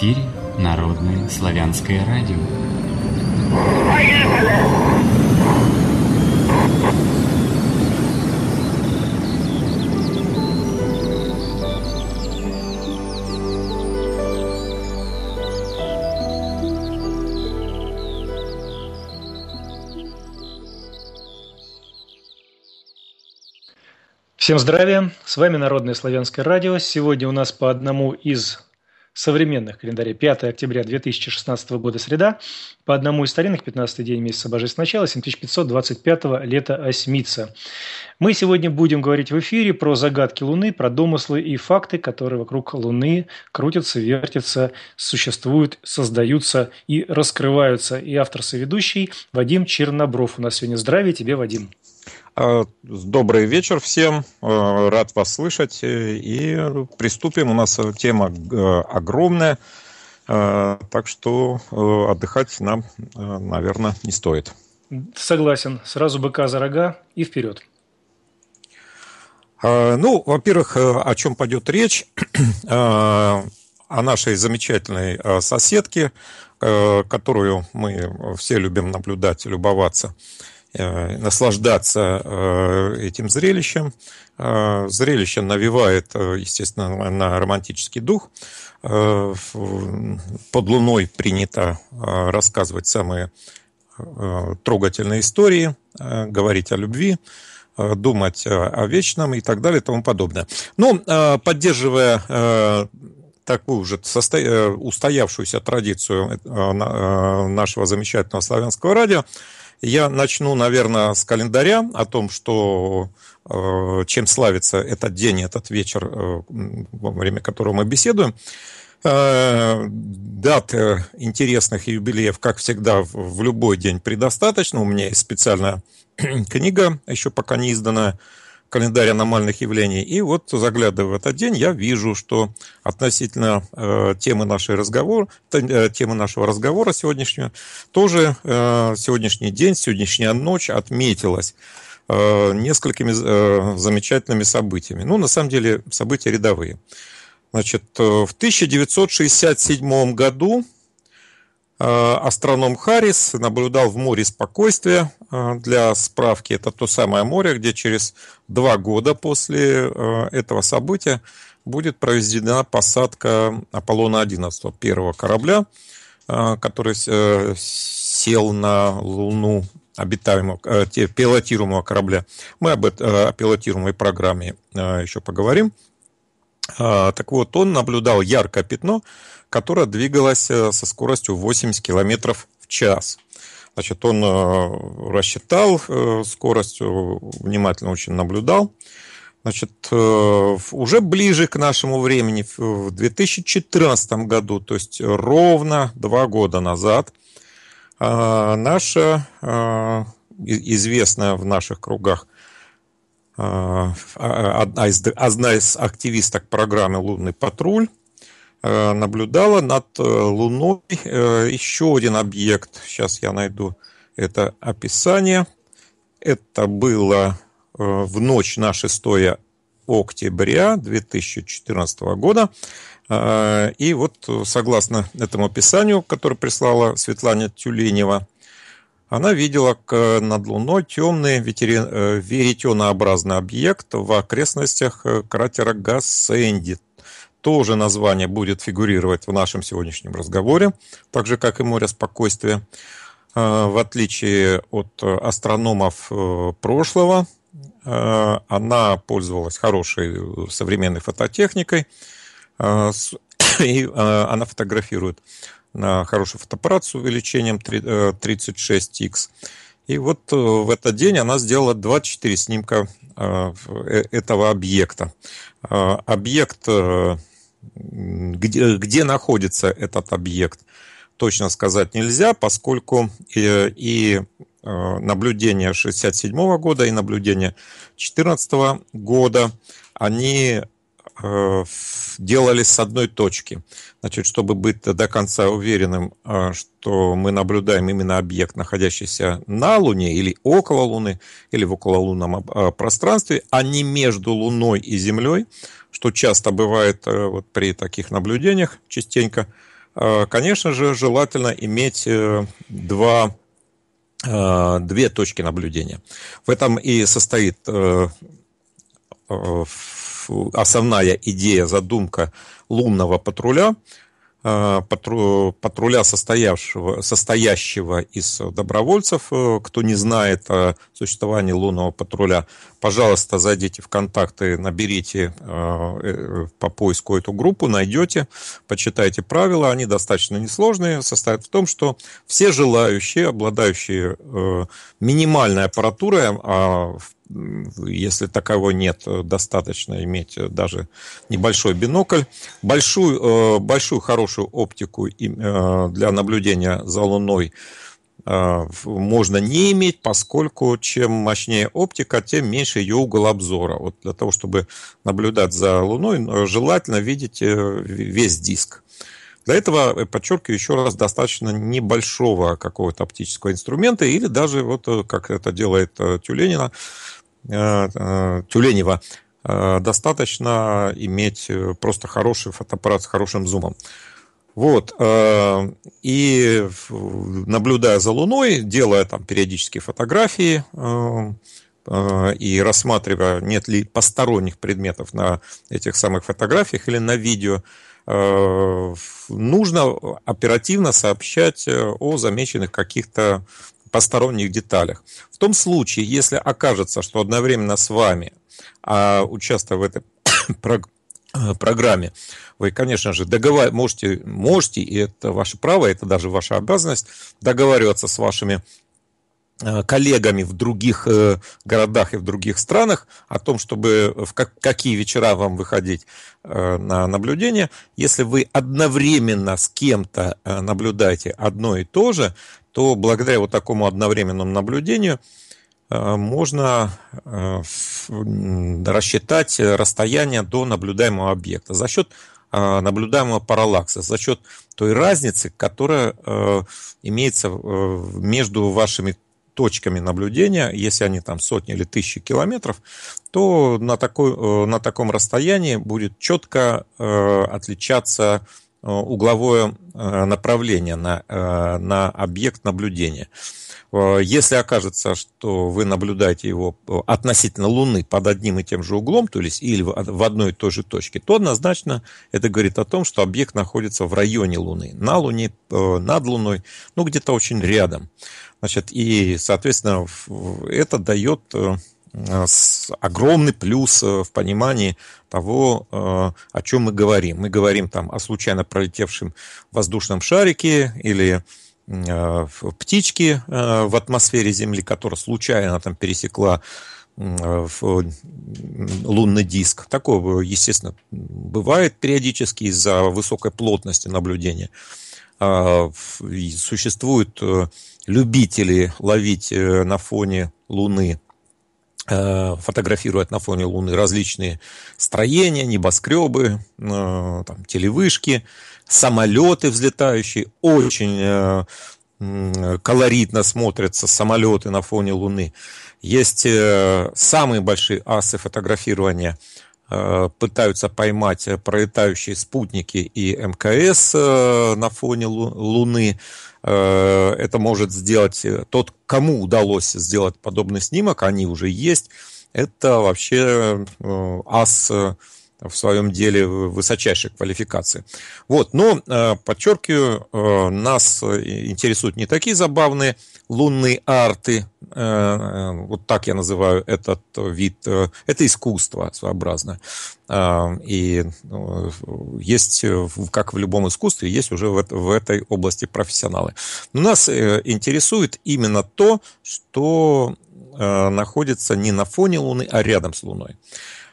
эфире Народное славянское радио. Всем здравия! С вами Народное славянское радио. Сегодня у нас по одному из современных календарей. 5 октября 2016 года среда. По одному из старинных 15 день месяца божественного начала, 7525 лета осьмица. Мы сегодня будем говорить в эфире про загадки Луны, про домыслы и факты, которые вокруг Луны крутятся, вертятся, существуют, создаются и раскрываются. И автор-соведущий Вадим Чернобров. У нас сегодня здравия тебе, Вадим. А, добрый вечер всем, а, рад вас слышать. Э, и приступим, у нас э, тема э, огромная, а, так что отдыхать нам, наверное, не стоит. Согласен, сразу быка за рога и вперед. Ну, во-первых, о чем пойдет речь? О нашей замечательной соседке, которую мы все любим наблюдать, любоваться – Э, наслаждаться э, этим зрелищем. Э, зрелище навевает, естественно, на романтический дух. Под луной принято рассказывать самые трогательные истории, говорить о любви, думать о вечном и так далее и тому подобное. Но ну, поддерживая такую уже устоявшуюся традицию нашего замечательного славянского радио, я начну, наверное, с календаря, о том, что э, чем славится этот день, этот вечер, э, во время которого мы беседуем. Э, дат интересных юбилеев, как всегда, в любой день предостаточно. У меня есть специальная книга, еще пока не изданная, календарь аномальных явлений. И вот заглядывая в этот день, я вижу, что относительно э, темы, нашей разговор, э, темы нашего разговора сегодняшнего, тоже э, сегодняшний день, сегодняшняя ночь отметилась э, несколькими э, замечательными событиями. Ну, на самом деле, события рядовые. Значит, э, в 1967 году Э, астроном Харрис наблюдал в море спокойствие. Э, для справки, это то самое море, где через два года после э, этого события будет проведена посадка Аполлона-11, первого корабля, который сел на Луну обитаемого, пилотируемого корабля. Мы об, этой, пилотируемой программе еще поговорим. Так вот, он наблюдал яркое пятно, которая двигалась э, со скоростью 80 км в час. Значит, он э, рассчитал э, скорость, внимательно очень наблюдал. Значит, уже ближе к нашему времени, в 2014 году, то есть ровно два года назад, наша известная в наших кругах а, одна из активисток программы «Лунный патруль» Э, наблюдала над э, Луной э, еще один объект. Сейчас я найду это описание. Это было в ночь на 6 октября 2014 года. И вот согласно этому описанию, которое прислала Светлана Тюленева, она видела над Луной темный веретенообразный объект в окрестностях кратера Гассендит тоже название будет фигурировать в нашем сегодняшнем разговоре, так же, как и «Море спокойствия». Э, в отличие от астрономов э, прошлого, э, она пользовалась хорошей современной фототехникой, и она фотографирует на хороший фотоаппарат с увеличением 36 x И вот в этот день она сделала 24 снимка этого объекта. Объект где, где находится этот объект, точно сказать нельзя, поскольку э, и, и э, наблюдения 67 -го года и наблюдения 14 года, они э, делали с одной точки. Значит, чтобы быть до конца уверенным, что мы наблюдаем именно объект, находящийся на Луне или около Луны, или в окололунном пространстве, а не между Луной и Землей, что часто бывает э, вот при таких наблюдениях частенько, э, конечно же, желательно иметь э, два две точки наблюдения. В этом и состоит основная идея, задумка лунного патруля, патруля, состоявшего, состоящего из добровольцев. Кто не знает о существовании лунного патруля, пожалуйста, зайдите в контакты, наберите э, э, по поиску эту группу, найдете, почитайте правила, они достаточно несложные, состоят в том, что все желающие, обладающие э, минимальной аппаратурой, а если такого нет, достаточно иметь даже небольшой бинокль, большую, большую хорошую оптику для наблюдения за Луной, Э, можно не иметь, поскольку чем мощнее оптика, тем меньше ее угол обзора. Вот для того, чтобы наблюдать за Луной, э, желательно видеть э, весь диск. Для этого, подчеркиваю еще раз, достаточно небольшого какого-то оптического инструмента или даже, вот как это делает Тюленина, Тюленева, достаточно иметь просто хороший фотоаппарат с хорошим зумом. Вот. Э, и наблюдая за Луной, делая там периодически фотографии э, э, и рассматривая, нет ли посторонних предметов на этих самых фотографиях или на видео, нужно оперативно сообщать о замеченных каких-то посторонних деталях. В том случае, если окажется, что одновременно с вами, а участвуя в этой программе, вы, конечно же, договар... можете, можете, и это ваше право, это даже ваша обязанность, договариваться с вашими э, коллегами в других э, городах и в других странах о том, чтобы в какие вечера вам выходить э, на наблюдение. Если вы одновременно с кем-то наблюдаете одно и то же, то благодаря вот такому одновременному наблюдению можно рассчитать расстояние до наблюдаемого объекта за счет Э, наблюдаемого параллакса за счет той разницы, которая э, имеется э, между вашими точками наблюдения, если они там сотни или тысячи километров, то на, такой, на таком расстоянии будет четко отличаться Э, угловое э, направление на, э, на объект наблюдения. Если окажется, что вы наблюдаете его относительно Луны под одним и тем же углом, то есть или в одной и той же точке, то однозначно это говорит о том, что объект находится в районе Луны, на Луне, над Луной, ну где-то очень рядом. Значит, и, соответственно, это дает Э, огромный плюс э, в понимании того, э, о чем мы говорим. Мы говорим там о случайно пролетевшем воздушном шарике или птичке в атмосфере Земли, которая случайно там пересекла лунный диск. Такое, естественно, бывает периодически из-за высокой плотности наблюдения. А, существуют любители ловить на фоне Луны Э, фотографирует на фоне Луны различные строения, небоскребы, э, там, телевышки, самолеты взлетающие. Очень э, колоритно смотрятся самолеты на фоне Луны. Есть самые большие асы фотографирования пытаются поймать пролетающие спутники и МКС на фоне Луны. Э, это может сделать э, тот, кому удалось сделать подобный снимок, они уже есть. Это вообще э, ас в своем деле высочайшей квалификации. Вот, но, подчеркиваю, нас интересуют не такие забавные лунные арты, Э, э, вот так я называю этот вид, э, это искусство своеобразное. И ну, есть, как в любом искусстве, есть уже в этой области профессионалы. Но нас интересует именно то, что находится не на фоне Луны, а рядом с Луной.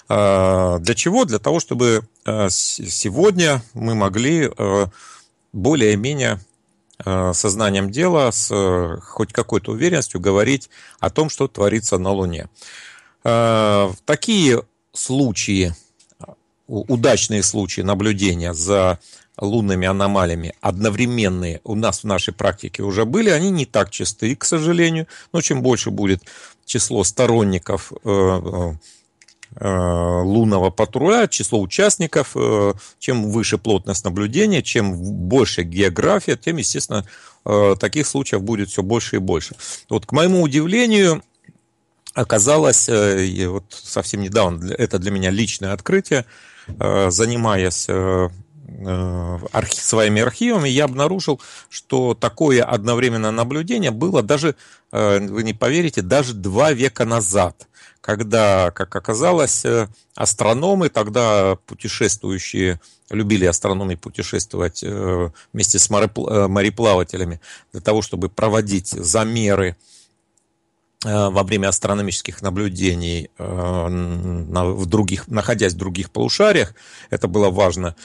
Для чего? Для того, чтобы сегодня мы могли более-менее Э, сознанием дела, с э, хоть какой-то уверенностью говорить о том, что творится на Луне. Э, такие случаи, удачные случаи наблюдения за лунными аномалиями одновременные у нас в нашей практике уже были, они не так чисты, к сожалению. Но чем больше будет число сторонников Э, лунного патруля, число участников, э, чем выше плотность наблюдения, чем больше география, тем, естественно, э, таких случаев будет все больше и больше. Вот, к моему удивлению, оказалось, и вот совсем недавно, это для меня личное открытие, занимаясь Э, архи, своими архивами, я обнаружил, что такое одновременное наблюдение было даже, э, вы не поверите, даже два века назад, когда, как оказалось, э, астрономы, тогда путешествующие, любили астрономы путешествовать вместе с мореплавателями для того, чтобы проводить замеры во время астрономических наблюдений, в других, находясь в других полушариях, это было важно.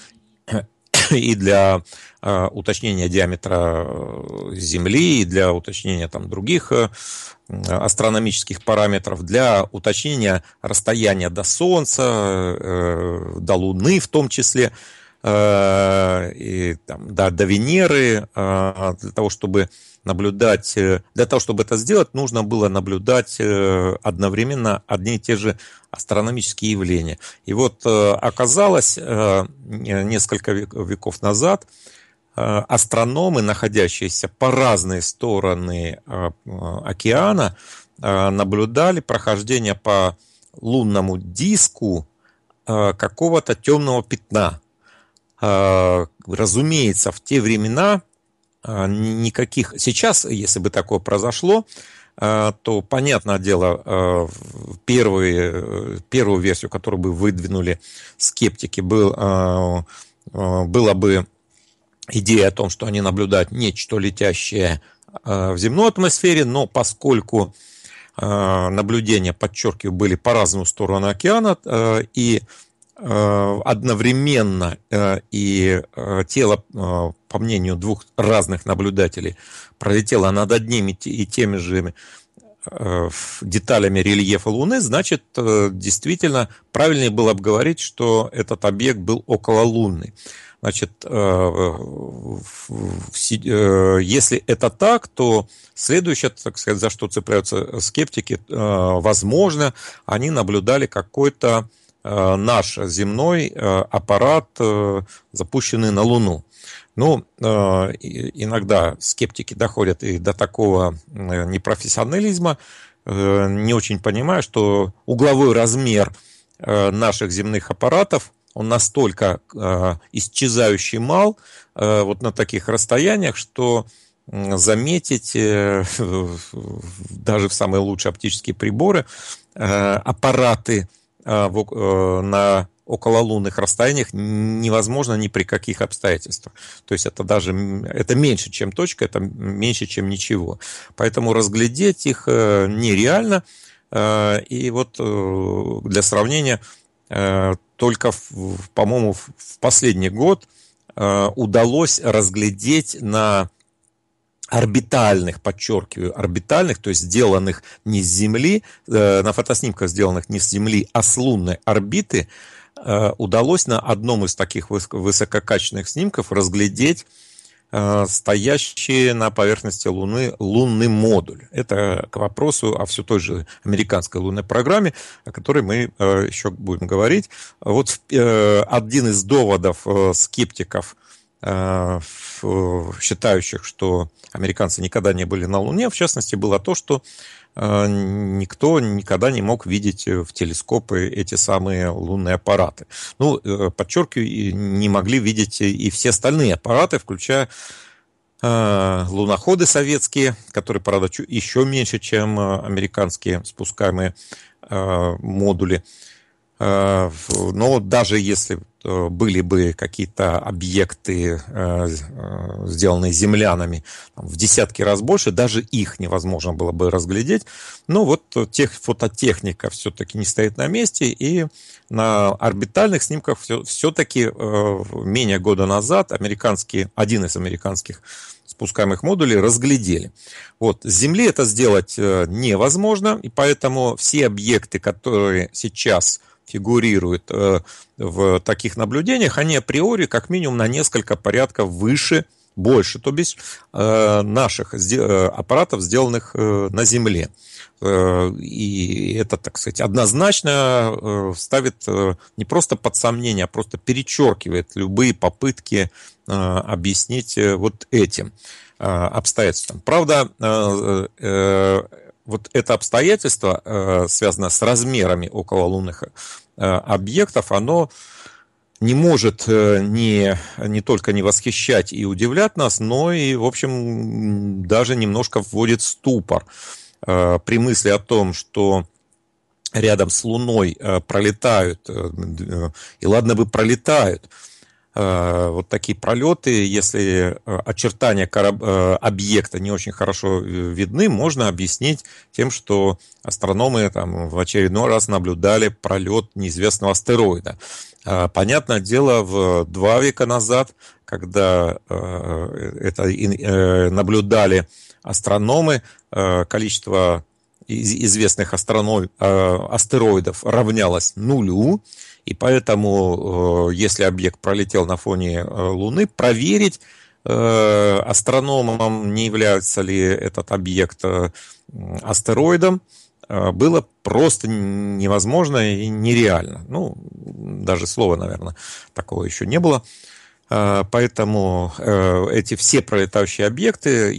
и для а, уточнения диаметра э, Земли, и для уточнения там, других э, астрономических параметров, для уточнения расстояния до Солнца, э, до Луны в том числе, и, там, до, до Венеры, для того, чтобы наблюдать, э, для того, чтобы это сделать, нужно было наблюдать э, одновременно одни и те же астрономические явления. И вот э, оказалось несколько веков назад, астрономы, находящиеся по разные стороны океана, наблюдали прохождение по лунному диску какого-то темного пятна. Разумеется, в те времена а, никаких... Сейчас, если бы такое произошло, а, то, понятное дело, а, первые, э, первую версию, которую бы выдвинули скептики, был, была бы идея о том, что они наблюдают нечто летящее в земной атмосфере, но поскольку наблюдения, подчеркиваю, были по разную сторону океана, и Э, одновременно э, и э, тело, по мнению двух разных наблюдателей, пролетело над одними и теми же деталями рельефа Луны, значит, действительно, правильнее было бы говорить, что этот объект был около Луны. Значит, если это так, то следующее, так сказать, за что цепляются скептики, возможно, они наблюдали какой-то Э, наш земной э, аппарат, э, запущенный на Луну. Ну, иногда скептики доходят и до такого непрофессионализма, не очень понимая, что угловой размер наших земных аппаратов, он настолько исчезающий мал, вот на таких расстояниях, что заметить даже в самые лучшие оптические приборы аппараты – а, в, э, на окололунных расстояниях невозможно ни при каких обстоятельствах. То есть это даже это меньше, чем точка, это меньше, чем ничего. Поэтому разглядеть их э, нереально. Э, и вот для сравнения, только, по-моему, в последний год удалось разглядеть на орбитальных, подчеркиваю, орбитальных, то есть сделанных не с Земли, э, на фотоснимках сделанных не с Земли, а с лунной орбиты, э, удалось на одном из таких высококачественных снимков разглядеть э, стоящие на поверхности Луны лунный модуль. Это к вопросу о все той же американской лунной программе, о которой мы э, еще будем говорить. Вот э, один из доводов э, скептиков – Э, э, считающих, что американцы никогда не были на Луне, в частности, было то, что э, никто никогда не мог видеть в телескопы эти самые лунные аппараты. Ну, подчеркиваю, не могли видеть и все остальные аппараты, включая луноходы советские, которые, правда, еще меньше, чем американские спускаемые модули. Но даже если Э, были бы какие-то объекты, э, э, сделанные землянами, в десятки раз больше, даже их невозможно было бы разглядеть. Но вот тех, фототехника все-таки не стоит на месте, и на орбитальных снимках все-таки менее года назад американские, один из американских спускаемых модулей разглядели. Вот. С Земли это сделать невозможно, и поэтому все объекты, которые сейчас – фигурирует э, в таких наблюдениях, они априори как минимум на несколько порядков выше, больше, то бишь э, наших э, аппаратов, сделанных на Земле. И это, так сказать, однозначно ставит не просто под сомнение, а просто перечеркивает любые попытки объяснить вот этим обстоятельствам. Правда, вот это обстоятельство, э, связанное с размерами окололунных э, объектов, оно не может э, не, не только не восхищать и удивлять нас, но и, в общем, даже немножко вводит ступор при мысли о том, что рядом с Луной пролетают, и ладно бы пролетают, Э, вот такие пролеты, если э, очертания кораб... Э, объекта не очень хорошо видны, можно объяснить тем, что астрономы там, в очередной раз наблюдали пролет неизвестного астероида. Понятное дело, в два века назад, когда это наблюдали астрономы, количество известных астероидов равнялось нулю, и поэтому, э, если объект пролетел на фоне э, Луны, проверить э, астрономам, не является ли этот объект астероидом, было просто невозможно и нереально. Ну, даже слова, наверное, такого еще не было. Поэтому эти все пролетающие объекты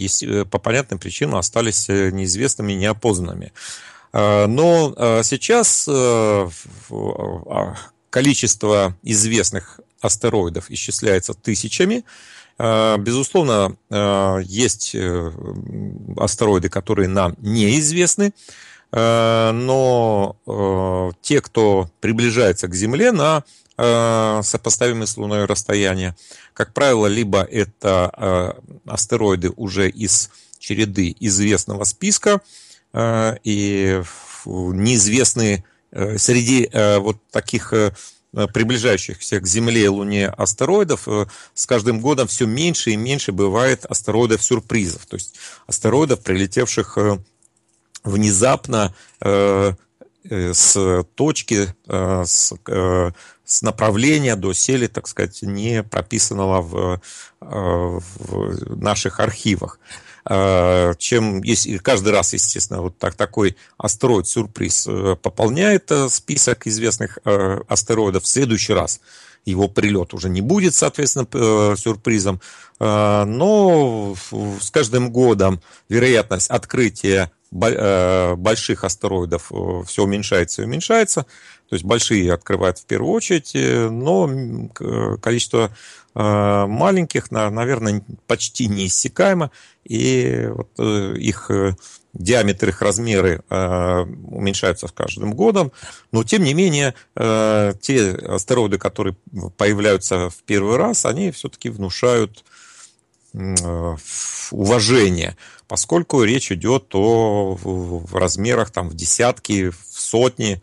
по понятным причинам остались неизвестными, неопознанными. Но сейчас а, количество известных астероидов исчисляется тысячами. А, безусловно, а, есть э, астероиды, которые нам неизвестны, а, но те, кто приближается к Земле на сопоставимые с Луной расстояния, как правило, либо это астероиды уже из череды известного списка, и неизвестные Э, среди э, вот таких э, приближающихся к Земле и Луне астероидов, с каждым годом все меньше и меньше бывает астероидов-сюрпризов, то есть астероидов, прилетевших внезапно с точки, с, с направления до сели, так сказать, не прописанного в, в наших архивах. А, чем если, каждый раз, естественно, вот так, такой астероид сюрприз э, пополняет э, список известных э, астероидов в следующий раз его прилет уже не будет, соответственно, сюрпризом. А, но с каждым годом вероятность открытия больших астероидов все уменьшается и уменьшается. То есть большие открывают в первую очередь, э, но э, количество э, маленьких, наверное, почти неиссякаемо, и вот их диаметр, их размеры уменьшаются с каждым годом, но тем не менее те астероиды, которые появляются в первый раз, они все-таки внушают уважение, поскольку речь идет о размерах там, в десятки, в сотни,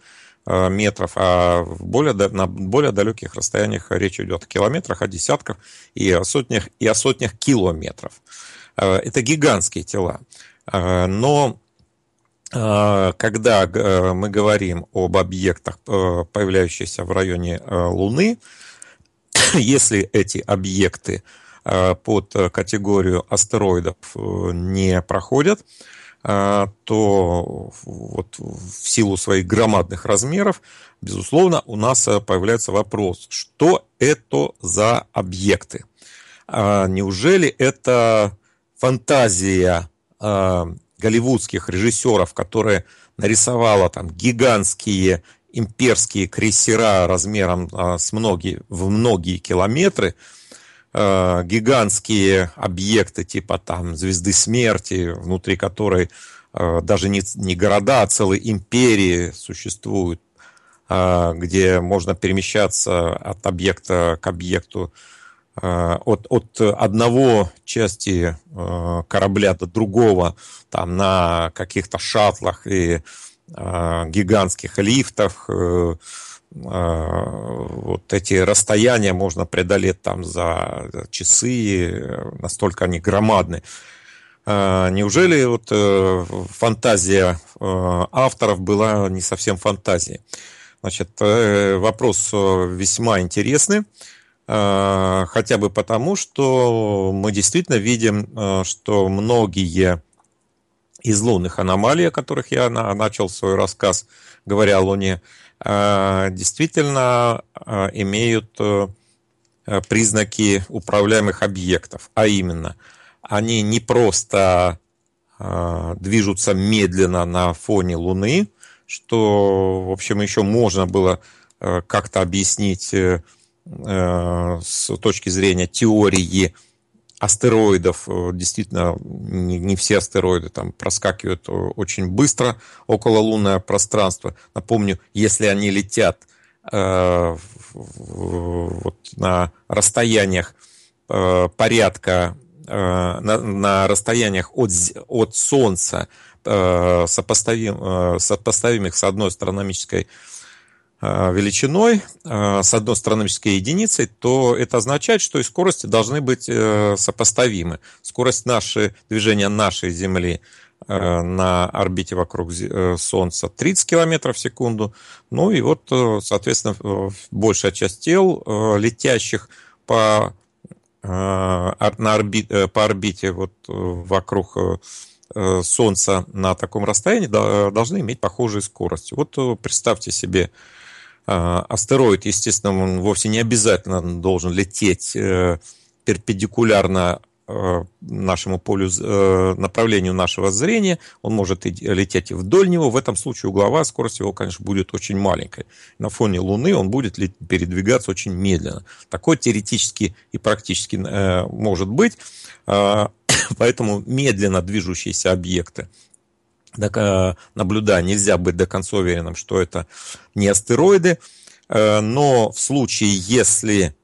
Э, метров, а в более, на более далеких расстояниях речь идет о километрах, о десятках и о сотнях, и о сотнях километров. Э, это гигантские тела. Э, но когда мы говорим об объектах, появляющихся в районе Луны, если эти объекты под категорию астероидов не проходят, а, то вот в силу своих громадных размеров, безусловно, у нас а, появляется вопрос, что это за объекты? А, неужели это фантазия голливудских режиссеров, которые нарисовала там гигантские имперские крейсера размером с многие, в многие километры – Э, гигантские объекты типа там звезды смерти, внутри которой э, даже не, не города, а целые империи существуют, э, где можно перемещаться от объекта к объекту, э, от, от одного части э, корабля до другого, там на каких-то шаттлах и э, гигантских лифтах. Э, а, вот эти расстояния можно преодолеть там за часы, настолько они громадны. А, неужели вот э, фантазия э, авторов была не совсем фантазией? Значит, э, вопрос весьма интересный, а, хотя бы потому, что мы действительно видим, что многие из лунных аномалий, о которых я начал свой рассказ, говоря о Луне, а, действительно а, имеют э, э, признаки управляемых объектов, а именно они не просто а, движутся медленно на фоне Луны, что, в общем, еще можно было э, как-то объяснить с точки зрения теории астероидов. Э, действительно, не все астероиды там проскакивают э, очень быстро около лунное пространство. Напомню, если они летят э, вот на расстояниях э, порядка э, на, на расстояниях от, от Солнца э, сопоставим, сопоставимых с одной астрономической Э, величиной э, с одной астрономической единицей, то это означает, что и скорости должны быть э, сопоставимы. Скорость нашей, движения нашей Земли на орбите вокруг Солнца 30 км в секунду. Ну и вот, соответственно, большая часть тел, летящих по, на орби, по орбите вот вокруг Солнца на таком расстоянии, должны иметь похожие скорости. Вот представьте себе а, астероид, естественно, он вовсе не обязательно должен лететь э, перпендикулярно э, нашему полю, э, направлению нашего зрения, он может лететь вдоль него. В этом случае угловая скорость его, конечно, будет очень маленькой. На фоне Луны он будет передвигаться очень медленно. Такое теоретически и практически может быть. А, поэтому медленно движущиеся объекты Э, наблюдая, нельзя быть до конца уверенным, что это не астероиды, э, но в случае, если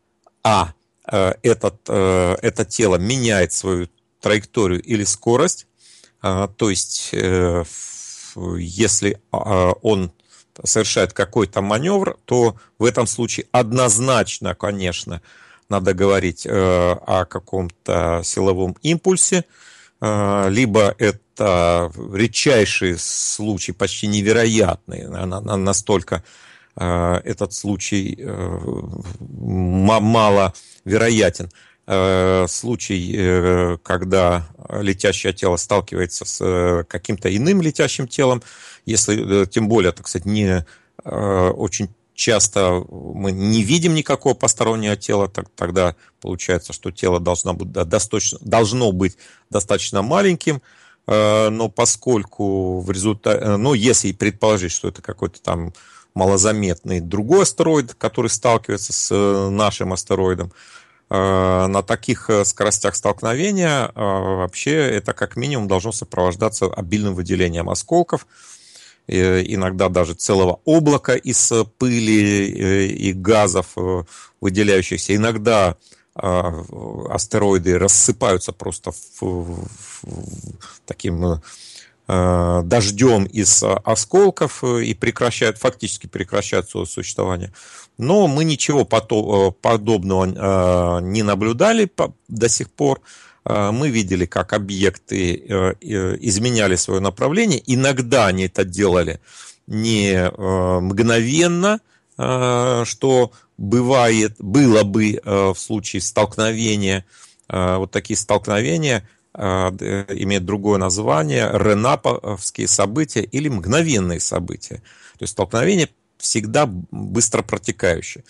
А, э, этот, это тело меняет свою траекторию или скорость, а, то есть если а, а, он совершает какой-то маневр, то в этом случае однозначно, конечно, надо говорить о каком-то силовом импульсе, а, либо это редчайший случай, почти невероятный, настолько а, этот случай э, мало вероятен. Э, случай, э, когда летящее тело сталкивается с каким-то иным летящим телом, если тем более, так сказать, не очень часто мы не видим никакого постороннего тела, так, тогда получается, что тело должно быть, достаточно, должно быть достаточно маленьким, э, но поскольку в результате, э, ну, если предположить, что это какой-то там малозаметный другой астероид, который сталкивается с э, нашим астероидом, на таких скоростях столкновения вообще это как минимум должно сопровождаться обильным выделением осколков, Э, иногда даже целого облака из э, пыли э, и газов, выделяющихся. Иногда а, астероиды рассыпаются просто в, в, в таким дождем из осколков и прекращают, фактически прекращают свое существование. Но мы ничего подобного не наблюдали до сих пор. А, мы видели, как объекты э, э, изменяли свое направление. Иногда они это делали не э, мгновенно, что бывает, было бы в случае столкновения. Вот такие столкновения имеют другое название ренаповские события или мгновенные события. То есть столкновение всегда быстро протекающее.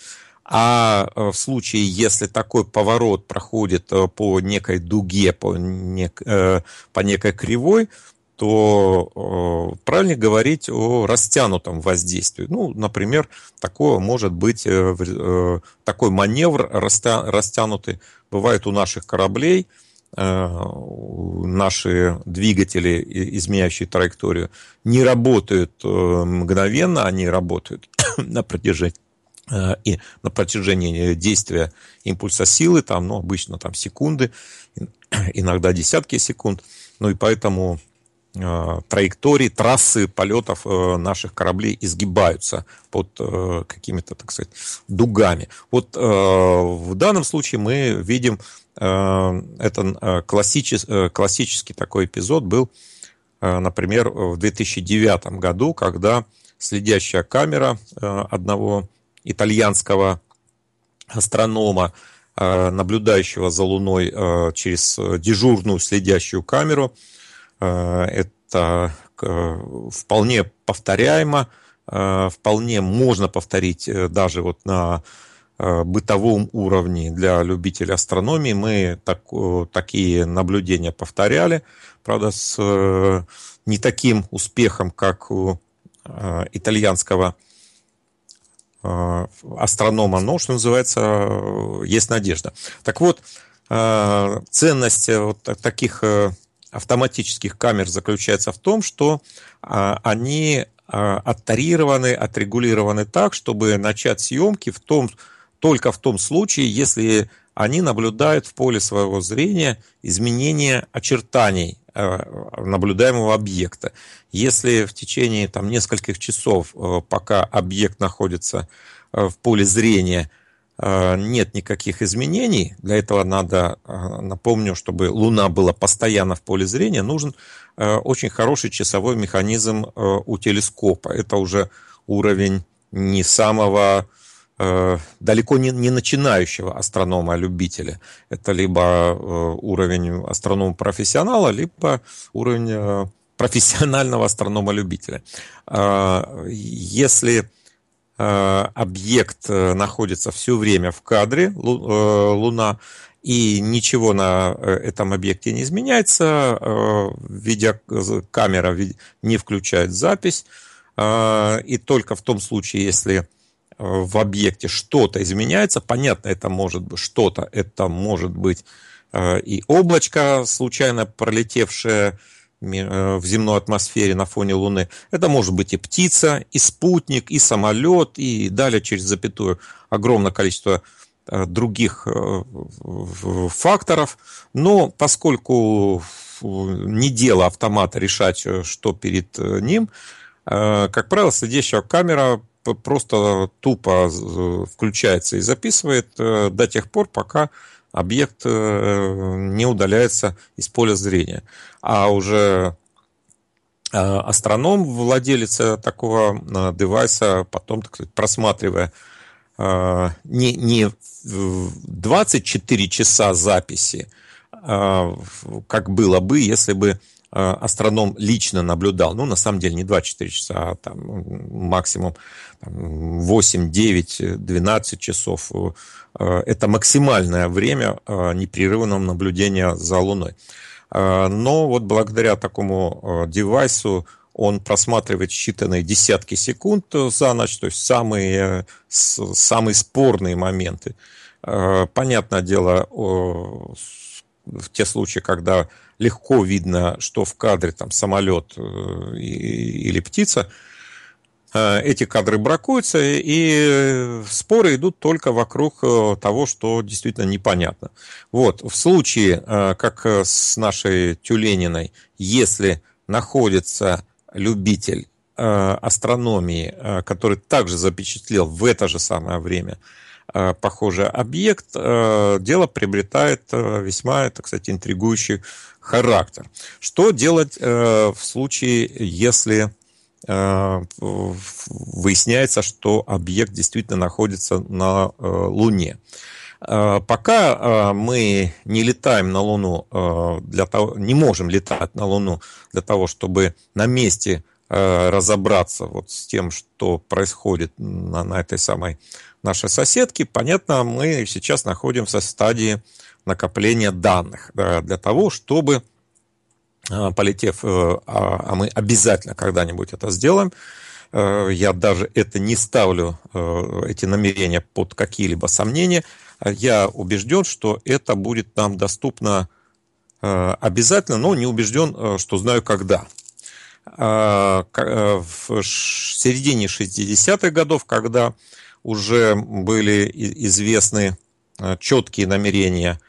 А э, в случае, если такой поворот проходит э, по некой дуге, по, нек, э, по некой кривой, то правильно говорить о растянутом воздействии. Ну, например, такое может быть, такой маневр растянутый бывает у наших кораблей, наши двигатели, изменяющие траекторию, не работают мгновенно, они работают на протяжении и на протяжении действия импульса силы, там, ну, обычно там секунды, иногда десятки секунд. Ну и поэтому э, траектории, трассы полетов э, наших кораблей изгибаются под э, какими-то, так сказать, дугами. Вот э, в данном случае мы видим, э, это э, классичес, классический такой эпизод был, например, в 2009 году, когда следящая камера одного итальянского астронома, э, наблюдающего за Луной э, через э, дежурную следящую камеру. Это вполне повторяемо, вполне можно повторить даже вот на бытовом уровне для любителей астрономии. Мы так, такие наблюдения повторяли, правда, с не таким успехом, как у итальянского Э, астронома, но, ну, что называется, э, есть надежда. Так вот, э, ценность вот таких автоматических камер заключается в том, что а, они а, оттарированы, отрегулированы так, чтобы начать съемки в том, только в том случае, если они наблюдают в поле своего зрения изменение очертаний Э, наблюдаемого объекта. Если в течение там, нескольких часов, э, пока объект находится э, в поле зрения, нет никаких изменений, для этого надо, напомню, чтобы Луна была постоянно в поле зрения, нужен очень хороший часовой механизм у телескопа. Это уже уровень не самого Э, далеко не, не начинающего астронома-любителя. А Это либо э, уровень астронома-профессионала, либо уровень э, профессионального астронома-любителя. А, если объект находится все время в кадре, Луна, и ничего на этом объекте не изменяется, видеокамера не включает запись, и только в том случае, если в объекте что-то изменяется, понятно, это может быть что-то, это может быть э, и облачко, случайно пролетевшее э, в земной атмосфере на фоне Луны. Это может быть и птица, и спутник, и самолет, и далее через запятую огромное количество э, других факторов. Но поскольку не дело автомата решать, что перед ним, как правило, следящая камера просто тупо включается и записывает э, до тех пор, пока объект э, не удаляется из поля зрения. А уже э, астроном, владелец такого девайса, потом, так сказать, просматривая не, не 24 часа записи, а как было бы, если бы Э, астроном лично наблюдал, ну, на самом деле не 24 часа, а там ну, максимум 8, 9, 12 часов. Э, это максимальное время э, непрерывного наблюдения за Луной. Но вот благодаря такому девайсу он просматривает считанные десятки секунд за ночь, то есть самые, самые спорные моменты. Понятное дело, в те случаи, когда легко видно, что в кадре там самолет э, или птица, э, эти кадры бракуются, и споры идут только вокруг э, того, что действительно непонятно. Вот, в случае, как с нашей Тюлениной, если находится любитель астрономии, который также запечатлел в это же самое время похожий объект, дело приобретает весьма, это, кстати, интригующий характер. Что делать э, в случае, если э, выясняется, что объект действительно находится на э, Луне? Э, пока э, мы не летаем на Луну, э, для того, не можем летать на Луну для того, чтобы на месте разобраться вот с тем, что происходит на, на этой самой нашей соседке, понятно, мы сейчас находимся в стадии накопления данных э, для того, чтобы э, полетев, э, а, а мы обязательно когда-нибудь это сделаем, я даже это не ставлю, эти намерения под какие-либо сомнения, я убежден, что это будет нам доступно обязательно, но не убежден, что знаю когда. А, в середине 60-х годов, когда уже были известны четкие намерения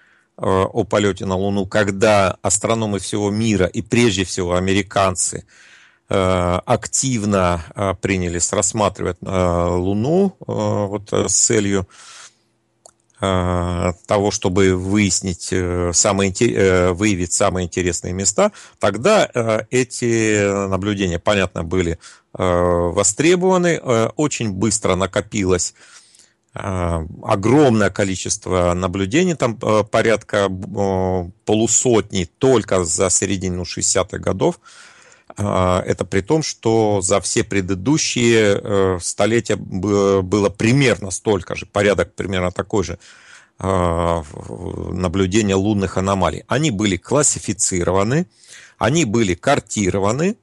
Э, о полете на Луну, когда астрономы всего мира и прежде всего американцы э, активно э, принялись рассматривать Луну вот, с целью того, чтобы выяснить, самые, выявить самые интересные места, тогда эти наблюдения, понятно, были востребованы, очень быстро накопилось Э, огромное количество наблюдений, там э, порядка полусотни только за середину 60-х годов. Э, это при том, что за все предыдущие столетия было примерно столько же, порядок примерно такой же наблюдения лунных аномалий. Они были классифицированы, они были картированы,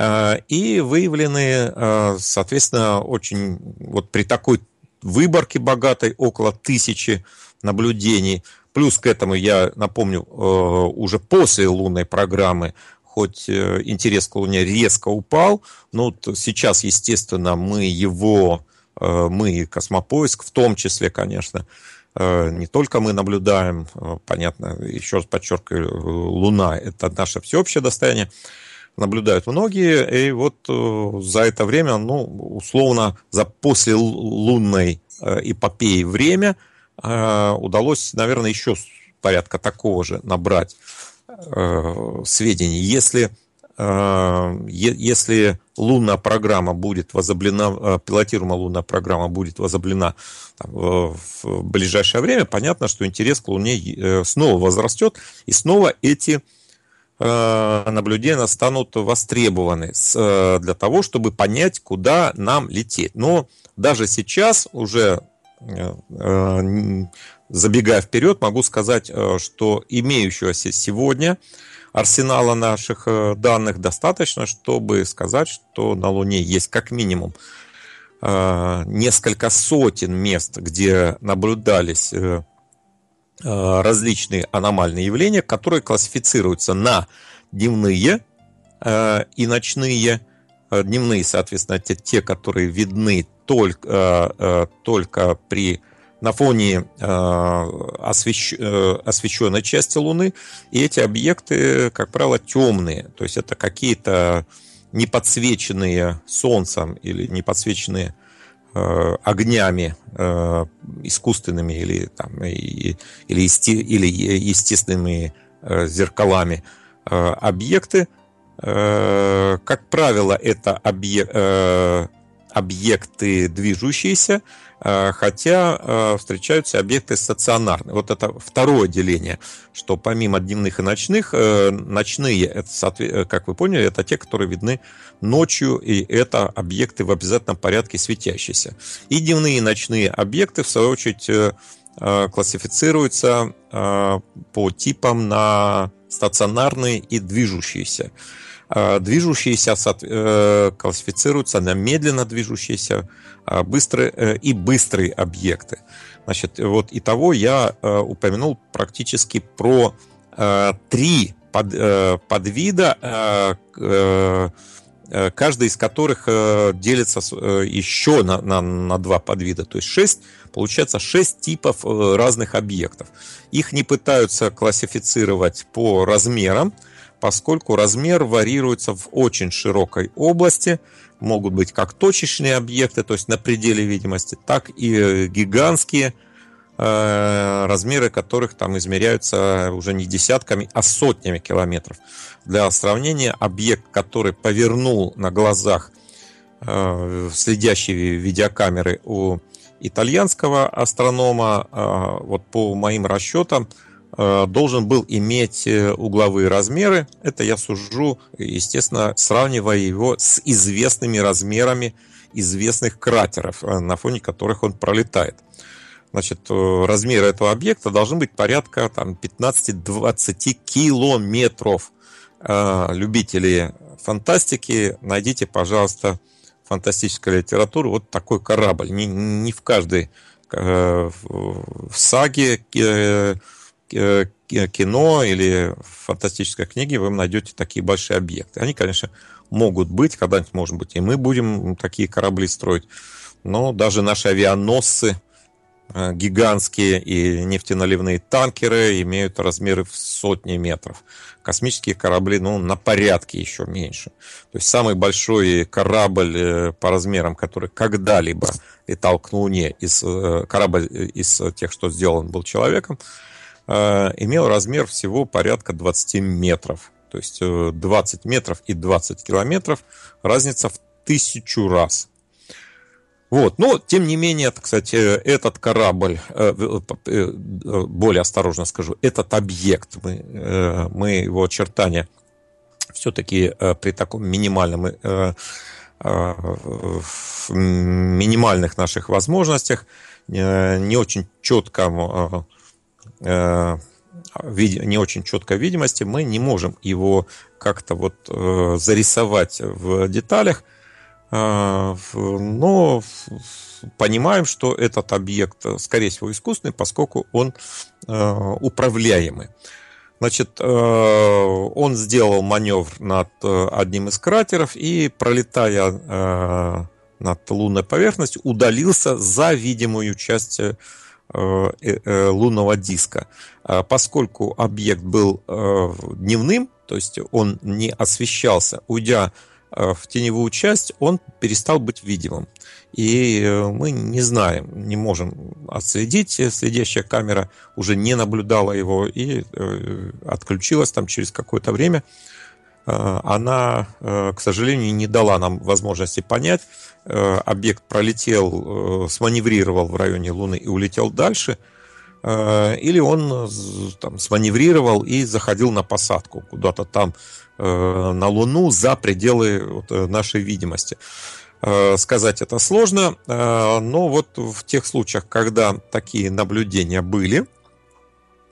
и выявлены, соответственно, очень вот при такой выборки богатой, около тысячи наблюдений. Плюс к этому, я напомню, э, уже после лунной программы хоть э, интерес к Луне резко упал, но вот сейчас, естественно, мы его, э, мы космопоиск, в том числе, конечно, не только мы наблюдаем, понятно, еще раз подчеркиваю, Луна – это наше всеобщее достояние, наблюдают многие. И вот э, за это время, ну, условно, за послелунной э, эпопеи время э, удалось, наверное, еще порядка такого же набрать сведений. Если если лунная программа будет возоблена, пилотируемая лунная программа будет возоблена в ближайшее время, понятно, что интерес к Луне снова возрастет, и снова эти Э, наблюдения станут востребованы э, для того, чтобы понять, куда нам лететь. Но даже сейчас уже э, забегая вперед, могу сказать, что имеющегося сегодня арсенала наших данных достаточно, чтобы сказать, что на Луне есть как минимум несколько сотен мест, где наблюдались Э, различные аномальные явления, которые классифицируются на дневные э, и ночные. Э, дневные, соответственно, те, те которые видны только, только при на фоне освещ, освещенной части Луны, и эти объекты, как правило, темные. То есть это какие-то не подсвеченные солнцем или не неподсвеченные Э, огнями э, искусственными или, там, или, есте, или естественными э, зеркалами объекты. Как правило, это объекты движущиеся, Э, хотя э, встречаются объекты стационарные. Вот это второе деление, что помимо дневных и ночных, э, ночные, это, как вы поняли, это те, которые видны ночью, и это объекты в обязательном порядке светящиеся. И дневные и ночные объекты, в свою очередь, классифицируются по типам на стационарные и движущиеся. Э, движущиеся э, классифицируются на медленно движущиеся э, быстрые и быстрые объекты. Значит, вот и того я упомянул практически про три под, подвида, каждый из которых делится еще на, на, на два подвида. То есть шесть получается шесть типов разных объектов. Их не пытаются классифицировать по размерам, поскольку размер варьируется в очень широкой области. Могут быть как точечные объекты, то есть на пределе видимости, так и э, гигантские э, размеры которых там измеряются уже не десятками, а сотнями километров. Для сравнения, объект, который повернул на глазах э, следящие видеокамеры у итальянского астронома, вот по моим расчетам, Э, должен был иметь э, угловые размеры. Это я сужу, естественно, сравнивая его с известными размерами известных кратеров, э, на фоне которых он пролетает. Значит, размеры этого объекта должны быть порядка там, 15-20 километров. Любители фантастики, найдите, пожалуйста, фантастическую литературу. вот такой корабль. Не, не в каждой в саге Э, э, кино или фантастической книге вы найдете такие большие объекты. Они, конечно, могут быть, когда-нибудь, может быть, и мы будем такие корабли строить. Но даже наши авианосцы, э, гигантские и нефтеналивные танкеры имеют размеры в сотни метров. Космические корабли, ну, на порядке еще меньше. То есть самый большой корабль по размерам, который когда-либо летал к Луне, из, корабль из тех, что сделан был человеком, Э, имел размер всего порядка 20 метров. То есть 20 э, метров и 20 километров разница в тысячу раз. Вот. Но, тем не менее, кстати, этот корабль, э, более осторожно скажу, этот объект, мы, мы его очертания все-таки при таком минимальном в минимальных наших возможностях, не очень четко Э, не очень четкой видимости, мы не можем его как-то вот э, зарисовать в деталях, э, но понимаем, что этот объект, скорее всего, искусственный, поскольку он управляемый. Значит, он сделал маневр над одним из кратеров и, пролетая над лунной поверхностью, удалился за видимую часть Э, э, э, лунного диска. А поскольку объект был дневным, то есть он не освещался, уйдя в теневую часть, он перестал быть видимым. И мы не знаем, не можем отследить. Следящая камера уже не наблюдала его и отключилась там через какое-то время. Э, она, э, к сожалению, не дала нам возможности понять. Э, объект пролетел, сманеврировал в районе Луны и улетел дальше, или он там, сманеврировал и заходил на посадку куда-то там на Луну за пределы нашей видимости. Сказать это сложно, но вот в тех случаях, когда такие наблюдения были,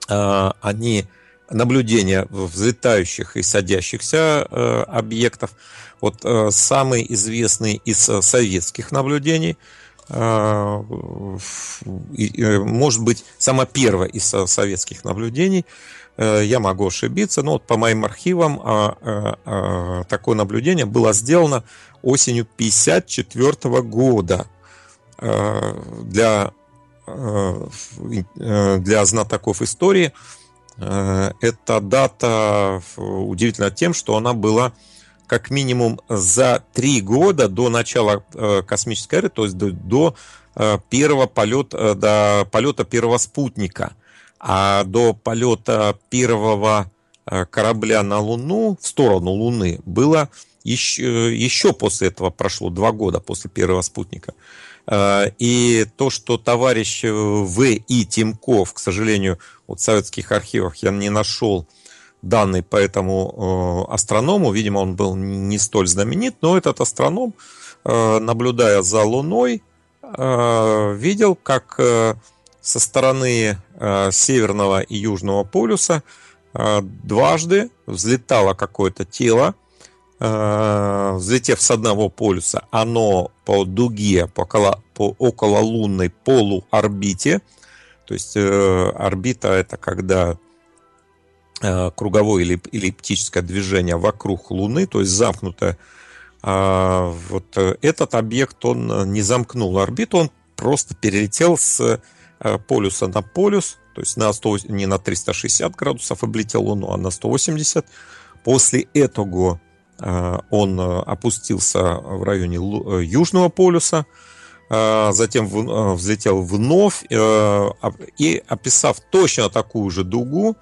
они наблюдения взлетающих и садящихся э, объектов. Вот э, самый известный из э, советских наблюдений, э, и, э, может быть, сама первая из э, советских наблюдений, я могу ошибиться, но вот по моим архивам а, а, такое наблюдение было сделано осенью 1954 года для для знатоков истории – Э, эта дата удивительна тем, что она была как минимум за три года до начала э, космической эры, то есть до э, первого полета, до полета первого спутника. А до полета первого корабля на Луну, в сторону Луны, было еще, еще после этого прошло два года после первого спутника. Э, и то, что товарищ э, В. И. Тимков, к сожалению, вот в советских архивах я не нашел данные по этому э, астроному, видимо, он был не столь знаменит, но этот астроном, наблюдая за Луной, видел, как со стороны Северного и Южного полюса дважды взлетало какое-то тело, Э, взлетев с одного полюса, оно по дуге, по, около, по окололунной полуорбите, то есть э, орбита это когда э, круговое или эллиптическое движение вокруг Луны, то есть замкнутое. А вот э, этот объект, он не замкнул орбиту, он просто перелетел с э, полюса на полюс, то есть на 100, не на 360 градусов облетел Луну, а на 180. После этого Э, он э, опустился в районе э, Южного полюса, затем взлетел вновь и, описав точно такую же дугу,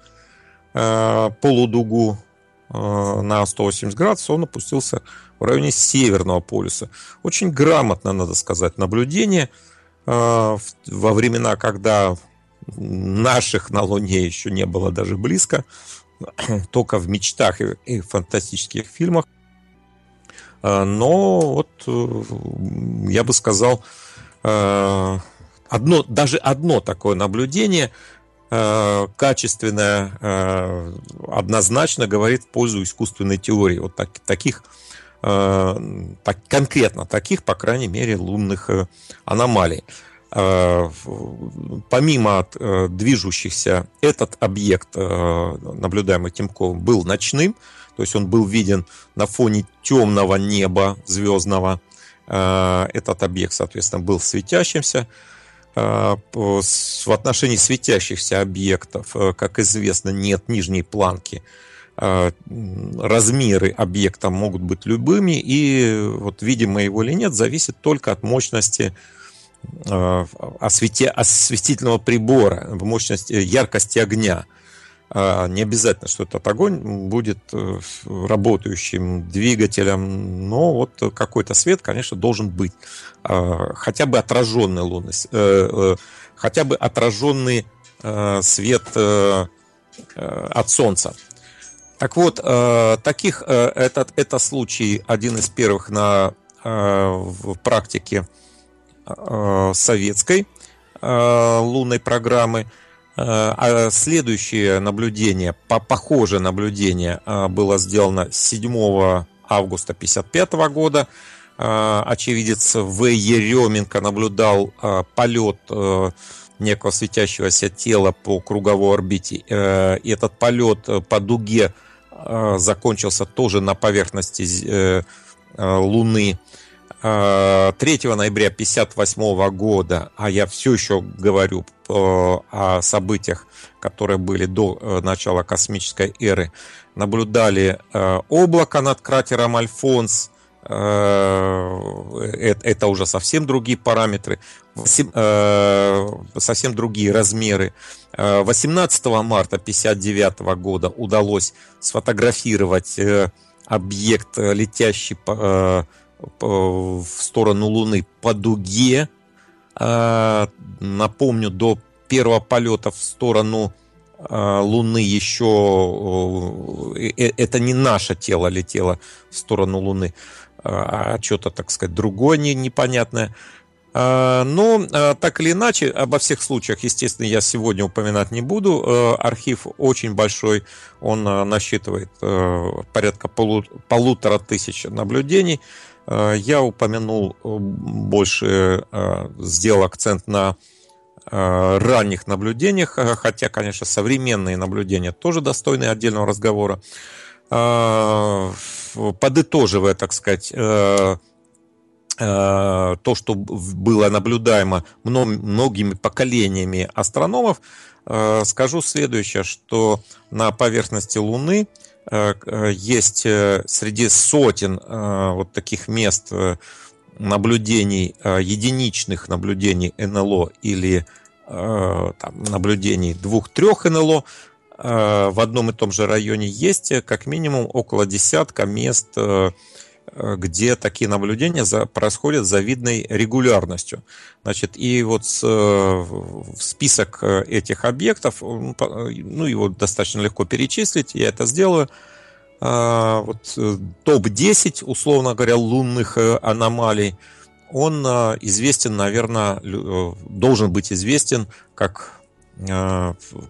полудугу на 180 градусов, он опустился в районе Северного полюса. Очень грамотно, надо сказать, наблюдение во времена, когда наших на Луне еще не было даже близко. только в мечтах и, и фантастических фильмах. А, но вот э, я бы сказал, э, одно, даже одно такое наблюдение э, качественное однозначно говорит в пользу искусственной теории. Вот так, таких так, конкретно таких, по крайней мере, лунных аномалий. Э, помимо э, движущихся, этот объект, э, наблюдаемый Тимковым, был ночным, то есть он был виден на фоне темного неба звездного. Этот объект, соответственно, был светящимся. В отношении светящихся объектов, как известно, нет нижней планки. Размеры объекта могут быть любыми, и вот видимо его или нет, зависит только от мощности Э, освете, осветительного прибора, в мощности, э, яркости огня. А, не обязательно, что этот огонь будет э, работающим двигателем, но вот какой-то свет, конечно, должен быть. А, хотя бы отраженный лунный, хотя бы отраженный свет от солнца. Так вот, таких, этот, это случай один из первых на, в практике Э, советской э, лунной программы. Э, а следующее наблюдение, похожее наблюдение было сделано 7 августа 1955 года. Очевидец В. Еременко наблюдал полет некого светящегося тела по круговой орбите. И этот полет по дуге закончился тоже на поверхности Луны. 3 э, ноября 1958 года, а я все еще говорю э, о событиях, которые были до э, начала космической эры, наблюдали облако над кратером Альфонс, это уже совсем другие параметры, совсем другие размеры. 18 марта 1959 года удалось сфотографировать объект, летящий Э, в сторону Луны по дуге. Э, напомню, до первого полета в сторону э, Луны еще это не наше тело летело в сторону Луны, а что-то, так сказать, другое непонятное. Но ну, так или иначе, обо всех случаях, естественно, я сегодня упоминать не буду. Архив очень большой, он насчитывает порядка полу полутора тысяч наблюдений. Э, я упомянул э, больше, э, сделал акцент на ранних наблюдениях, хотя, конечно, современные наблюдения тоже достойны отдельного разговора. Подытоживая, так сказать, то, что было наблюдаемо многими поколениями астрономов, скажу следующее, что на поверхности Луны – Э, э, есть э, среди сотен вот таких мест наблюдений, единичных наблюдений НЛО или там, наблюдений двух-трех НЛО, в одном и том же районе есть как минимум около десятка мест Э, где такие наблюдения за, происходят с завидной регулярностью. Значит, и вот с, э, в список э, этих объектов, ну, его достаточно легко перечислить, я это сделаю, а, вот топ-10, условно говоря, лунных аномалий, он известен, наверное, должен быть известен как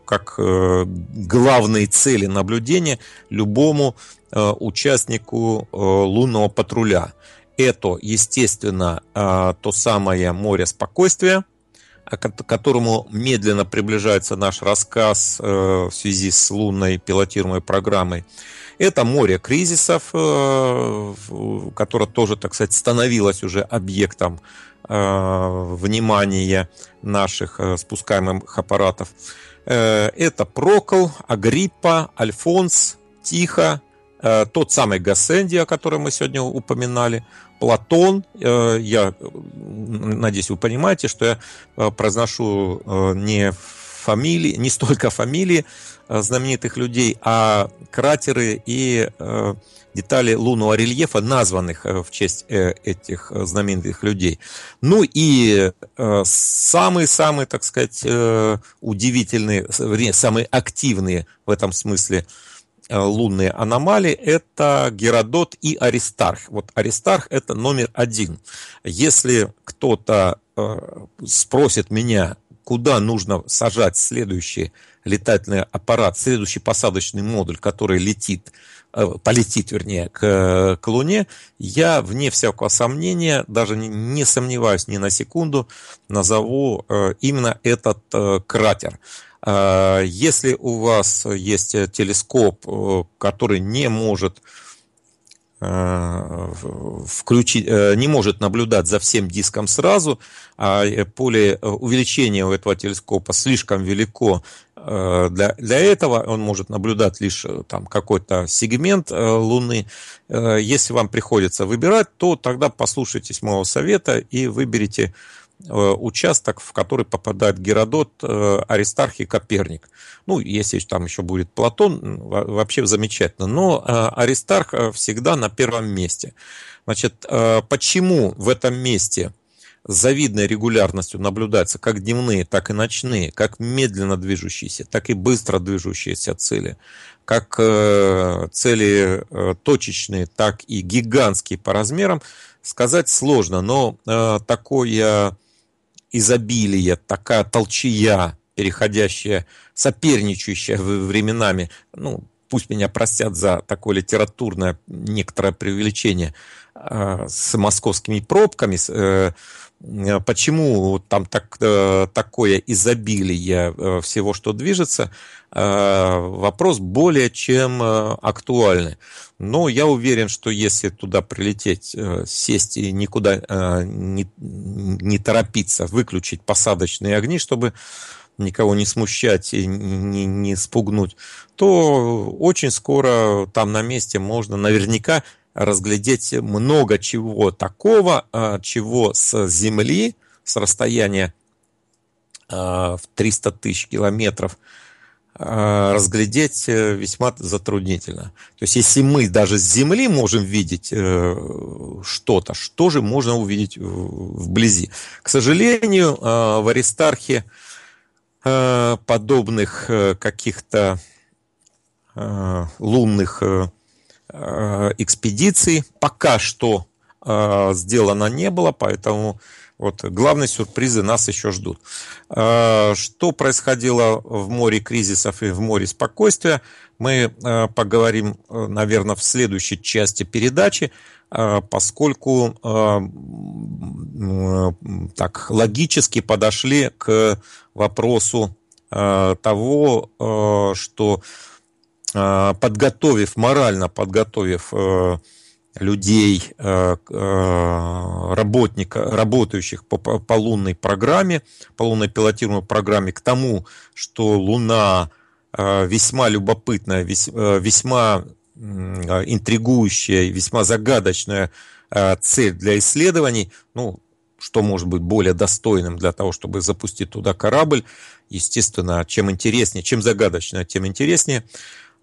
как главные цели наблюдения любому Э, участнику э, лунного патруля. Это, естественно, э, то самое море спокойствия, а к которому медленно приближается наш рассказ в связи с лунной пилотируемой программой. Это море кризисов, которое тоже, так сказать, становилось уже объектом внимания наших спускаемых аппаратов. Это Прокол, Агриппа, Альфонс, Тихо, Э, тот самый Гассенди, о котором мы сегодня упоминали, Платон, э, я надеюсь, вы понимаете, что я э, произношу не фамилии, не столько фамилии знаменитых людей, а кратеры и детали лунного рельефа, названных в честь этих знаменитых людей. Ну и самые-самые, так сказать, удивительный, самые активные в этом смысле – Э, лунные аномалии – это Геродот и Аристарх. Вот Аристарх – это номер один. Если кто-то э, спросит меня, куда нужно сажать следующий летательный аппарат, следующий посадочный модуль, который летит, э, полетит, вернее, к, к Луне, я, вне всякого сомнения, даже не, не сомневаюсь ни на секунду, назову именно этот кратер – а, если у вас есть э, телескоп, э, который не может э, включить, не может наблюдать за всем диском сразу, а поле увеличения у этого телескопа слишком велико. Для, для этого он может наблюдать лишь там какой-то сегмент Луны. Если вам приходится выбирать, то тогда послушайтесь моего совета и выберите Э, участок, в который попадает Геродот, э, Аристарх и Коперник. Ну, если там еще будет Платон, вообще замечательно. Но э, Аристарх всегда на первом месте. Значит, почему в этом месте с завидной регулярностью наблюдаются как дневные, так и ночные, как медленно движущиеся, так и быстро движущиеся цели, как цели точечные, так и гигантские по размерам, сказать сложно, но такое изобилие, такая толчия, переходящая, соперничающая временами, ну, пусть меня простят за такое литературное некоторое преувеличение, а, с московскими пробками, э, почему там так, э, такое изобилие э, всего, что движется, вопрос более чем актуальный. Но я уверен, что если туда прилететь, э, сесть и никуда э, не, не торопиться, выключить посадочные огни, чтобы никого не смущать и не, не спугнуть, то очень скоро там на месте можно наверняка разглядеть много чего такого, а, чего с Земли, с расстояния а, в 300 тысяч километров – Э, разглядеть э, весьма затруднительно. То есть, если мы даже с Земли можем видеть э, что-то, что же можно увидеть вблизи? К сожалению, в Аристархе подобных каких-то лунных экспедиций пока что сделано не было, поэтому вот главные сюрпризы нас еще ждут. Э, что происходило в море кризисов и в море спокойствия, мы э, поговорим, э, наверное, в следующей части передачи, поскольку так логически подошли к вопросу того, что подготовив, морально подготовив людей, э, э, работника, работающих по, по лунной программе, по лунной пилотируемой программе, к тому, что Луна э, весьма любопытная, весьма интригующая, весьма загадочная цель для исследований, ну, что может быть более достойным для того, чтобы запустить туда корабль. Естественно, чем интереснее, чем загадочнее, тем интереснее.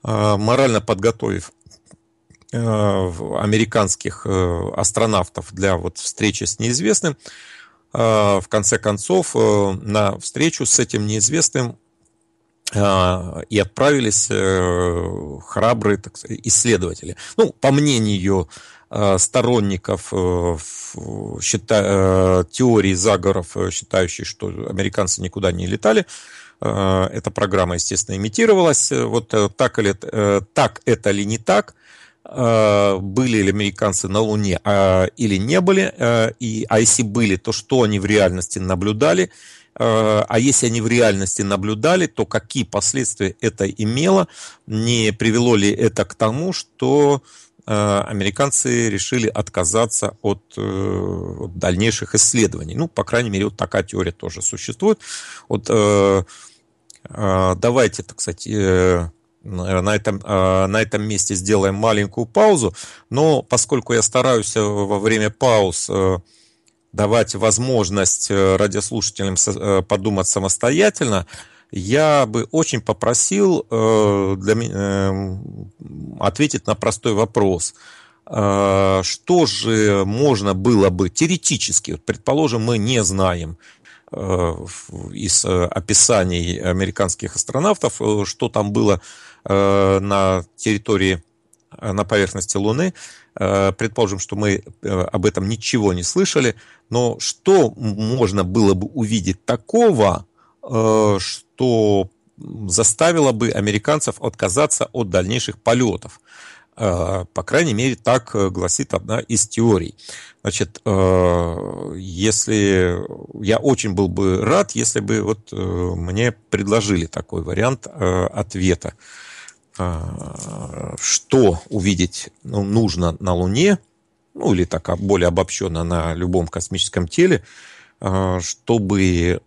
Морально подготовив Э, американских э, астронавтов для вот встречи с неизвестным. Э, в конце концов, на встречу с этим неизвестным и отправились храбрые так сказать, исследователи. Ну, по мнению сторонников счита, теории заговоров, считающих, что американцы никуда не летали, эта программа, естественно, имитировалась. Вот так, или, так это или не так – Э, были ли американцы на Луне а, или не были, э, и, а если были, то что они в реальности наблюдали, а, если они в реальности наблюдали, то какие последствия это имело, не привело ли это к тому, что американцы решили отказаться от, от дальнейших исследований. Ну, по крайней мере, вот такая теория тоже существует. Вот давайте, так сказать, на этом, а, на этом месте сделаем маленькую паузу, но поскольку я стараюсь э, во время пауз э, давать возможность э, радиослушателям подумать самостоятельно, я бы очень попросил для, ответить на простой вопрос. А, что же можно было бы теоретически, предположим, мы не знаем из описаний американских астронавтов, что там было Э, на территории, э, на поверхности Луны. Э, предположим, что мы об этом ничего не слышали, но что можно было бы увидеть такого, что заставило бы американцев отказаться от дальнейших полетов? По крайней мере, так гласит одна из теорий. Значит, если я очень был бы рад, если бы вот мне предложили такой вариант ответа. А, что увидеть ну, нужно на Луне, ну или так а, более обобщенно на любом космическом теле, а, чтобы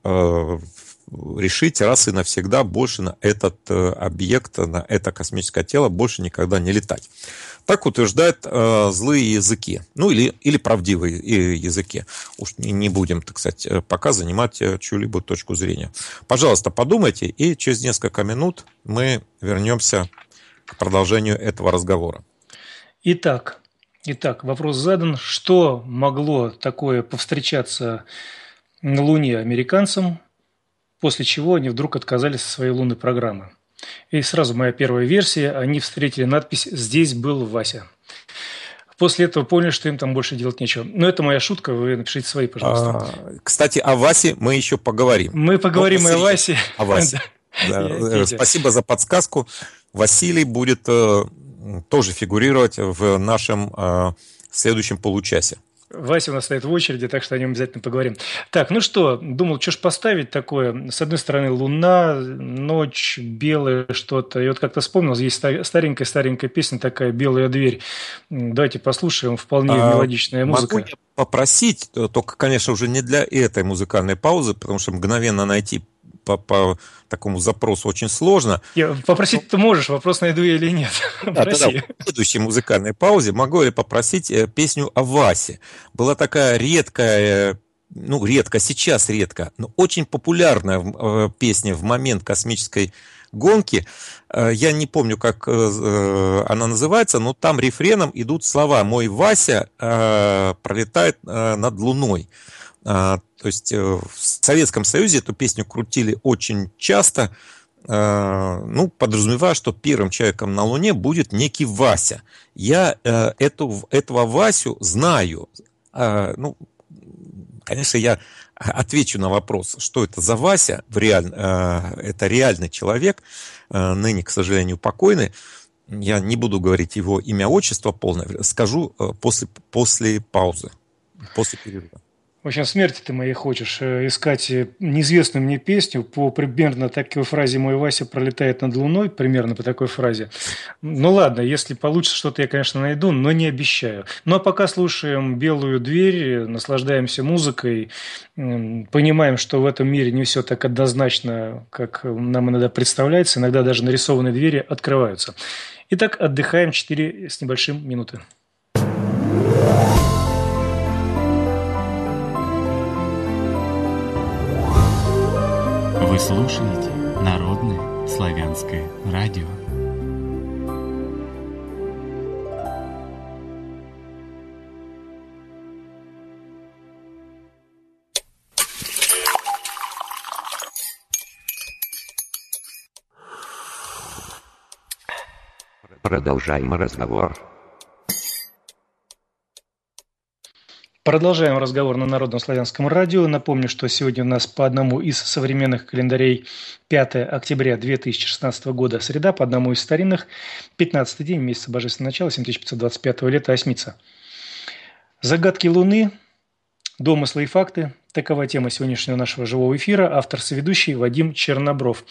решить раз и навсегда больше на этот э, объект, на это космическое тело больше никогда не летать. Так утверждают э, злые языки, ну или, или правдивые э, языки. Уж не не будем, так сказать, э, пока занимать э, чью-либо точку зрения. Пожалуйста, подумайте, и через несколько минут мы вернемся к продолжению этого разговора. Итак, итак, вопрос задан. Что могло такое повстречаться на Луне американцам, после чего они вдруг отказались от своей лунной программы? И сразу моя первая версия, они встретили надпись «Здесь был Вася». После этого поняли, что им там больше делать нечего. Но это моя шутка, вы напишите свои, пожалуйста. А, кстати, о Васе мы еще поговорим. Мы поговорим о Васе. О Васе. Э, спасибо за подсказку. Василий будет э, тоже фигурировать в нашем э, следующем получасе. Вася у нас стоит в очереди, так что о нем обязательно поговорим. Так, ну что, думал, что ж поставить такое. С одной стороны, луна, ночь, белое что-то. И вот как-то вспомнил, есть старенькая-старенькая песня такая «Белая дверь». Давайте послушаем, вполне а, мелодичная музыка. Могу я попросить, э, только, конечно, уже не для этой музыкальной паузы, потому что мгновенно найти по, по такому запросу очень сложно. Я, попросить ты можешь, вопрос найду я или нет. Да, тогда в следующей музыкальной паузе могу ли попросить э, песню о Васе. Была такая редкая ну, редко, сейчас редко, но очень популярная э, песня в момент космической гонки. Э, я не помню, как она называется, но там рефреном идут слова «Мой Вася пролетает над Луной». То есть э, в Советском Союзе эту песню крутили очень часто, э, ну, подразумевая, что первым человеком на Луне будет некий Вася. Я э, эту, этого Васю знаю. А, ну, конечно, я отвечу на вопрос, что это за Вася. В реаль... Это реальный человек, ныне, к сожалению, покойный. Я не буду говорить его имя, отчество полное. Скажу после, после паузы, после перерыва. Вообще, смерти ты моей хочешь э, искать э, неизвестную мне песню по примерно такой фразе «Мой Вася пролетает над луной», примерно по такой фразе. Ну ладно, если получится что-то, я, конечно, найду, но не обещаю. Ну а пока слушаем «Белую дверь», э, наслаждаемся музыкой, понимаем, что в этом мире не все так однозначно, как нам иногда представляется. Иногда даже нарисованные двери открываются. Итак, отдыхаем 4 с небольшим минуты. Вы слушаете Народное славянское радио. Продолжаем разговор. Продолжаем разговор на Народном славянском радио. Напомню, что сегодня у нас по одному из современных календарей 5 октября 2016 года среда, по одному из старинных, 15 день месяца божественного начала, 7525 лета, осьмица. Загадки Луны, домыслы и факты – такова тема сегодняшнего нашего живого эфира. Автор соведущий Вадим Чернобров.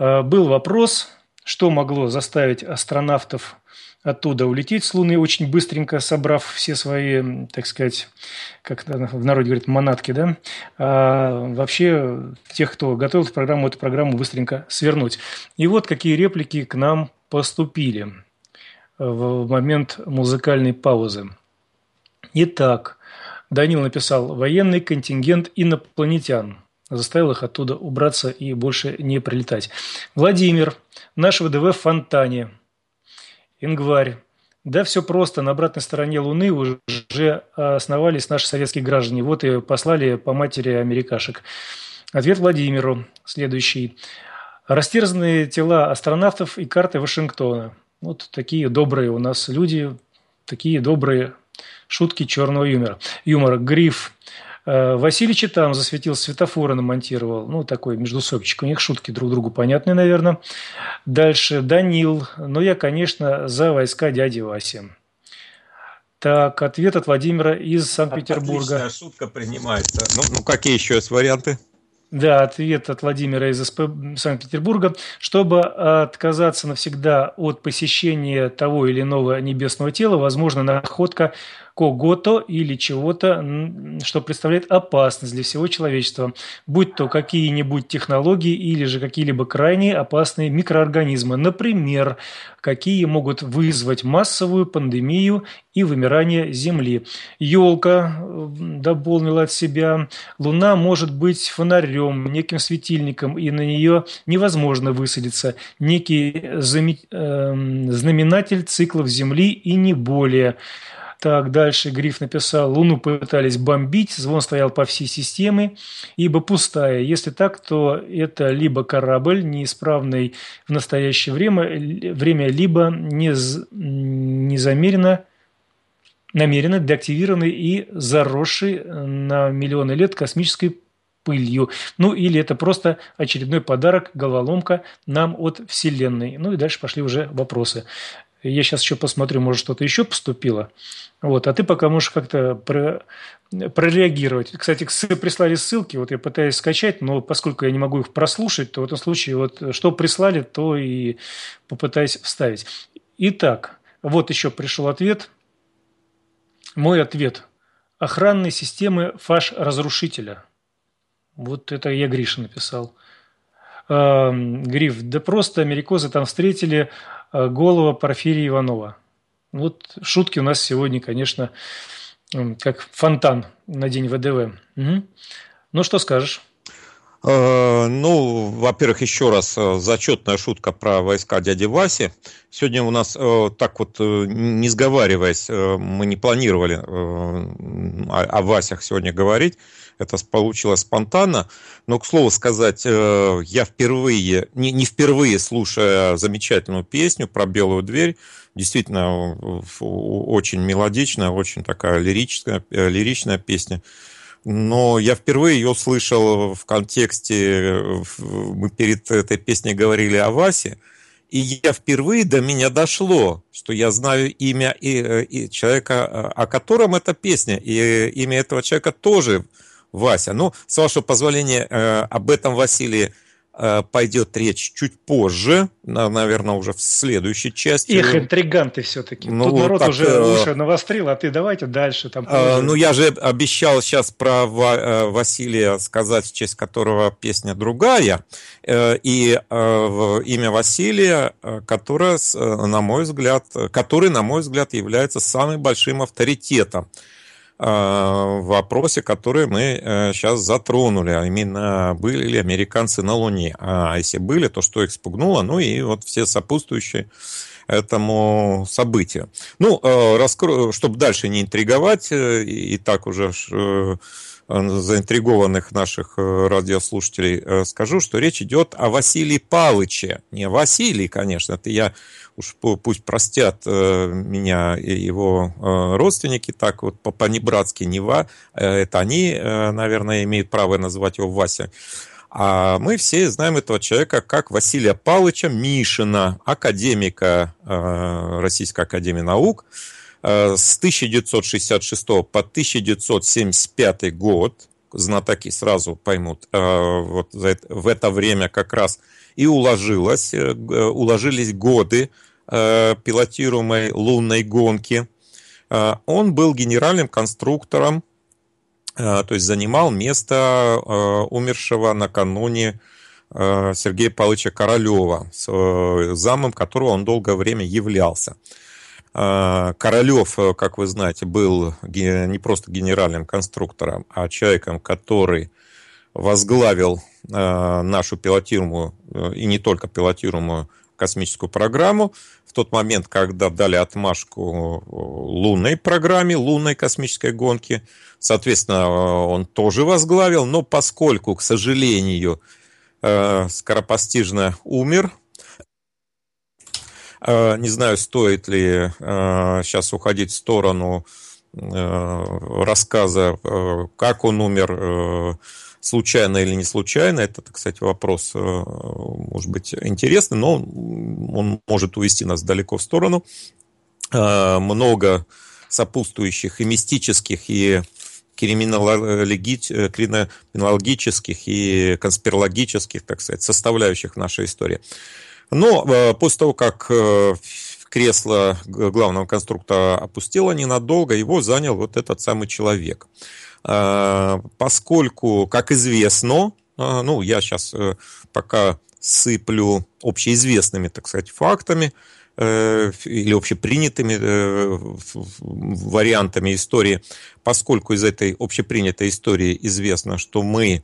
Э, был вопрос, что могло заставить астронавтов оттуда улететь с Луны очень быстренько, собрав все свои, так сказать, как в народе говорят, манатки, да, а вообще тех, кто готовил эту программу, эту программу быстренько свернуть. И вот какие реплики к нам поступили в момент музыкальной паузы. Итак, Данил написал «Военный контингент инопланетян» заставил их оттуда убраться и больше не прилетать. Владимир, наш ВДВ в фонтане – Ингварь. Да, все просто. На обратной стороне Луны уже основались наши советские граждане. Вот и послали по матери америкашек. Ответ Владимиру следующий. Растерзанные тела астронавтов и карты Вашингтона. Вот такие добрые у нас люди, такие добрые шутки черного юмора. Юмор Гриф. Э, Василий Читам засветил светофоры, намонтировал. Ну, такой междусопчик. У них шутки друг другу понятны, наверное. Дальше Данил. Но «Ну, я, конечно, за войска дяди Васи. Так, ответ от Владимира из Санкт-Петербурга. Отличная шутка принимается. Ну, ну какие еще есть варианты? Да, ответ от Владимира из СП... Санкт-Петербурга. Чтобы отказаться навсегда от посещения того или иного небесного тела, возможно, находка кого-то или чего-то, что представляет опасность для всего человечества, будь то какие-нибудь технологии или же какие-либо крайне опасные микроорганизмы. Например, какие могут вызвать массовую пандемию и вымирание Земли. Елка дополнила от себя. Луна может быть фонарем, неким светильником, и на нее невозможно высадиться. Некий эм, знаменатель циклов Земли и не более. Так, дальше Гриф написал, Луну пытались бомбить, звон стоял по всей системе, ибо пустая. Если так, то это либо корабль, неисправный в настоящее время, время либо незамеренно намеренно деактивированный и заросший э, на миллионы лет космической пылью. Ну или это просто очередной подарок, головоломка нам от Вселенной. Ну и дальше пошли уже вопросы. Я сейчас еще посмотрю, может, что-то еще поступило. Вот, а ты пока можешь как-то про, прореагировать. Кстати, прислали ссылки, вот я пытаюсь скачать, но поскольку я не могу их прослушать, то в этом случае вот э, что прислали, то и попытаюсь вставить. Итак, вот еще пришел ответ. Мой ответ. Охранные системы фаш-разрушителя. Вот это я Гриша написал. Эм, гриф, да просто америкозы там встретили Э, голова Порфирия Иванова. Вот шутки у нас сегодня, конечно, как фонтан на день ВДВ. Угу. Ну, что скажешь? Э, ну, во-первых, еще раз э, зачетная шутка про войска дяди Васи. Сегодня у нас так вот, не сговариваясь, мы не планировали о Васях сегодня говорить это получилось спонтанно. Но, к слову сказать, э, я впервые, не, не впервые слушая замечательную песню про белую дверь, действительно э, очень мелодичная, очень такая лирическая, э, лиричная песня. Но я впервые ее слышал в контексте, мы перед этой песней говорили о Васе, и я впервые до меня дошло, что я знаю имя и, и человека, о котором эта песня, и имя этого человека тоже Вася. Ну, с вашего позволения, э, об этом, Василии э, пойдет речь чуть позже, наверное, уже в следующей части. Их интриганты все-таки. Ну, Тут народ так, уже э, уши навострил, а ты давайте дальше. Там, а, ну, я же обещал сейчас про э, Василия сказать, в честь которого песня другая, и имя Василия, которое, на мой взгляд, который, на мой взгляд, является самым большим авторитетом Э, вопросе, который мы сейчас э, затронули, а именно были ли американцы на Луне. А, а если были, то что их спугнуло, ну и вот все сопутствующие этому событию. Ну, э, раскро... чтобы дальше не интриговать, и так уже заинтригованных наших радиослушателей скажу, что речь идет о Василии Палыче. Не Василий, конечно, это я уж пусть простят э, меня и его э, родственники, так вот по-небратски Нева, э, это они, наверное, имеют право называть его Вася. А мы все знаем этого человека как Василия Павловича Мишина, академика Российской Академии Наук, с 1966 по 1975 год знатоки сразу поймут, э, вот в это время как раз и уложилось, э, э, уложились годы пилотируемой лунной гонки. Он был генеральным конструктором, то есть занимал место умершего накануне Сергея Павловича Королева, замом которого он долгое время являлся. А, Королев, э, как вы знаете, был не просто генеральным конструктором, а человеком, который возглавил а, нашу пилотируемую, э, и не только пилотируемую, космическую программу. В тот момент, когда дали отмашку э, лунной программе, лунной космической гонке, соответственно, он тоже возглавил, но поскольку, к сожалению, скоропостижно умер – Э, не знаю, стоит ли сейчас э, уходить в сторону э, рассказа, как он умер, случайно или не случайно, это, кстати, вопрос, может быть, интересный, но он, может увести нас далеко в сторону. Много сопутствующих и мистических, и криминологических и конспирологических, так сказать, составляющих нашей истории. Но э, после того, как э, кресло главного конструктора опустило ненадолго, его занял вот этот самый человек. Э, поскольку, как известно, ну, я сейчас пока сыплю общеизвестными, так сказать, фактами или общепринятыми вариантами истории, поскольку из этой общепринятой истории известно, что мы,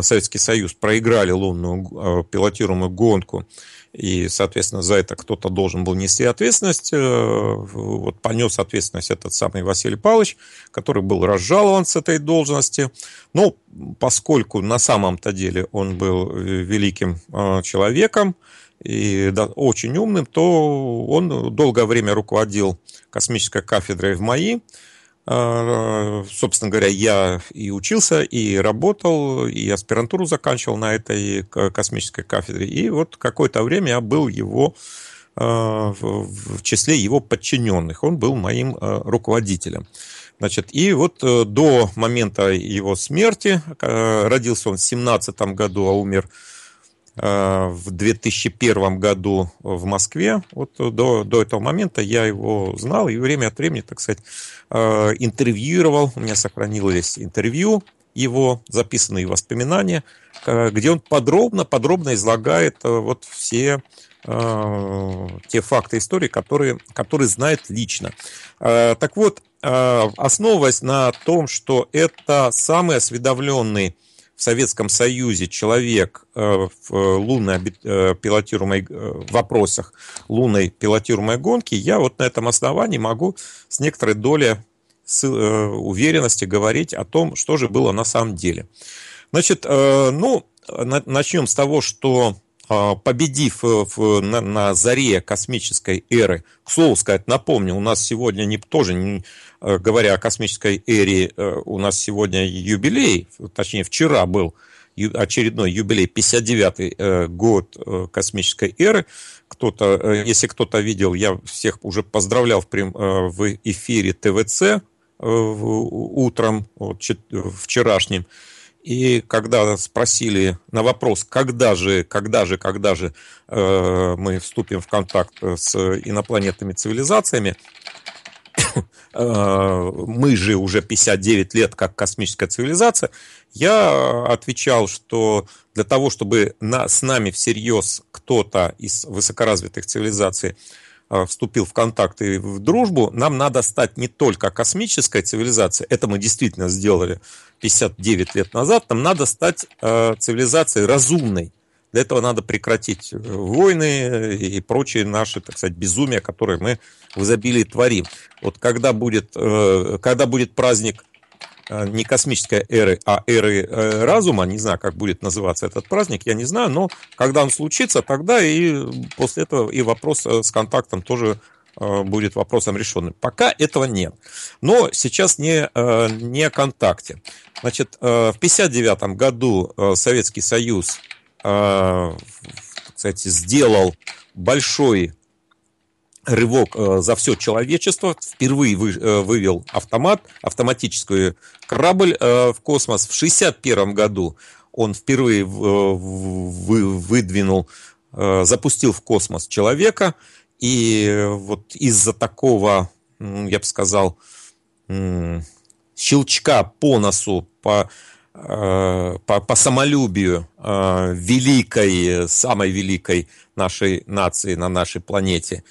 Советский Союз, проиграли лунную пилотируемую гонку, и, соответственно, за это кто-то должен был нести ответственность. Э, вот понес ответственность этот самый Василий Павлович, который был разжалован с этой должности. Но ну, поскольку на самом-то деле он был э, великим э, человеком, и очень умным, то он долгое время руководил космической кафедрой в МАИ, а, собственно говоря, я и учился, и работал, и аспирантуру заканчивал на этой космической кафедре. И вот какое-то время я был его а, в числе его подчиненных. Он был моим а, руководителем. Значит, и вот э, до момента его смерти, родился он в 17 году, а умер в Э, в 2001 году в Москве. Вот э, до, до этого момента я его знал и время от времени, так сказать, э, интервьюировал. У меня сохранилось интервью его, записанные воспоминания, где он подробно, подробно излагает вот все те факты истории, которые, которые знает лично. Так вот, основываясь на том, что это самый осведомленный в Советском Союзе человек э, в э, лунной э, пилотируемой в вопросах лунной пилотируемой гонки, я вот на этом основании могу с некоторой долей уверенности говорить о том, что же было на самом деле. Значит, ну, начнем с того, что а, победив в, на, на заре космической эры, к слову сказать, напомню, у нас сегодня не, тоже не, Э, говоря о космической эре, э, у нас сегодня юбилей, точнее вчера был очередной юбилей, 59-й э, год космической эры. Кто-то, если кто-то видел, я всех уже поздравлял в, эфире ТВЦ утром вчерашним. И когда спросили на вопрос, когда же, когда же, когда же э, мы вступим в контакт с инопланетными цивилизациями, Э, мы же уже 59 лет как космическая цивилизация, я отвечал, что для того, чтобы на, с нами всерьез кто-то из высокоразвитых цивилизаций э, вступил в контакт и в дружбу, нам надо стать не только космической цивилизацией, это мы действительно сделали 59 лет назад, нам надо стать э, цивилизацией разумной, для этого надо прекратить э, войны э, и прочие наши, так сказать, безумия, которые мы в изобилии творим. Вот когда будет, э, когда будет праздник не космической эры, а эры разума, не знаю, как будет называться этот праздник, я не знаю, но когда он случится, тогда и после этого и вопрос с контактом тоже будет вопросом решенным. Пока этого нет. Но сейчас не, не о контакте. Значит, в 1959 году Советский Союз а, кстати, сделал большой рывок э, за все человечество, впервые э, вывел автомат, автоматическую корабль э, в космос. В 1961 году он впервые выдвинул, запустил в космос человека. И вот из-за такого, я бы сказал, щелчка по носу, по по, по самолюбию э, великой, самой великой нашей нации на нашей планете.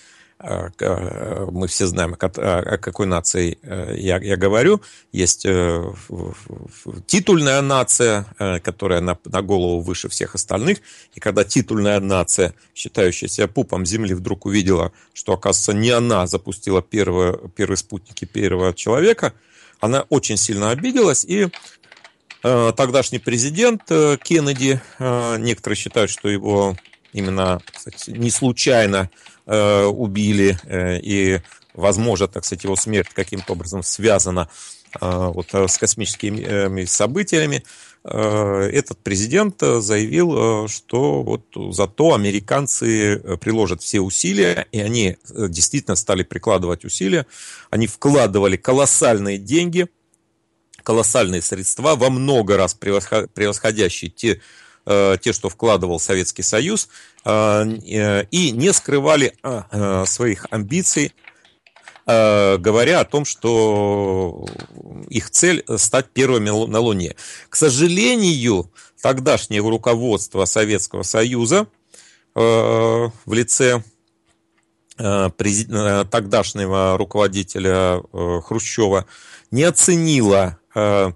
Э, э, мы все знаем, о какой нации я, я говорю. Есть титульная нация, которая на, на голову выше всех остальных. И когда титульная нация, считающаяся пупом Земли, вдруг увидела, что, оказывается, не она запустила первые, первые спутники первого человека, она очень сильно обиделась и Э, тогдашний президент э, Кеннеди, э, некоторые считают, что его именно кстати, не случайно убили, и, возможно, так сказать, его смерть каким-то образом связана вот, с космическими событиями, этот президент заявил, что вот зато американцы приложат все усилия, и они действительно стали прикладывать усилия, они вкладывали колоссальные деньги – колоссальные средства, во много раз превосходящие те, э, те, что вкладывал Советский Союз, э, э, и не скрывали своих амбиций, говоря о том, что их цель стать первыми на Луне. К сожалению, тогдашнее руководство Советского Союза в лице тогдашнего руководителя Хрущева не оценила Э,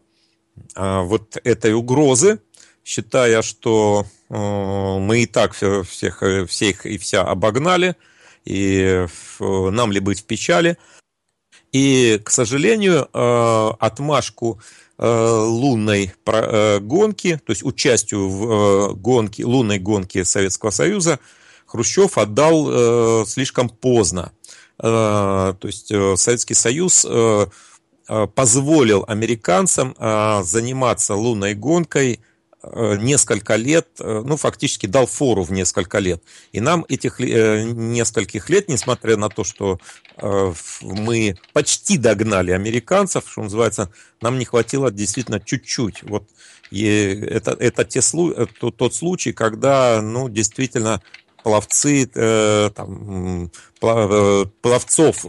а, вот этой угрозы, считая, что э, мы и так всех, э, всех и вся обогнали, и нам ли быть в печали. И, к сожалению, отмашку лунной гонки, то есть участию в гонке, лунной гонке Советского Союза, Хрущев отдал слишком поздно. То есть Советский Союз Э, позволил американцам э, заниматься лунной гонкой э, несколько лет, ну, фактически дал фору в несколько лет. И нам этих нескольких лет, несмотря на то, что мы почти догнали американцев, что называется, нам не хватило действительно чуть-чуть. Вот и это, это те, тот случай, когда, ну, действительно, пловцы, там, пловцов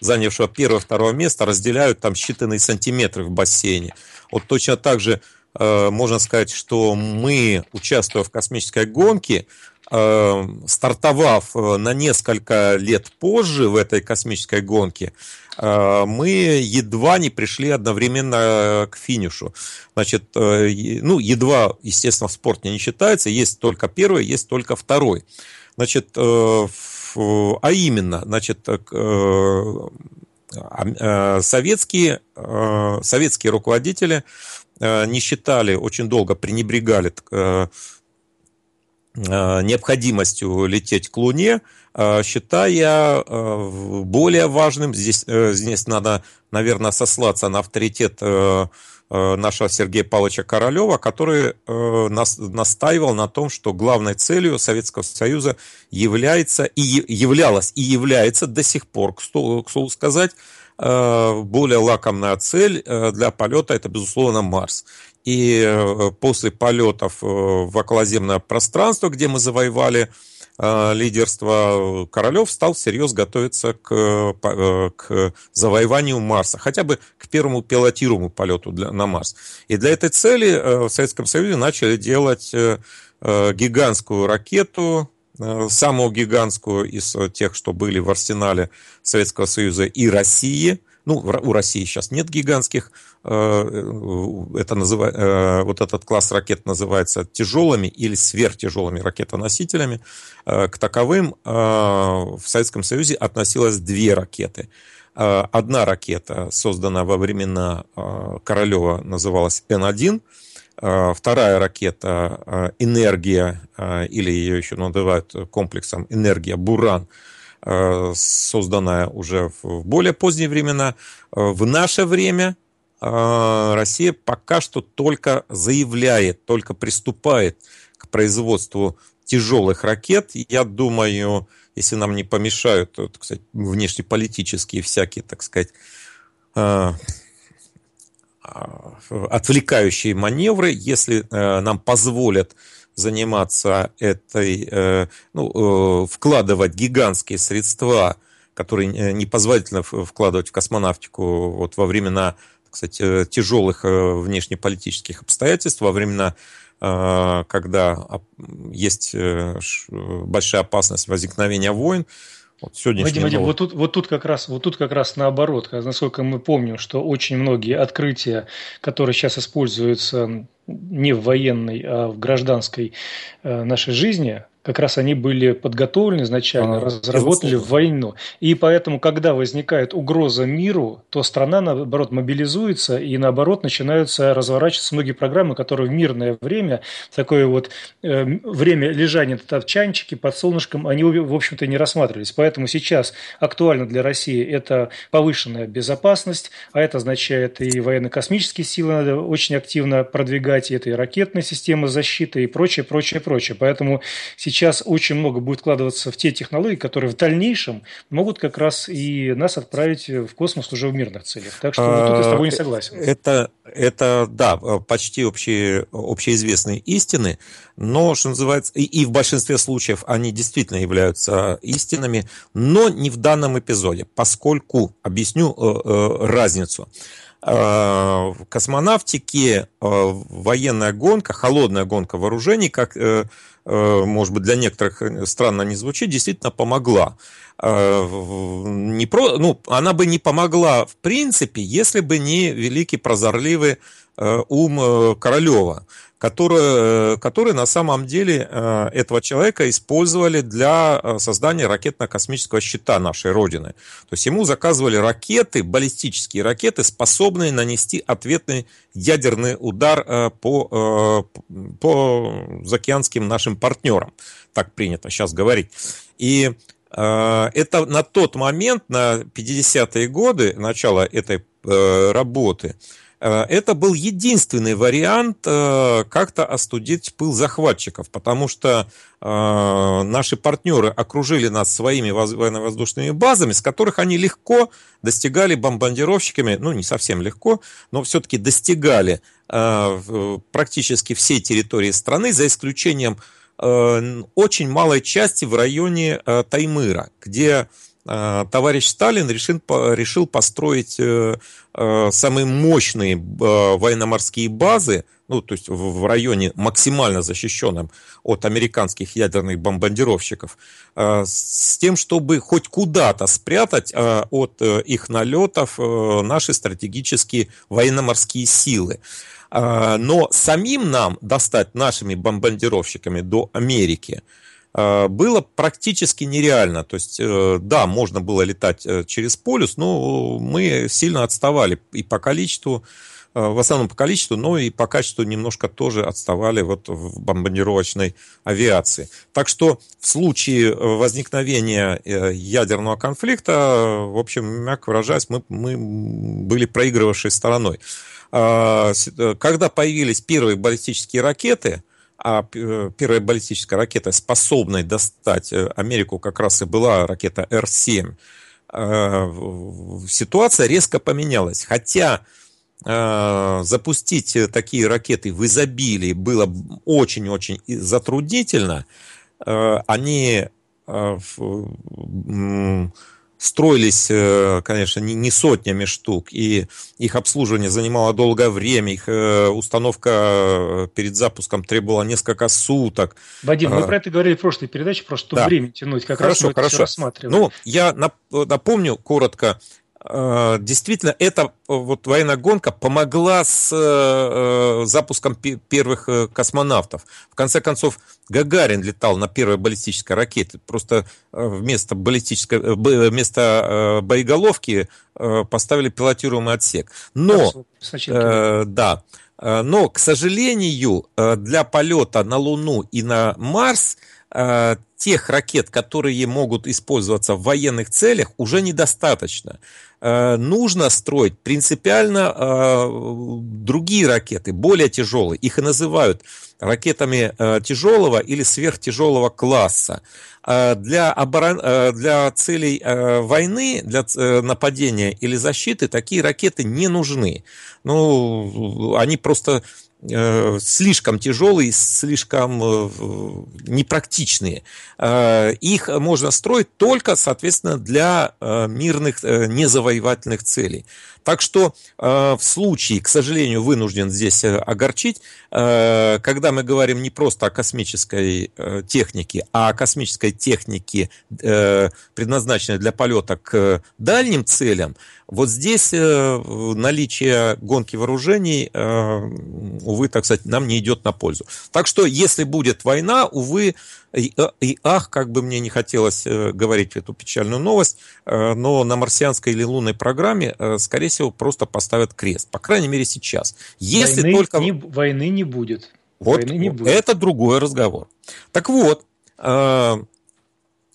занявшего первое-второе место, разделяют там считанные сантиметры в бассейне. Вот точно так же э, можно сказать, что мы, участвуя в космической гонке, э, стартовав э, на несколько лет позже в этой космической гонке, э, мы едва не пришли одновременно к финишу. Значит, э, ну, едва, естественно, в спорте не считается, есть только первый, есть только второй. Значит, в Э, а именно, значит, э, э, советские, советские руководители не считали, очень долго пренебрегали необходимостью лететь к Луне, считая более важным, здесь, здесь надо, наверное, сослаться на авторитет Э, нашего Сергея Павловича Королева, который э, настаивал на том, что главной целью Советского Союза является и являлась и является до сих пор, к слову сказать, э, более лакомная цель для полета это, безусловно, Марс. И после полетов в околоземное пространство, где мы завоевали Э, лидерства королев стал всерьез готовиться к, э, э, к завоеванию Марса, хотя бы к первому пилотируемому полету для, на Марс. И для этой цели в Советском Союзе начали делать гигантскую ракету, самую гигантскую из тех, что были в арсенале Советского Союза и России – ну, у России сейчас нет гигантских, э, э, это называ, э, вот этот класс ракет называется тяжелыми или сверхтяжелыми ракетоносителями. К таковым в Советском Союзе относилось две ракеты. Одна ракета, созданная во времена Королева, называлась Н-1, Вторая ракета «Энергия», или ее еще называют комплексом «Энергия Буран», Э, созданная уже в более поздние времена. Э, в наше время э, Россия пока что только заявляет, только приступает к производству тяжелых ракет. Я думаю, если нам не помешают, так сказать, внешнеполитические всякие, так сказать, отвлекающие маневры, если нам позволят заниматься этой, э, ну, э, вкладывать гигантские средства, которые э, непозволительно вкладывать в космонавтику вот во времена, кстати, тяжелых внешнеполитических обстоятельств, во времена когда а, есть большая опасность возникновения войн, вот Вадим, Вадим, вот тут, вот тут как раз, вот тут как раз наоборот, насколько мы помним, что очень многие открытия, которые сейчас используются не в военной, а в гражданской э, нашей жизни, как раз они были подготовлены изначально, а, разработали в войну. И поэтому, когда возникает угроза миру, то страна, наоборот, мобилизуется, и, наоборот, начинаются разворачиваться многие программы, которые в мирное время, такое вот э, время лежания в топчанчике под солнышком, они, в общем-то, не рассматривались. Поэтому сейчас актуально для России это повышенная безопасность, а это означает и военно-космические силы надо очень активно продвигать, и это и ракетная система защиты, и прочее, прочее, прочее. Поэтому сейчас сейчас очень много будет вкладываться в те технологии, которые в дальнейшем могут как раз и нас отправить в космос уже в мирных целях. Так что а, тут я с тобой не а, согласен. Это, это да, почти общие, общеизвестные истины, но, что называется, и, и в большинстве случаев они действительно являются истинами, но не в данном эпизоде, поскольку, объясню э, э, разницу э, в космонавтике военная гонка, холодная гонка вооружений, как Э, может быть, для некоторых э, странно не звучит, действительно помогла. Э, не про, ну, она бы не помогла, в принципе, если бы не великий прозорливый ум Королева которые, э, которые на самом деле э, этого человека использовали для э, создания ракетно-космического щита нашей Родины. То есть ему заказывали ракеты, баллистические ракеты, способные нанести ответный ядерный удар по, по заокеанским нашим партнерам. Так принято сейчас говорить. И это на тот момент, на 50-е годы, начало этой работы, Э, это был единственный вариант э, как-то остудить пыл захватчиков, потому что э, наши партнеры окружили нас своими военно-воздушными базами, с которых они легко достигали бомбардировщиками, ну не совсем легко, но все-таки достигали практически всей территории страны, за исключением очень малой части в районе Таймыра, где Э, товарищ Сталин решил, решил построить э, э, самые мощные военно-морские базы, ну, то есть в районе максимально защищенном от американских ядерных бомбардировщиков, с тем, чтобы хоть куда-то спрятать от их налетов наши стратегические военно-морские силы. Но самим нам достать нашими бомбардировщиками до Америки – Э, было практически нереально. То есть, э, да, можно было летать э, через полюс, но мы сильно отставали и по количеству, в основном по количеству, но и по качеству немножко тоже отставали вот в бомбардировочной авиации. Так что в случае возникновения ядерного конфликта, в общем, мягко выражаясь, мы, мы были проигрывавшей стороной. А, когда появились первые баллистические ракеты – а э, первая баллистическая ракета, способной достать э, Америку, как раз и была ракета Р-7, а, ситуация резко поменялась. Хотя а, запустить э, такие ракеты в изобилии было очень-очень затруднительно, а, они строились, э, конечно, не сотнями штук, и их обслуживание занимало долгое время, их э, установка э, перед запуском требовала несколько суток. Вадим, мы а. про это говорили в прошлой передаче, просто да. время тянуть, как хорошо, раз мы хорошо. это все рассматривали. Ну, я напомню коротко, Э, действительно, эта э, вот военная гонка помогла с э, запуском первых космонавтов. В конце концов, Гагарин летал на первой баллистической ракете. Просто вместо, баллистической, вместо боеголовки поставили пилотируемый отсек. Но, да, но, к сожалению, для полета на Луну и на Марс тех ракет, которые могут использоваться в военных целях, уже недостаточно. Э, нужно строить принципиально э, другие ракеты, более тяжелые. Их и называют ракетами э, тяжелого или сверхтяжелого класса. Для, оборон... для целей войны, для нападения или защиты такие ракеты не нужны. Ну, они просто Э, слишком тяжелые, слишком э, непрактичные. Э, их можно строить только, соответственно, для мирных, незавоевательных целей. Так что в случае, к сожалению, вынужден здесь огорчить, когда мы говорим не просто о космической технике, а о космической технике, предназначенной для полета к дальним целям, вот здесь наличие гонки вооружений, увы, увы, так сказать, нам не идет на пользу. Так что, если будет война, увы, и, э, и ах, как бы мне не хотелось э, говорить эту печальную новость, э, но на марсианской или лунной программе, скорее всего, просто поставят крест. По крайней мере, сейчас. Если войны только... Не, войны не будет. Вот, войны не будет. это другой разговор. Так вот,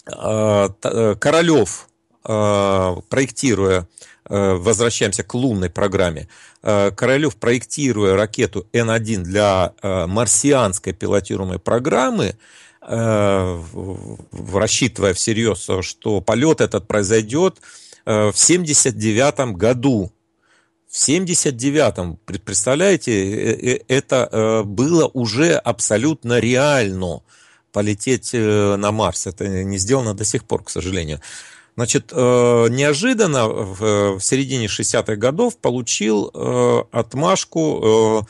Королев, проектируя Э, возвращаемся к лунной программе, э, Королев, проектируя ракету Н-1 для э, марсианской пилотируемой программы, рассчитывая всерьез, что полет этот произойдет в 1979 году. В 79-м, представляете, это было уже абсолютно реально полететь на Марс. Это не сделано до сих пор, к сожалению. Значит, э, неожиданно в э, середине 60-х годов получил э, отмашку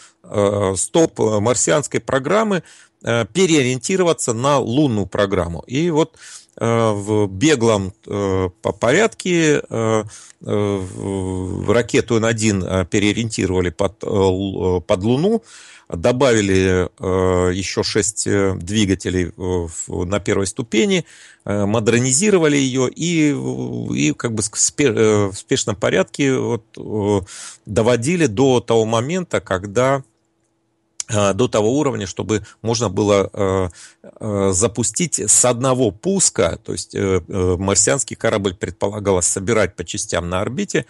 стоп марсианской программы переориентироваться на лунную программу. И вот в беглом по порядке ракету Н-1 переориентировали под, под Луну, добавили э, еще 6 э, двигателей э, в, на первой ступени, э, модернизировали ее и, и как бы спе, э, в спешном порядке вот, э, доводили до того момента, когда до того уровня, чтобы можно было запустить с одного пуска, то есть марсианский корабль предполагалось собирать по частям на орбите,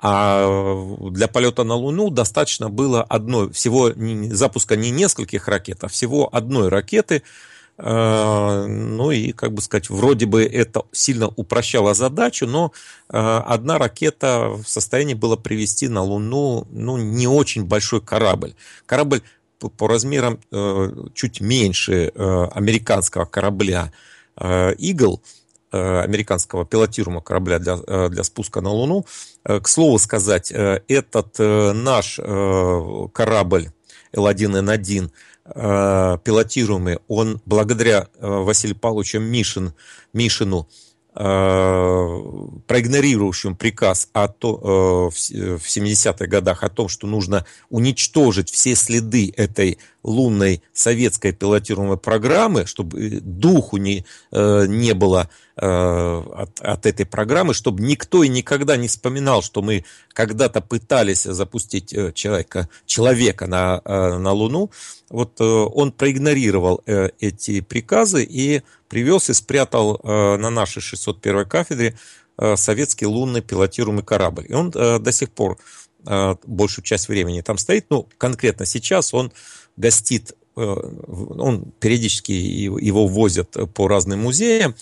а для полета на Луну достаточно было одной, всего запуска не нескольких ракет, а всего одной ракеты. Э, ну и, как бы сказать, вроде бы это сильно упрощало задачу, но э, одна ракета в состоянии была привести на Луну ну, не очень большой корабль. Корабль по размерам э, чуть меньше американского корабля «Игл», Э, американского пилотируемого корабля для, э, для спуска на Луну. Э, к слову сказать, этот наш корабль Л1Н1 пилотируемый, он благодаря Василию Павловичу Мишин, Мишину, проигнорирующим приказ о то, в 70-х годах о том, что нужно уничтожить все следы этой лунной советской пилотируемой программы, чтобы э, духу не, э, не было э, от, от этой программы, чтобы никто и никогда не вспоминал, что мы когда-то пытались запустить человека, человека на, на Луну. Вот он проигнорировал эти приказы и привез и спрятал на нашей 601 кафедре советский лунный пилотируемый корабль. И он до сих пор большую часть времени там стоит. Ну, конкретно сейчас он гостит, э, он периодически его возят по разным музеям.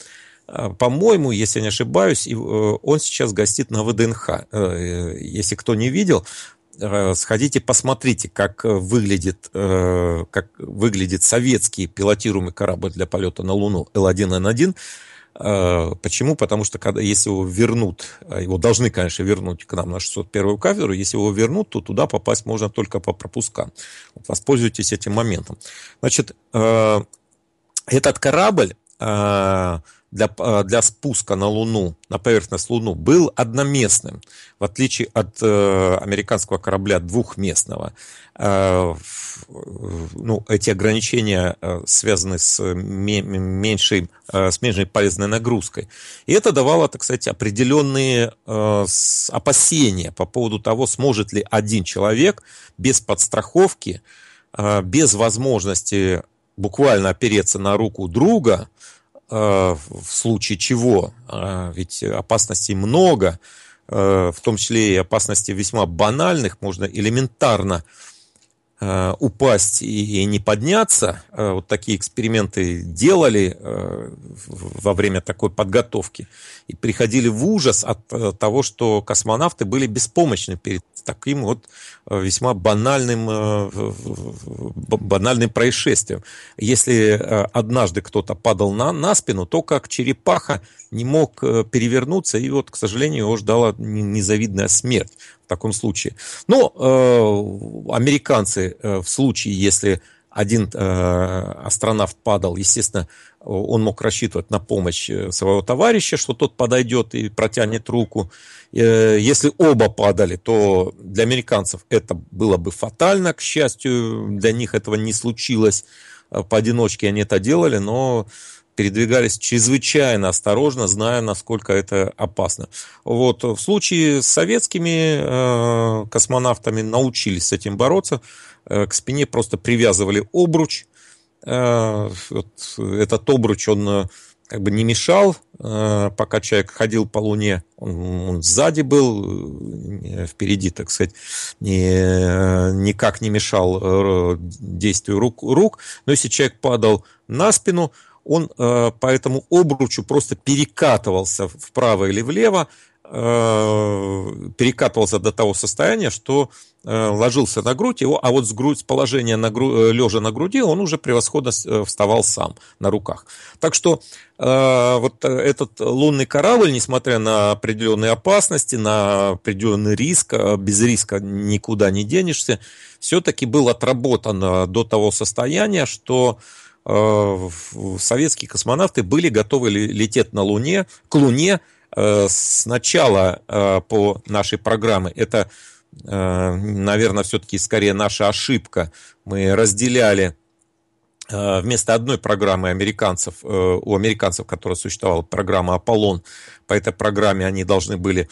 А, по-моему, если я не ошибаюсь, э, он сейчас гостит на ВДНХ. Э, если кто не видел, сходите, посмотрите, как выглядит, как выглядит советский пилотируемый корабль для полета на Луну Л1Н1. Э, почему? Потому что когда, если его вернут, э, его должны, конечно, вернуть к нам на 601 кафедру, если его вернут, то туда попасть можно только по пропускам. Вот воспользуйтесь этим моментом. Значит, э, этот корабль для, э, для спуска на Луну, на поверхность Луну, был одноместным, в отличие от э, американского корабля двухместного. Э, э ну, эти ограничения э, связаны с, э, меньшей, э, с меньшей полезной нагрузкой. И это давало, так сказать, определенные э, опасения по поводу того, сможет ли один человек без подстраховки, э, без возможности буквально опереться на руку друга, Э, в случае чего, а, ведь опасностей много, э, в том числе и опасностей весьма банальных, можно элементарно Э, упасть и не подняться. Э, вот такие эксперименты делали э, во время такой подготовки. И приходили в ужас от того, что космонавты были беспомощны перед таким вот весьма банальным, банальным происшествием. Если однажды кто-то падал на, на спину, то как черепаха не мог э, перевернуться, и вот, к сожалению, его ждала незавидная смерть в таком случае. Но э, американцы э, в случае, если один э, астронавт падал, естественно, он мог рассчитывать на помощь э, своего товарища, что тот подойдет и протянет руку. Э, если оба падали, то для американцев это было бы фатально, к счастью, для них этого не случилось. Поодиночке они это делали, но передвигались чрезвычайно осторожно, зная, насколько это опасно. Вот. В случае с советскими э, космонавтами научились с этим бороться. Э, к спине просто привязывали обруч. Э, вот этот обруч, он э, как бы не мешал, э, пока человек ходил по Луне, он, он сзади был, э, впереди, так сказать, не, никак не мешал действию рук, рук. Но если человек падал на спину, он э, по этому обручу просто перекатывался вправо или влево, э, перекатывался до того состояния, что э, ложился на грудь, его, а вот с, грудь, с положения на гру, э, лежа на груди он уже превосходно э, вставал сам на руках. Так что э, вот этот лунный корабль, несмотря на определенные опасности, на определенный риск, э, без риска никуда не денешься, все-таки был отработан до того состояния, что Э, советские космонавты были готовы лететь на Луне, к Луне э, сначала э, по нашей программе. Это, наверное, все-таки скорее наша ошибка. Мы разделяли вместо одной программы американцев, у американцев, которая существовала, программа «Аполлон», по этой программе они должны были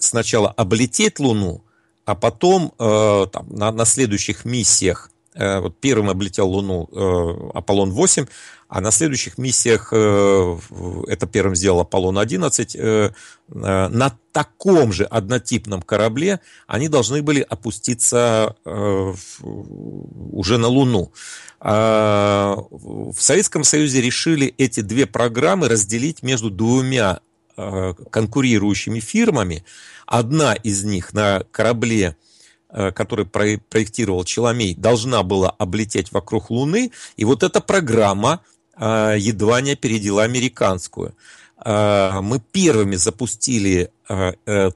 сначала облететь Луну, а потом там, на, на следующих миссиях Э, вот первым облетел Луну э, Аполлон-8, а на следующих миссиях, э, это первым сделал Аполлон-11, на таком же однотипном корабле они должны были опуститься уже на Луну. А, в Советском Союзе решили эти две программы разделить между двумя конкурирующими фирмами. Одна из них на корабле – Э, который проектировал Челомей, должна была облететь вокруг Луны, и вот эта программа э, едва не опередила американскую. Э, мы первыми запустили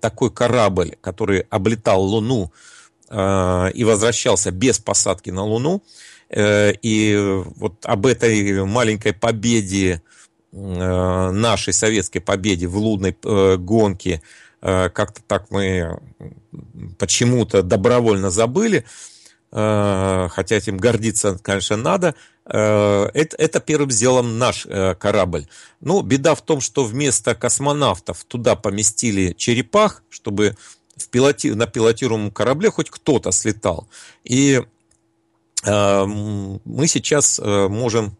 такой корабль, который облетал Луну и возвращался без посадки на Луну. И вот об этой маленькой победе, нашей советской победе в лунной гонке – Э, как-то так мы почему-то добровольно забыли, э, хотя этим гордиться, конечно, надо. Э, это, это первым делом наш корабль. Ну, беда в том, что вместо космонавтов туда поместили черепах, чтобы в пилоти... на пилотируемом корабле хоть кто-то слетал. И мы сейчас можем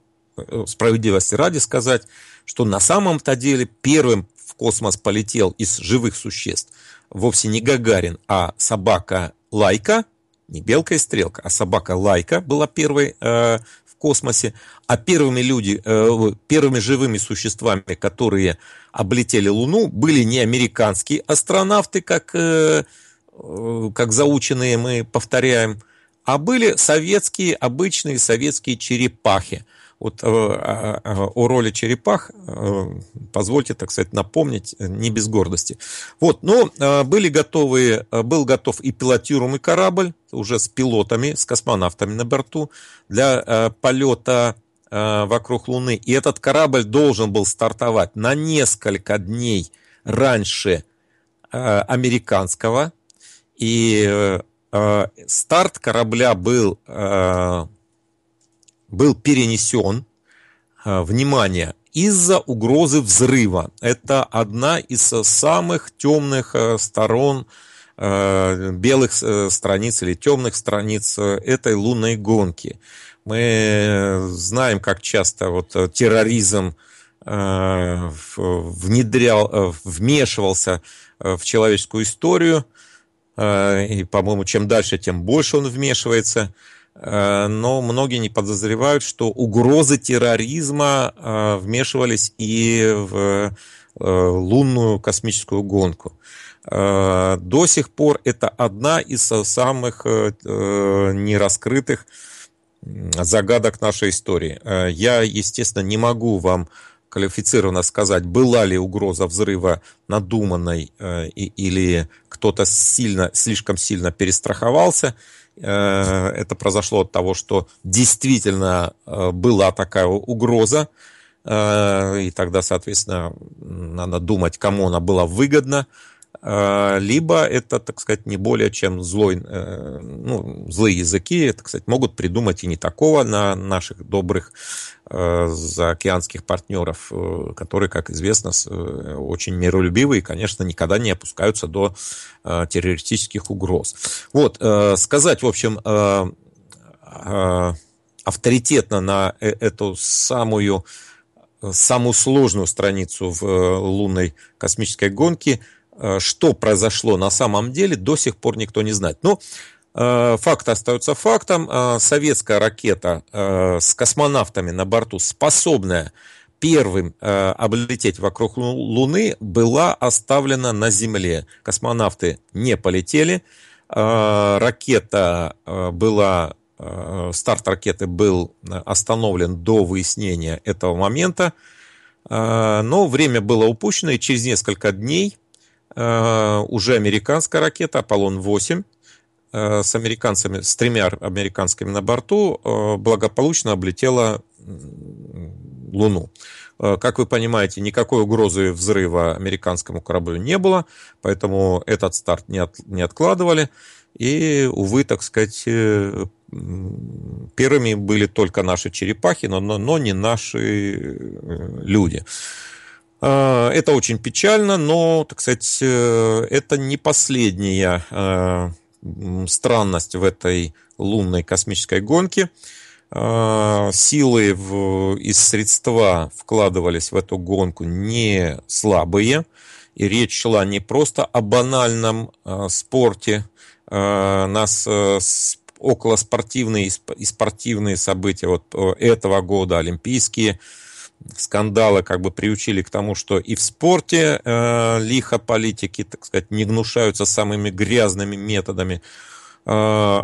справедливости ради сказать, что на самом-то деле первым космос полетел из живых существ вовсе не Гагарин, а собака Лайка, не белка и стрелка, а собака Лайка была первой э, в космосе, а первыми люди, э, первыми живыми существами, которые облетели Луну, были не американские астронавты, как, э, э, как заученные мы повторяем, а были советские, обычные советские черепахи – вот э, а, а, о роли черепах, э, позвольте, так сказать, напомнить, э, не без гордости. Вот, но были готовы, был готов и пилотируемый корабль, уже с пилотами, с космонавтами на борту, для полета вокруг Луны. И этот корабль должен был стартовать на несколько дней раньше американского. И старт корабля был был перенесен, э, внимание, из-за угрозы взрыва. Это одна из э, самых темных э, сторон белых страниц или темных страниц этой лунной гонки. Мы знаем, как часто вот терроризм внедрял, вмешивался в человеческую историю, и, по-моему, чем дальше, тем больше он вмешивается – Э, но многие не подозревают, что угрозы терроризма э, вмешивались и в э, лунную космическую гонку. До сих пор это одна из самых нераскрытых загадок нашей истории. Я, естественно, не могу вам квалифицированно сказать, была ли угроза взрыва надуманной или кто-то сильно, слишком сильно перестраховался – Э, это произошло от того, что действительно э, была такая угроза, э, и тогда, соответственно, надо думать, кому она была выгодна, либо это, так сказать, не более чем злой, ну, злые языки, так сказать, могут придумать и не такого на наших добрых Э, за океанских партнеров, э, которые, как известно, э, очень миролюбивые и, конечно, никогда не опускаются до террористических угроз. Вот, сказать, в общем, авторитетно на эту самую самую сложную страницу в лунной космической гонке, что произошло на самом деле, до сих пор никто не знает. Но ну, Э, факт остается фактом. Э, советская ракета э, с космонавтами на борту, способная первым облететь вокруг Луны, была оставлена на Земле. Космонавты не полетели. ракета была, старт ракеты был остановлен до выяснения этого момента. но время было упущено, и через несколько дней уже американская ракета Аполлон-8 Э, с американцами, с тремя американскими на борту, э, благополучно облетела Луну. Э, как вы понимаете, никакой угрозы взрыва американскому кораблю не было, поэтому этот старт не, от, не откладывали. И, увы, так сказать, первыми были только наши черепахи, но, но, но не наши люди. Это очень печально, но, так сказать, это не последняя странность в этой лунной космической гонке. А, силы в, из средства вкладывались в эту гонку не слабые. И речь шла не просто о банальном э, спорте. Э, нас э, около спортивные и спортивные события вот э, этого года, олимпийские, скандалы как бы приучили к тому, что и в спорте э, лихо политики, так сказать, не гнушаются самыми грязными методами. Э,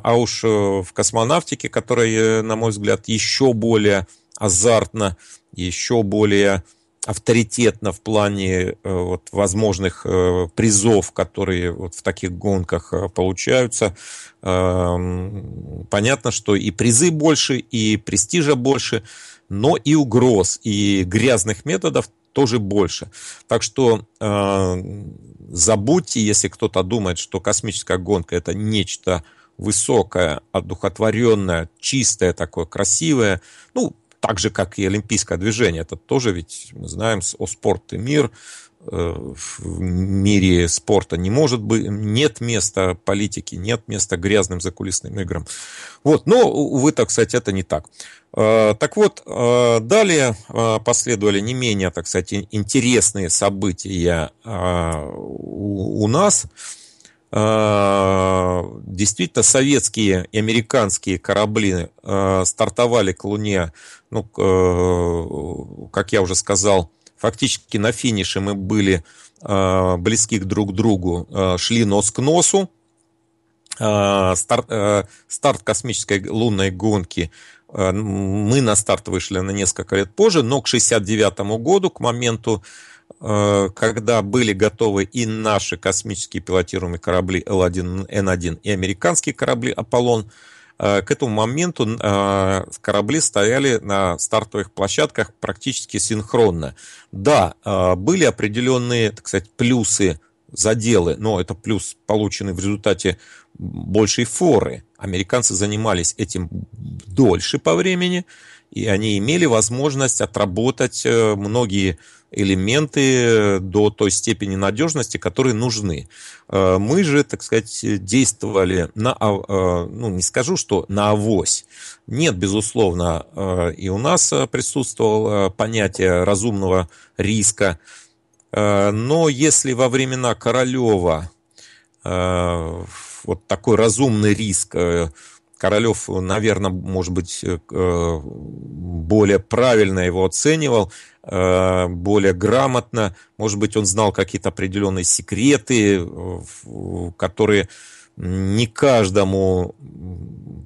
а уж э, в космонавтике, которая, э, на мой взгляд, еще более азартна, еще более авторитетно в плане э, вот, возможных э, призов, которые вот в таких гонках получаются. Э, понятно, что и призы больше, и престижа больше – но и угроз, и грязных методов тоже больше. Так что э, забудьте, если кто-то думает, что космическая гонка это нечто высокое, а одухотворенное, чистое такое, красивое. Ну, так же, как и олимпийское движение. Это тоже ведь мы знаем о спорте и мир – Э, в мире спорта не может быть, нет места политике, нет места грязным закулисным играм. Вот, но, увы, так сказать, это не так. Э, так вот, э, далее последовали не менее, так сказать, интересные события у нас. Действительно, советские и американские корабли стартовали к Луне, ну, как я уже сказал, Фактически на финише мы были э, близки друг к другу, э, шли нос к носу. Э, а, старт, э, старт космической лунной гонки э, мы на старт вышли на несколько лет позже, но к 69 году, к моменту когда были готовы и наши космические пилотируемые корабли Л1, Н1 и американские корабли Аполлон, Э, к этому моменту э, корабли стояли на стартовых площадках практически синхронно. Да, э, были определенные, так сказать, плюсы заделы, но это плюс, полученный в результате большей форы. Американцы занимались этим дольше по времени, и они имели возможность отработать многие элементы до той степени надежности, которые нужны. Э, мы же, так сказать, действовали на, а, э, ну, не скажу, что на авось. Нет, безусловно, э, и у нас присутствовало понятие разумного риска. Но если во времена Королева вот такой разумный риск Королев, наверное, может быть, э, э, более правильно его оценивал, э, более грамотно. Может быть, он знал какие-то определенные секреты, которые не каждому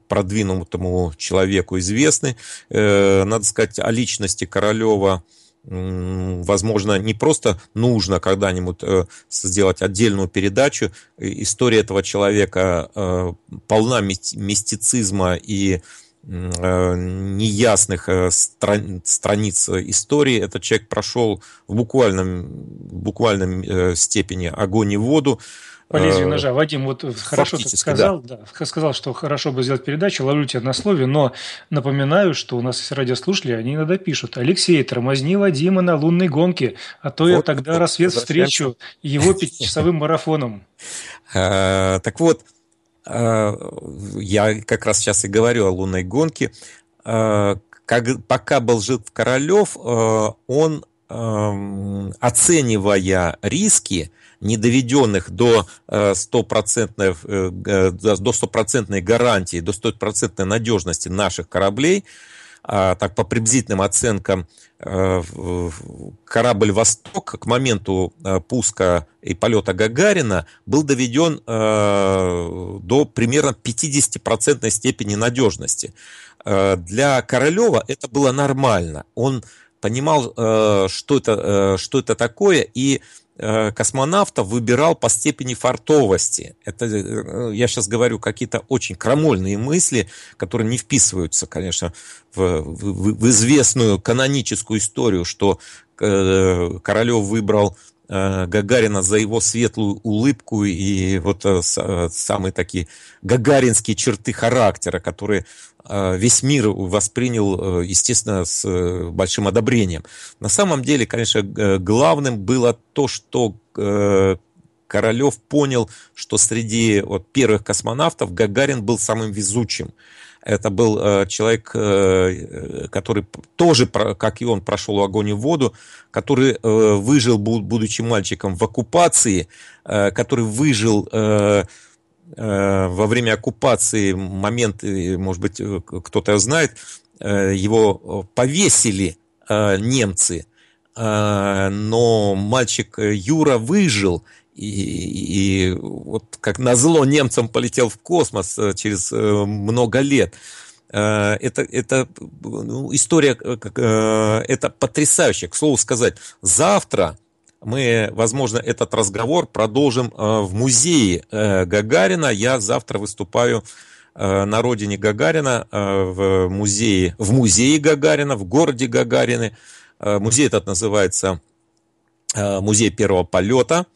продвинутому человеку известны. Надо сказать о личности Королева – возможно, не просто нужно когда-нибудь э, сделать отдельную передачу. История этого человека э, полна мистицизма и э, неясных страниц истории. Этот человек прошел в буквальном, в буквальном степени огонь и воду. По лезвию э, ножа. Вадим, вот э, хорошо ты сказал, да. да. сказал, что хорошо бы сделать передачу, ловлю тебя на слове, но напоминаю, что у нас есть радиослушатели, они иногда пишут, Алексей, тормозни Вадима на лунной гонке, а то вот, я тогда вот, рассвет встречу его пятичасовым марафоном. Э, так вот, я как раз сейчас и говорю о лунной гонке. Как, пока был жив Королев, он, эм, оценивая риски, не доведенных до э, стопроцентной э, э, до стопроцентной гарантии, до стопроцентной надежности наших кораблей, а так по приблизительным оценкам корабль «Восток» к моменту пуска и полета Гагарина был доведен до примерно 50% степени надежности. Для Королева это было нормально. Он понимал, что это, что это такое, и Э, космонавта выбирал по степени фартовости. Это э, я сейчас говорю какие-то очень крамольные мысли, которые не вписываются, конечно, в, в, в известную каноническую историю, что э, Королев выбрал э, Гагарина за его светлую улыбку и вот э, э самые такие гагаринские черты характера, которые Э, весь мир воспринял, э, естественно, с э, большим одобрением. На самом деле, конечно, главным было то, что Королев понял, что среди вот, первых космонавтов Гагарин был самым везучим. Это был э, человек, э, который тоже, как и он, прошел огонь и воду, который э, выжил, будучи мальчиком в оккупации, э, который выжил... Э, Э, во время оккупации момент, может быть, э, кто-то знает, э, его повесили немцы, но мальчик Юра выжил, и, и вот как назло немцам полетел в космос через много лет. Это, это ну, история, это потрясающе. К слову сказать, завтра мы, возможно, этот разговор продолжим э, в музее э, Гагарина. Я завтра выступаю э, на родине Гагарина, в музее, в музее Гагарина, в городе Гагарины. Музей этот называется «Музей первого полета».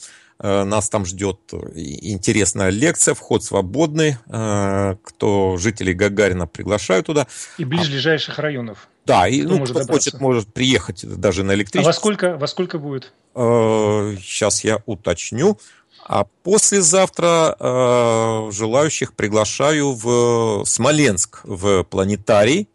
Нас там ждет интересная лекция, вход свободный. Кто жителей Гагарина приглашаю туда. И ближайших районов. Да, и кто ну, может кто добраться. хочет, может приехать даже на электричестве. А во сколько, во сколько будет? Сейчас э, я уточню. А послезавтра э, желающих приглашаю в Смоленск, в планетарий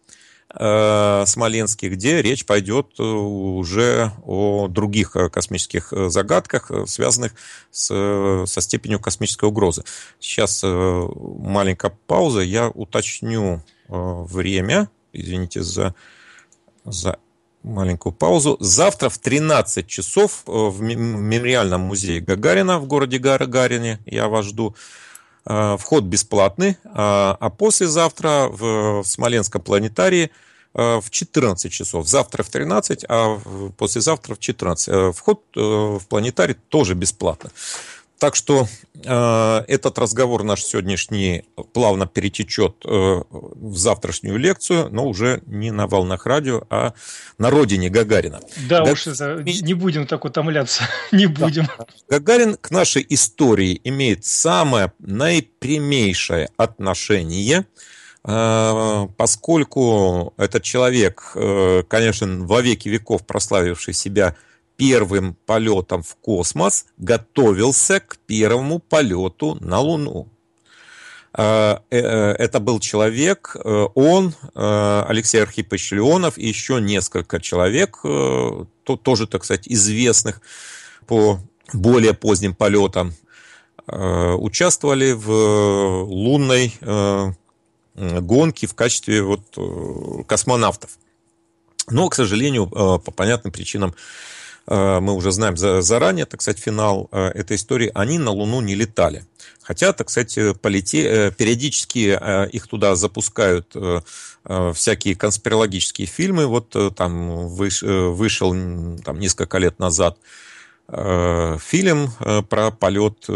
э, Смоленский, где речь пойдет э, уже о других э, космических загадках, связанных с, со степенью космической угрозы. Сейчас э, маленькая пауза, я уточню э, время, извините за, за маленькую паузу. Завтра в 13 часов э, в мемориальном музее Гагарина в городе Гагарине я вас жду. Э, вход бесплатный, а, а послезавтра в Смоленском планетарии э, в 14 часов. Завтра в 13, а послезавтра в 14. Вход в планетарий тоже бесплатно. Так что э, этот разговор наш сегодняшний плавно перетечет э, в завтрашнюю лекцию, но уже не на волнах радио, а на родине Гагарина. Да, Гаг... уж за... не будем так утомляться, не будем. Да. Гагарин к нашей истории имеет самое наипрямейшее отношение, э, поскольку этот человек, э, конечно, во веки веков прославивший себя первым полетом в космос готовился к первому полету на Луну. А, э, э, это был человек, э, он, Алексей Архипович Леонов и еще несколько человек, тоже, так сказать, известных по более поздним полетам, участвовали в лунной гонке в качестве вот космонавтов. Но, к сожалению, по понятным причинам Э, мы уже знаем заранее, так сказать, финал э, этой истории, они на Луну не летали. Хотя, так сказать, э, полете... периодически их туда запускают всякие конспирологические фильмы. Вот там вышел там, несколько лет назад фильм про полет,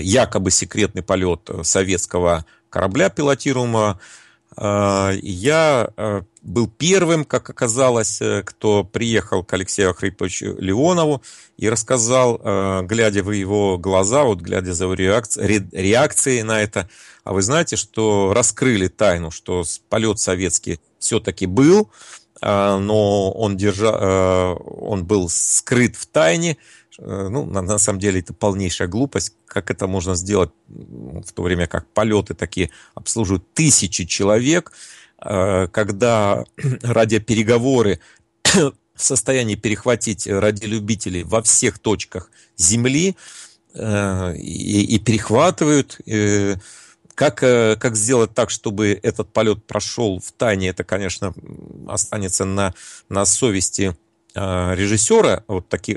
якобы секретный полет советского корабля пилотируемого. Я был первым, как оказалось, э, кто приехал к Алексею Ахриповичу Леонову и рассказал, э, глядя в его глаза, вот глядя за его реакции, реакции на это, а вы знаете, что раскрыли тайну, что полет советский все-таки был, э, но он, держа, он был скрыт в тайне, ну, на, на самом деле это полнейшая глупость. Как это можно сделать в то время, как полеты такие обслуживают тысячи человек? Э, когда радиопереговоры в состоянии перехватить радиолюбителей во всех точках Земли э, и, и перехватывают. Э, как, как сделать так, чтобы этот полет прошел в тайне, это, конечно, останется на, на совести режиссера вот таки,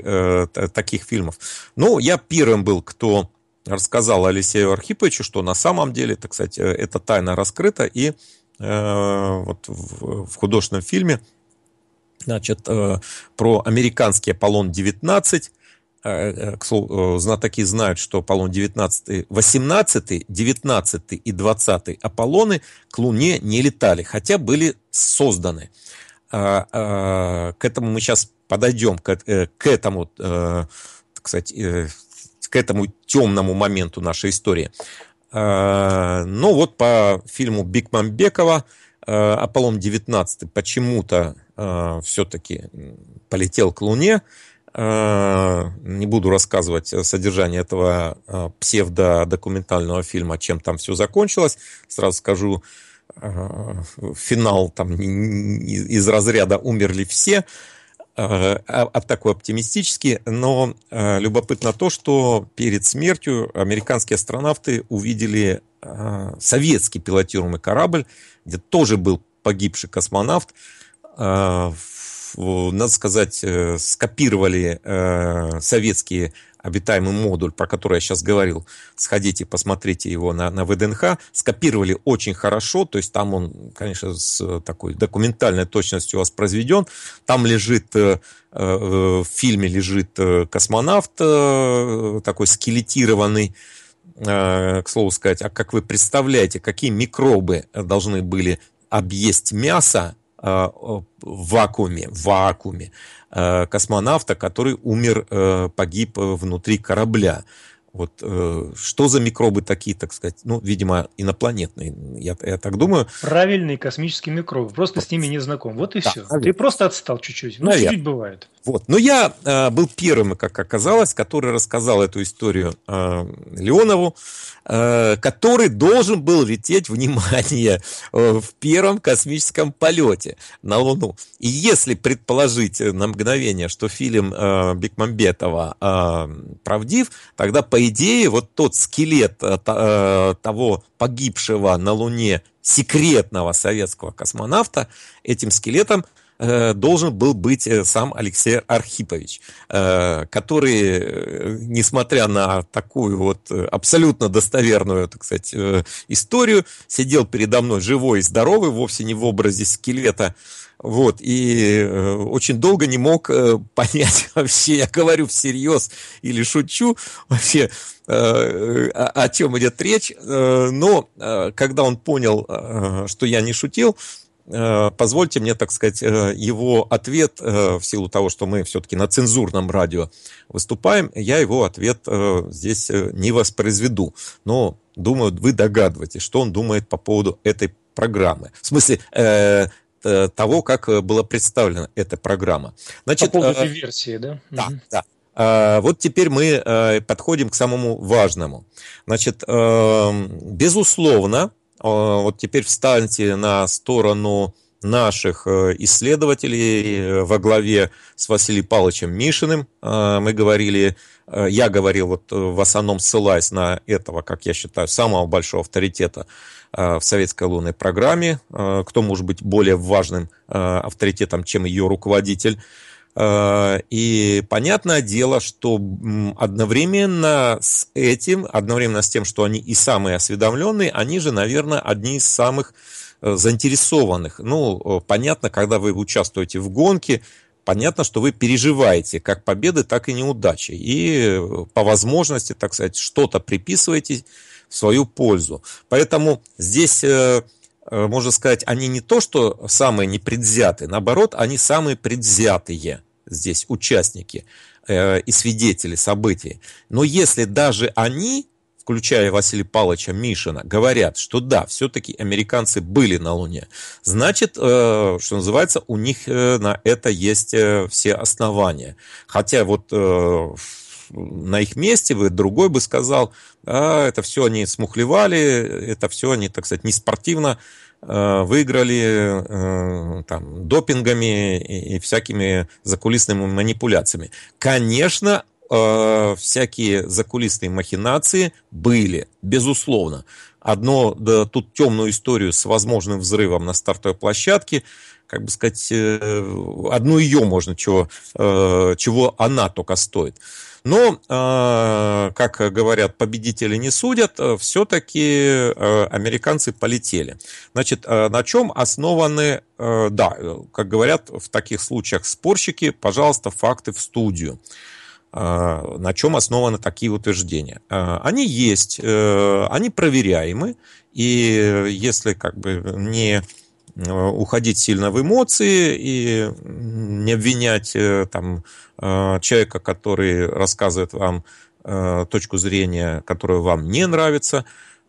таких фильмов. Ну, я первым был, кто рассказал Алексею Архиповичу, что на самом деле, так сказать, эта тайна раскрыта, и Э, вот в, в художественном фильме, значит, э, про американский Аполлон-19, э, к слову, знатоки знают, что Аполлон 19, 18, 19 и 20 Аполлоны к Луне не летали, хотя были созданы. А, а, к этому мы сейчас подойдем, к, к этому, так к этому темному моменту нашей истории. Э, ну вот по фильму Бекмамбекова э, Аполлон-19 почему-то э, все-таки полетел к Луне. Не буду рассказывать содержание этого псевдодокументального фильма, чем там все закончилось. Сразу скажу, финал там из разряда «Умерли все», Э, а, а такой оптимистический, но э, любопытно то, что перед смертью американские астронавты увидели э, советский пилотируемый корабль, где тоже был погибший космонавт. Надо сказать, скопировали советские обитаемый модуль, про который я сейчас говорил, сходите, посмотрите его на, на ВДНХ, скопировали очень хорошо, то есть там он, конечно, с такой документальной точностью воспроизведен, там лежит э, э, в фильме лежит э, космонавт, такой скелетированный, к слову сказать, а как вы представляете, какие микробы должны были объесть мясо Э, в вакууме, в вакууме э, космонавта, который умер, э, погиб внутри корабля. Вот что за микробы такие, так сказать, ну, видимо, инопланетные, я, я так думаю. Правильные космические микробы, просто с ними не знаком. Вот и да, все. Ты просто отстал чуть-чуть. Ну, чуть-чуть бывает. Вот. Но я э, был первым, как оказалось, который рассказал эту историю э, Леонову. Э, который должен был лететь, внимание, э, в первом космическом полете на Луну. И если предположить э, на мгновение, что фильм Бекмамбетова правдив, тогда, по идее, вот тот скелет того погибшего на Луне секретного советского космонавта этим скелетом – Э, должен был быть э, сам Алексей Архипович, э, который, несмотря на такую вот абсолютно достоверную, так сказать, историю, сидел передо мной живой и здоровый, вовсе не в образе скелета, вот, и очень долго не мог понять вообще, я говорю всерьез или шучу вообще, о, о чем идет речь, но когда он понял, что я не шутил, Э, позвольте мне, так сказать, э, его ответ, э, в силу того, что мы все-таки на цензурном радио выступаем, я его ответ здесь не воспроизведу. Но, думаю, вы догадываетесь, что он думает по поводу этой программы. В смысле, того, как была представлена эта программа. Значит, по поводу версии, да? Да, да. Вот теперь мы подходим к самому важному. Значит, эм, безусловно, а, вот теперь встаньте на сторону наших э, исследователей э, во главе с Василием Павловичем Мишиным. А, мы говорили, э, я говорил, вот в основном ссылаясь на этого, как я считаю, самого большого авторитета в советской лунной программе, кто может быть более важным авторитетом, чем ее руководитель. Э, и понятное дело, что одновременно с этим, одновременно с тем, что они и самые осведомленные, они же, наверное, одни из самых э, заинтересованных. Ну, э, понятно, когда вы участвуете в гонке, понятно, что вы переживаете как победы, так и неудачи. И по возможности, так сказать, что-то приписываете в свою пользу. Поэтому здесь, можно сказать, они не то, что самые непредвзятые, наоборот, они самые предвзятые здесь участники э, и свидетели событий. Но если даже они, включая Василия Павловича Мишина, говорят, что да, все-таки американцы были на Луне, значит, э, что называется, у них э, на это есть э, все основания. Хотя вот... Э, на их месте вы другой бы сказал, а, это все они смухлевали, это все они, так сказать, неспортивно Э, выиграли э, там, допингами и всякими закулисными манипуляциями. Конечно, э, всякие закулисные махинации были, безусловно. Одно, да, тут темную историю с возможным взрывом на стартовой площадке, как бы сказать, э, одну ее можно, чего, э, чего она только стоит. Но, э, как говорят, победители не судят, все-таки американцы полетели. Значит, на чем основаны, да, как говорят в таких случаях спорщики, пожалуйста, факты в студию на чем основаны такие утверждения. Они есть, они проверяемы, и если как бы не Э, уходить сильно в эмоции и не обвинять э, там, э, человека, который рассказывает вам точку зрения, которая вам не нравится,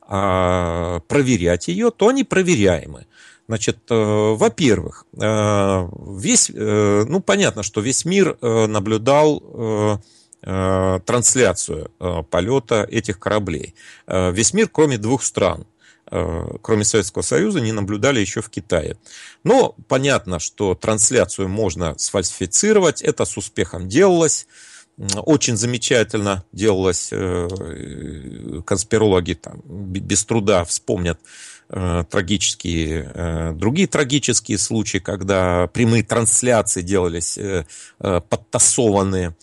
а проверять ее, то они проверяемы. Значит, во-первых, весь, ну, понятно, что весь мир наблюдал трансляцию полета этих кораблей. Весь мир, кроме двух стран – Э, кроме Советского Союза, не наблюдали еще в Китае. Но понятно, что трансляцию можно сфальсифицировать, это с успехом делалось. Очень замечательно делалось, э, э, конспирологи там, без труда вспомнят трагические, другие трагические случаи, когда прямые трансляции делались подтасованные.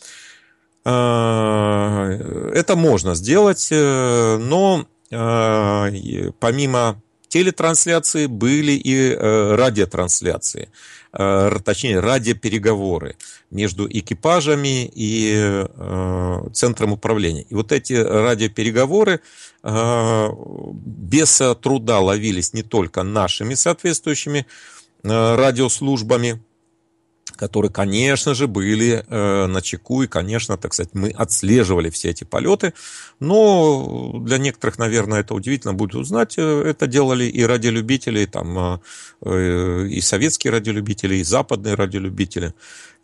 Это можно сделать, но а, помимо телетрансляции были и э, радиотрансляции, э, точнее радиопереговоры между экипажами и э, центром управления. И вот эти радиопереговоры без труда ловились не только нашими соответствующими радиослужбами, которые, конечно же, были э, на чеку, и, конечно, так сказать, мы отслеживали все эти полеты, но для некоторых, наверное, это удивительно будет узнать, э, это делали и радиолюбители, там, э, и советские радиолюбители, и западные радиолюбители.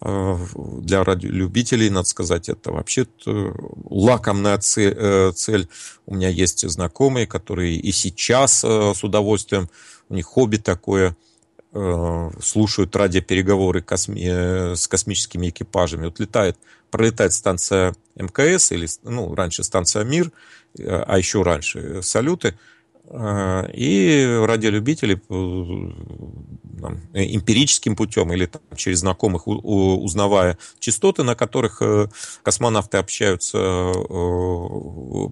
Э, для радиолюбителей, надо сказать, это вообще лакомная цель, э, цель. У меня есть знакомые, которые и сейчас э, с удовольствием, у них хобби такое – Э, слушают радиопереговоры косми... Э, с космическими экипажами. Вот летает, пролетает станция МКС, или, ну, раньше станция МИР, э, а еще раньше салюты – и радиолюбители э, там, э, эмпирическим путем или там, через знакомых, узнавая частоты, на которых э, космонавты общаются,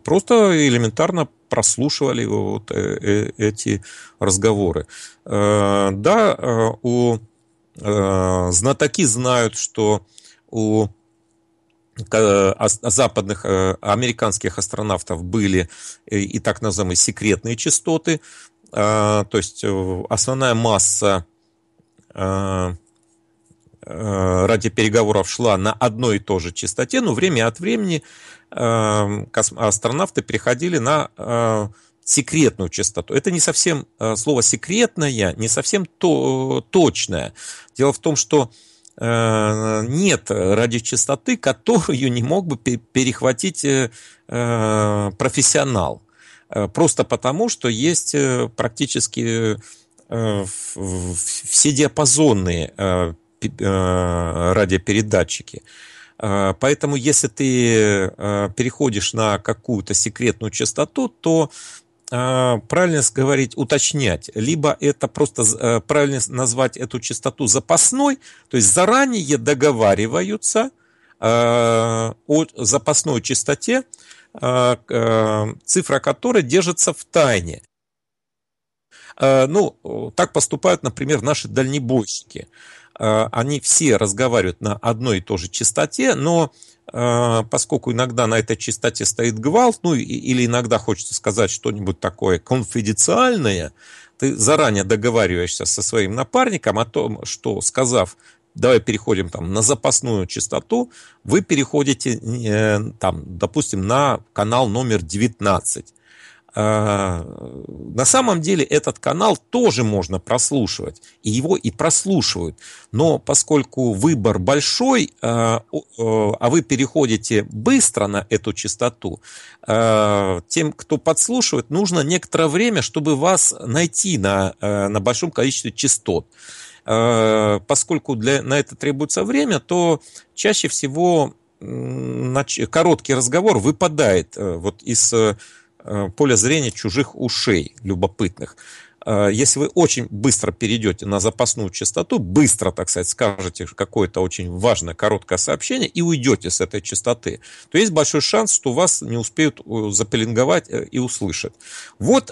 просто элементарно прослушивали вот эти разговоры. Да, у знатоки знают, что у западных э, американских астронавтов были э, и так называемые секретные частоты, а, то есть э, основная масса ради переговоров шла на одной и той же частоте, но время от времени астронавты переходили на секретную частоту. Это не совсем слово секретное, не совсем то, точное. Дело в том, что Э, нет радиочастоты, которую не мог бы перехватить э, э, профессионал. Просто потому, что есть практически все диапазонные радиопередатчики. Поэтому, если ты переходишь на какую-то секретную частоту, то а, правильно говорить, уточнять, либо это просто э, правильно назвать эту частоту запасной, то есть заранее договариваются э, о запасной частоте, э, цифра которой держится в тайне. Ну, так поступают, например, наши дальнебойщики. Они все разговаривают на одной и той же частоте, но а, поскольку иногда на этой частоте стоит гвалт, ну или иногда хочется сказать что-нибудь такое конфиденциальное, ты заранее договариваешься со своим напарником о том, что сказав давай переходим там на запасную частоту, вы переходите э, там, допустим, на канал номер 19. А, на самом деле этот канал тоже можно прослушивать, и его и прослушивают. Но поскольку выбор большой, а, а вы переходите быстро на эту частоту, а, тем, кто подслушивает, нужно некоторое время, чтобы вас найти на, э, на большом количестве частот поскольку для, на это требуется время, то чаще всего короткий разговор выпадает э, вот из э, Э, поля зрения чужих ушей любопытных. Э, если вы очень быстро перейдете на запасную частоту, быстро, так сказать, скажете какое-то очень важное короткое сообщение и уйдете с этой частоты, то есть большой шанс, что вас не успеют э, запеленговать и услышать. Вот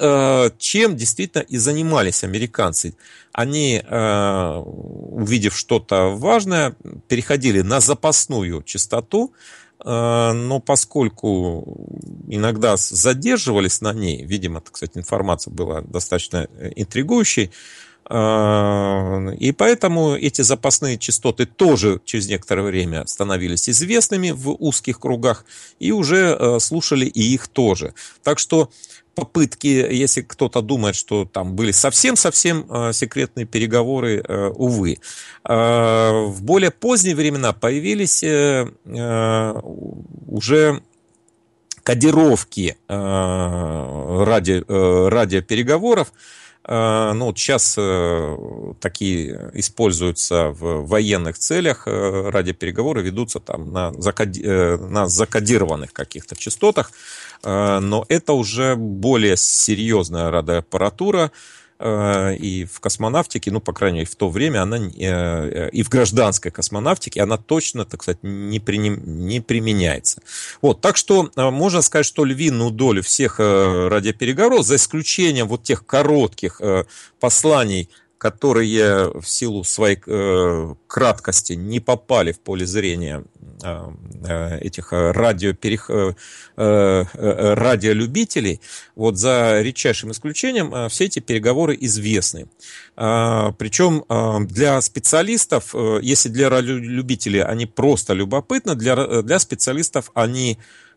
чем действительно и занимались американцы. Они, увидев что-то важное, переходили на запасную частоту, Э, но поскольку иногда задерживались на ней, видимо, кстати, информация была достаточно э, интригующей, э, и поэтому эти запасные частоты тоже через некоторое время становились известными в узких кругах и уже слушали и их тоже. Так что попытки, если кто-то думает, что там были совсем-совсем а, секретные переговоры, э, увы. А, в более поздние времена появились э, э, уже кодировки а, ради, радиопереговоров, Э, ну, вот сейчас э, такие используются в военных целях, э, ради переговоры ведутся там на, закоди... на закодированных каких-то частотах, но это уже более серьезная радиоаппаратура, аппаратура Э, и в космонавтике, ну, по крайней мере, в то время она э, э, и в гражданской космонавтике она точно, так сказать, не, приним, не применяется. Вот, так что можно сказать, что львиную долю всех радиоперегород, за исключением вот тех коротких посланий которые в силу своей э, краткости не попали в поле зрения э, э этих радиоперех... Э, э, э, радиолюбителей, вот за редчайшим исключением э, все эти переговоры известны. Э, причем э, для специалистов, э, если для радиолюбителей они просто любопытны, для, для специалистов они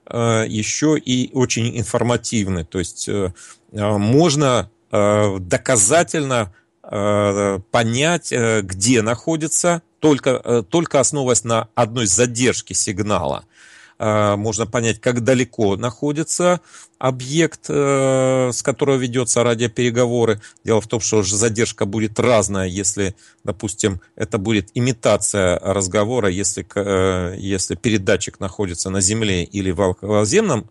э, еще и очень информативны. То есть э, э можно э, доказательно Э, понять, э, где находится, только, э, только основываясь на одной задержке сигнала. Можно понять, как далеко находится объект, с которого ведется радиопереговоры. Дело в том, что задержка будет разная, если, допустим, это будет имитация разговора, если, если передатчик находится на Земле или в околоземном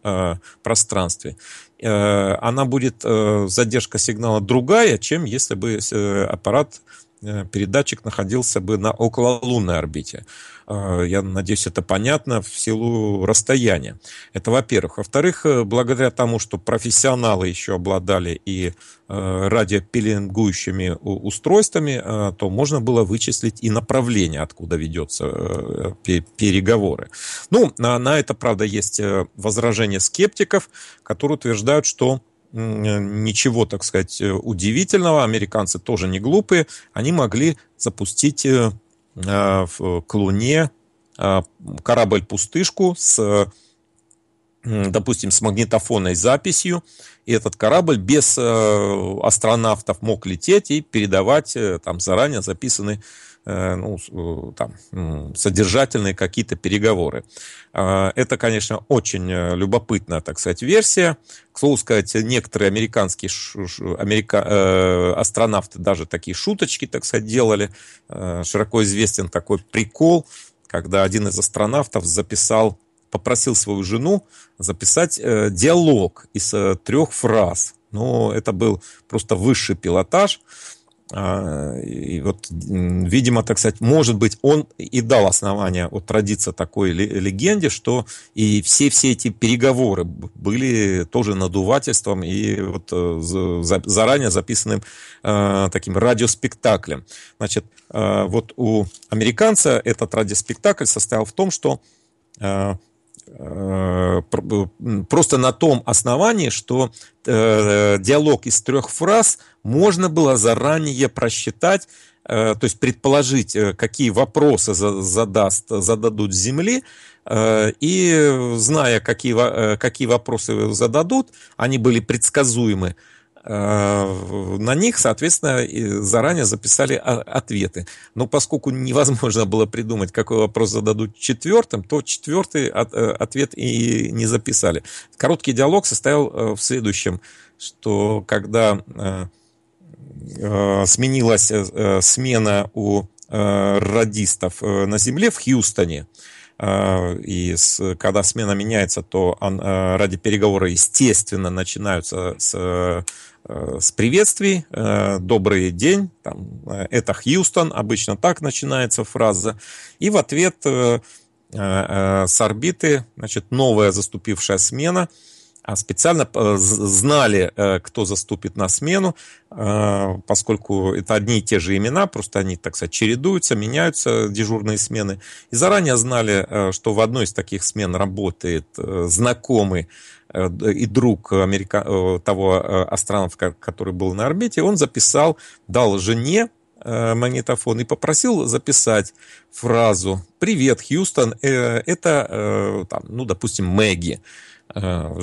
пространстве. Э, она будет э, задержка сигнала другая, чем если бы э, аппарат Э, передатчик находился бы на окололунной орбите. Э, я надеюсь, это понятно в силу расстояния. Это во-первых. Во-вторых, э, благодаря тому, что профессионалы еще обладали и радиопеленгующими устройствами, то можно было вычислить и направление, откуда ведется переговоры. Ну, а на это, правда, есть возражение скептиков, которые утверждают, что Э, ничего, так сказать, э, удивительного. Американцы тоже не глупые. Они могли запустить э, к Луне корабль-пустышку с допустим, с магнитофонной записью, и этот корабль без астронавтов мог лететь и передавать там заранее записанный Э, ну, э, там, содержательные какие-то переговоры. А, это, конечно, очень э, любопытная, так сказать, версия. К слову сказать, некоторые американские америка, э, астронавты даже такие шуточки, так сказать, делали. Широко известен такой прикол, когда один из астронавтов записал попросил свою жену записать э, диалог из э, трех фраз. Но это был просто высший пилотаж. А, и вот, видимо, так сказать, может быть, он и дал основание вот родиться такой легенде, что и все, все эти переговоры были тоже надувательством и вот э, заранее записанным э, таким радиоспектаклем. Значит, э, вот у американца этот радиоспектакль состоял в том, что просто на том основании, что диалог из трех фраз можно было заранее просчитать, э, то есть предположить, э, какие вопросы задаст, зададут земли, э, и зная, какие, какие вопросы зададут, они были предсказуемы, на них, соответственно, заранее записали ответы. Но поскольку невозможно было придумать, какой вопрос зададут четвертым, то четвертый ответ и не записали. Короткий диалог состоял в следующем, что когда Э, сменилась э, э, смена у радистов на земле в Хьюстоне. И с, когда смена меняется, то он, ради переговора, естественно, начинаются с, с приветствий. Добрый день. Там, это Хьюстон. Обычно так начинается фраза. И в ответ с орбиты, значит, новая заступившая смена – а специально э, знали, э, кто заступит на смену, э, поскольку это одни и те же имена, просто они, так сказать, чередуются, меняются дежурные смены. И заранее знали, что в одной из таких смен работает знакомый и друг америка... того астронавта, который был на орбите, он записал, дал жене магнитофон и попросил записать фразу «Привет, Хьюстон, это, там, ну, допустим, Мэгги». Э,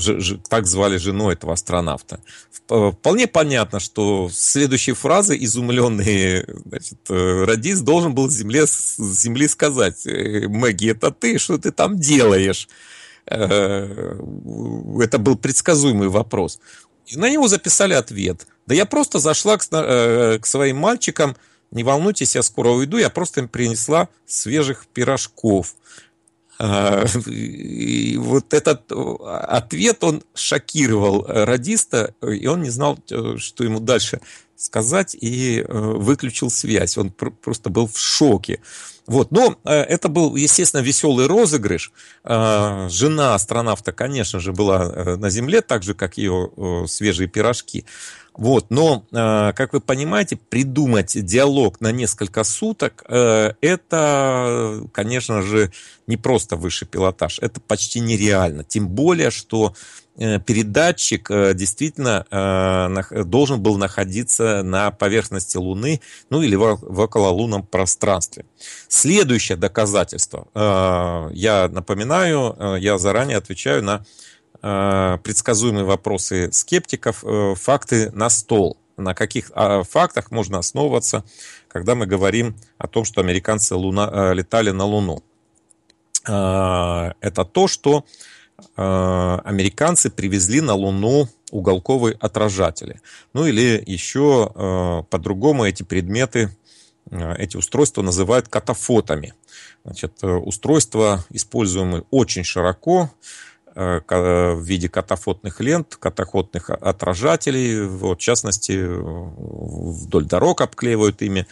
так звали жену этого астронавта. Вполне понятно, что следующие фразы изумленный значит, э, радист должен был земле, земли сказать, «Э, Мэгги, это ты, что ты там делаешь? Это был предсказуемый вопрос. И на него записали ответ. Да я просто зашла к, к своим мальчикам, не волнуйтесь, я скоро уйду, я просто им принесла свежих пирожков. И вот этот ответ, он шокировал радиста, и он не знал, э, что ему дальше сказать, и э, выключил связь. Он просто был в шоке. Вот. Но э, это был, естественно, веселый розыгрыш. Жена астронавта, конечно же, была на Земле, так же, как ее свежие пирожки. Вот, но, э, как вы понимаете, придумать диалог на несколько суток, э, это, конечно же, не просто высший пилотаж, это почти нереально. Тем более, что э, передатчик действительно должен был находиться на поверхности Луны, ну или в окололунном пространстве. Следующее доказательство. Я напоминаю, я заранее отвечаю на Э, предсказуемые вопросы скептиков, э, факты на стол. На каких а, фактах можно основываться, когда мы говорим о том, что американцы луна, э, летали на Луну? Это то, что американцы привезли на Луну уголковые отражатели. Ну или еще по-другому эти предметы, эти устройства называют катафотами. Значит, устройства, используемые очень широко, Э, в виде катафотных лент, катафотных отражателей, вот, в частности, вдоль дорог обклеивают ими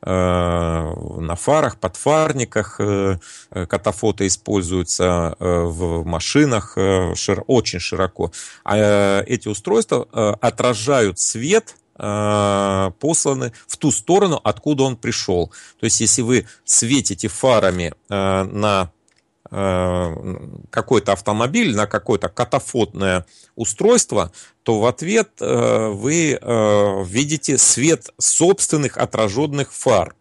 э, на фарах, подфарниках э, катафоты используются в машинах очень широко. А эти устройства отражают свет посланы в ту сторону, откуда он пришел. То есть, если вы светите фарами на Э, какой-то автомобиль, на какое-то катафотное устройство, то в ответ э, вы э, видите свет собственных отраженных фар.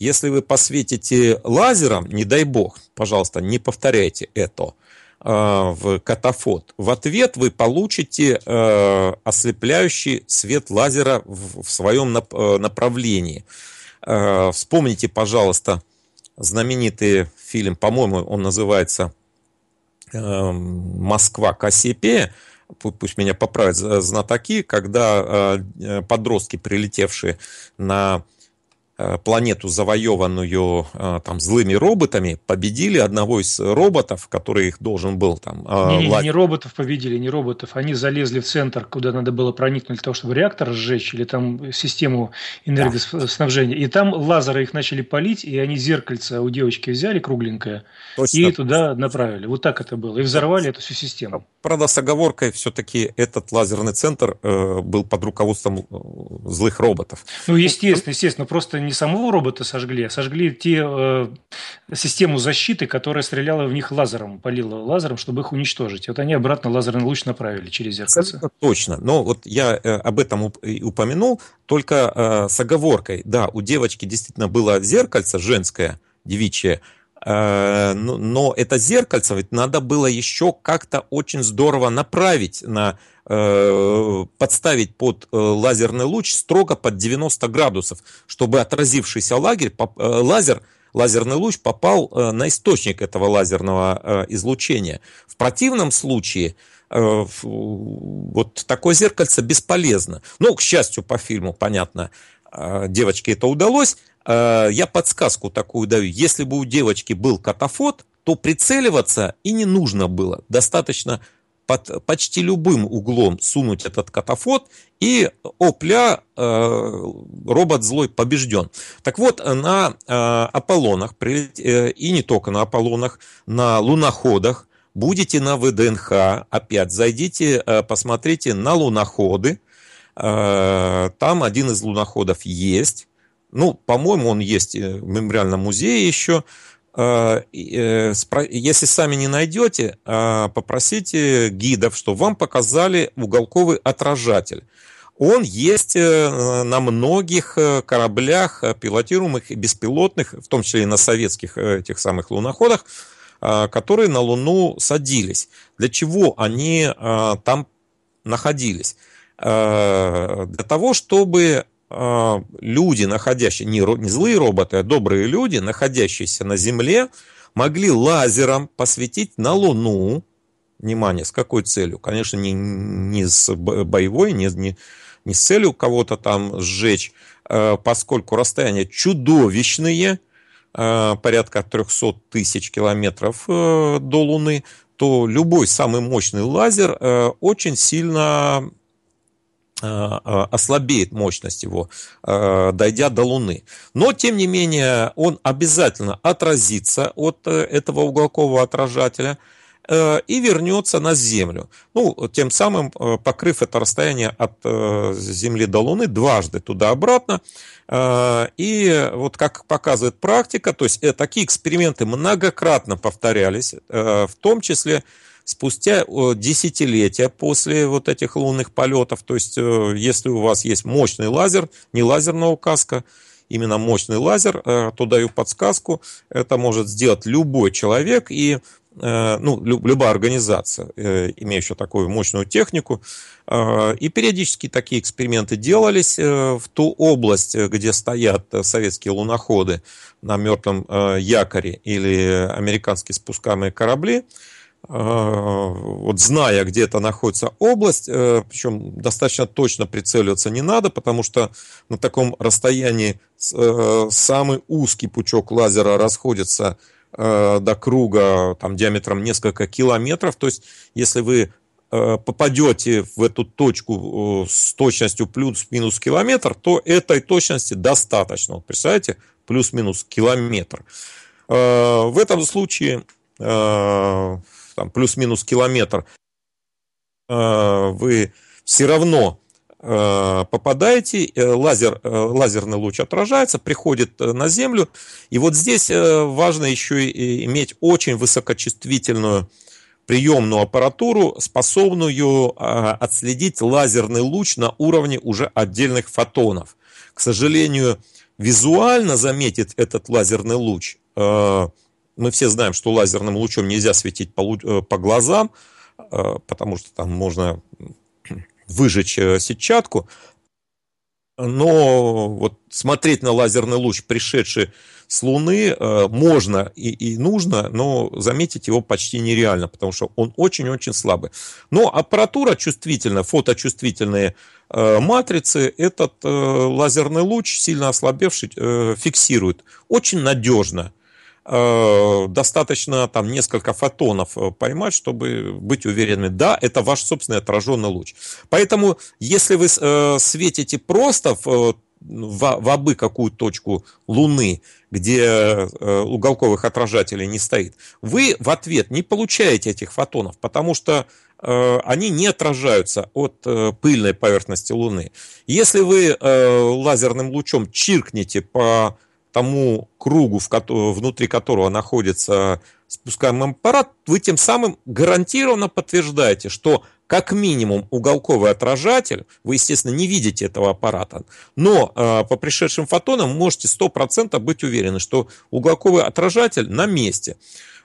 Если вы посветите лазером, не дай бог, пожалуйста, не повторяйте это в катафот. В ответ вы получите ослепляющий свет лазера в своем направлении. Вспомните, пожалуйста, знаменитый фильм, по-моему, он называется эм, «Москва Кассиопея», пусть меня поправят знатоки, когда э, э, подростки, прилетевшие на Э, планету, завоеванную э, там злыми роботами, победили одного из роботов, который их должен был там... Не, не, лад... не роботов победили, не роботов. Они залезли в центр, куда надо было проникнуть для того, чтобы реактор сжечь или там систему энергоснабжения. Да. И там лазеры их начали палить, и они зеркальце у девочки взяли кругленькое Точно. и туда направили. Вот так это было. И взорвали да. эту всю систему. Правда, с оговоркой все-таки этот лазерный центр э, был под руководством э, злых роботов. Ну, естественно, естественно. Просто не самого робота сожгли, а сожгли те, э, систему защиты, которая стреляла в них лазером, полила лазером, чтобы их уничтожить. Вот они обратно лазерный луч направили через зеркальце. Точно. Но вот я э, об этом упомянул, только э, с оговоркой. Да, у девочки действительно было зеркальце женское, девичье, Э, ну, но это зеркальце ведь надо было еще как-то очень здорово направить на э, подставить под э, лазерный луч строго под 90 градусов, чтобы отразившийся лагерь, лазер, лазерный луч попал на источник этого лазерного излучения. В противном случае вот такое зеркальце бесполезно. Ну, к счастью, по фильму, понятно, девочке это удалось, Э, я подсказку такую даю. Если бы у девочки был катафот, то прицеливаться и не нужно было. Достаточно под почти любым углом сунуть этот катафот, и опля, э, робот злой побежден. Так вот, на э, Аполлонах, э, и не только на Аполлонах, на луноходах, будете на ВДНХ, опять зайдите, посмотрите на луноходы, там один из луноходов есть, ну, по-моему, он есть э, в мемориальном музее еще. А, э, если сами не найдете, а, попросите гидов, чтобы вам показали уголковый отражатель. Он есть э, на многих кораблях, пилотируемых и беспилотных, в том числе и на советских этих самых луноходах, а, которые на Луну садились. Для чего они там находились? Для того, чтобы а, люди, находящиеся, не, не злые роботы, а добрые люди, находящиеся на Земле, могли лазером посветить на Луну. Внимание, с какой целью? Конечно, не, не с боевой, не, не, не с целью кого-то там сжечь, а, поскольку расстояния чудовищные, а, порядка 300 тысяч километров э, до Луны, то любой самый мощный лазер э, очень сильно Э, э, ослабеет мощность его, э, дойдя до Луны. Но, тем не менее, он обязательно отразится от этого уголкового отражателя и вернется на Землю. Ну, тем самым покрыв это расстояние от Земли до Луны дважды туда-обратно. И вот как показывает практика, то есть такие эксперименты многократно повторялись, в том числе спустя десятилетия после вот этих лунных полетов, то есть э, если у вас есть мощный лазер, не лазерная указка, именно мощный лазер, э, то даю подсказку, это может сделать любой человек и э, ну, любая организация, имеющая такую мощную технику. И периодически такие эксперименты делались в ту область, где стоят советские луноходы на мертвом якоре или американские спускаемые корабли. Э, вот зная, где это находится область, э, причем достаточно точно прицеливаться не надо, потому что на таком расстоянии э, самый узкий пучок лазера расходится до круга там, диаметром несколько километров. То есть, если вы попадете в эту точку с точностью плюс-минус километр, то этой точности достаточно. Вот представляете, плюс-минус километр. В этом случае там плюс-минус километр, э, вы все равно э, попадаете, э, лазер, лазерный луч отражается, приходит на Землю. И вот здесь важно еще иметь очень высокочувствительную приемную аппаратуру, способную а, отследить лазерный луч на уровне уже отдельных фотонов. К сожалению, визуально заметит этот лазерный луч – мы все знаем, что лазерным лучом нельзя светить по, э, по глазам, э, потому что там можно выжечь э, сетчатку. Но вот смотреть на лазерный луч, пришедший с Луны, можно и, и нужно, но заметить его почти нереально, потому что он очень-очень слабый. Но аппаратура чувствительная, фоточувствительные матрицы, этот лазерный луч, сильно ослабевший, фиксирует очень надежно. Э, достаточно там несколько фотонов э, поймать, чтобы быть уверенными, да, это ваш собственный отраженный луч. Поэтому, если вы э, светите просто в, в, в абы какую точку Луны, где уголковых отражателей не стоит, вы в ответ не получаете этих фотонов, потому что они не отражаются от пыльной поверхности Луны. Если вы лазерным лучом чиркнете по тому кругу, в ко- внутри которого находится спускаемый аппарат, вы тем самым гарантированно подтверждаете, что как минимум уголковый отражатель, вы, естественно, не видите этого аппарата, но э, по пришедшим фотонам можете 100% быть уверены, что уголковый отражатель на месте.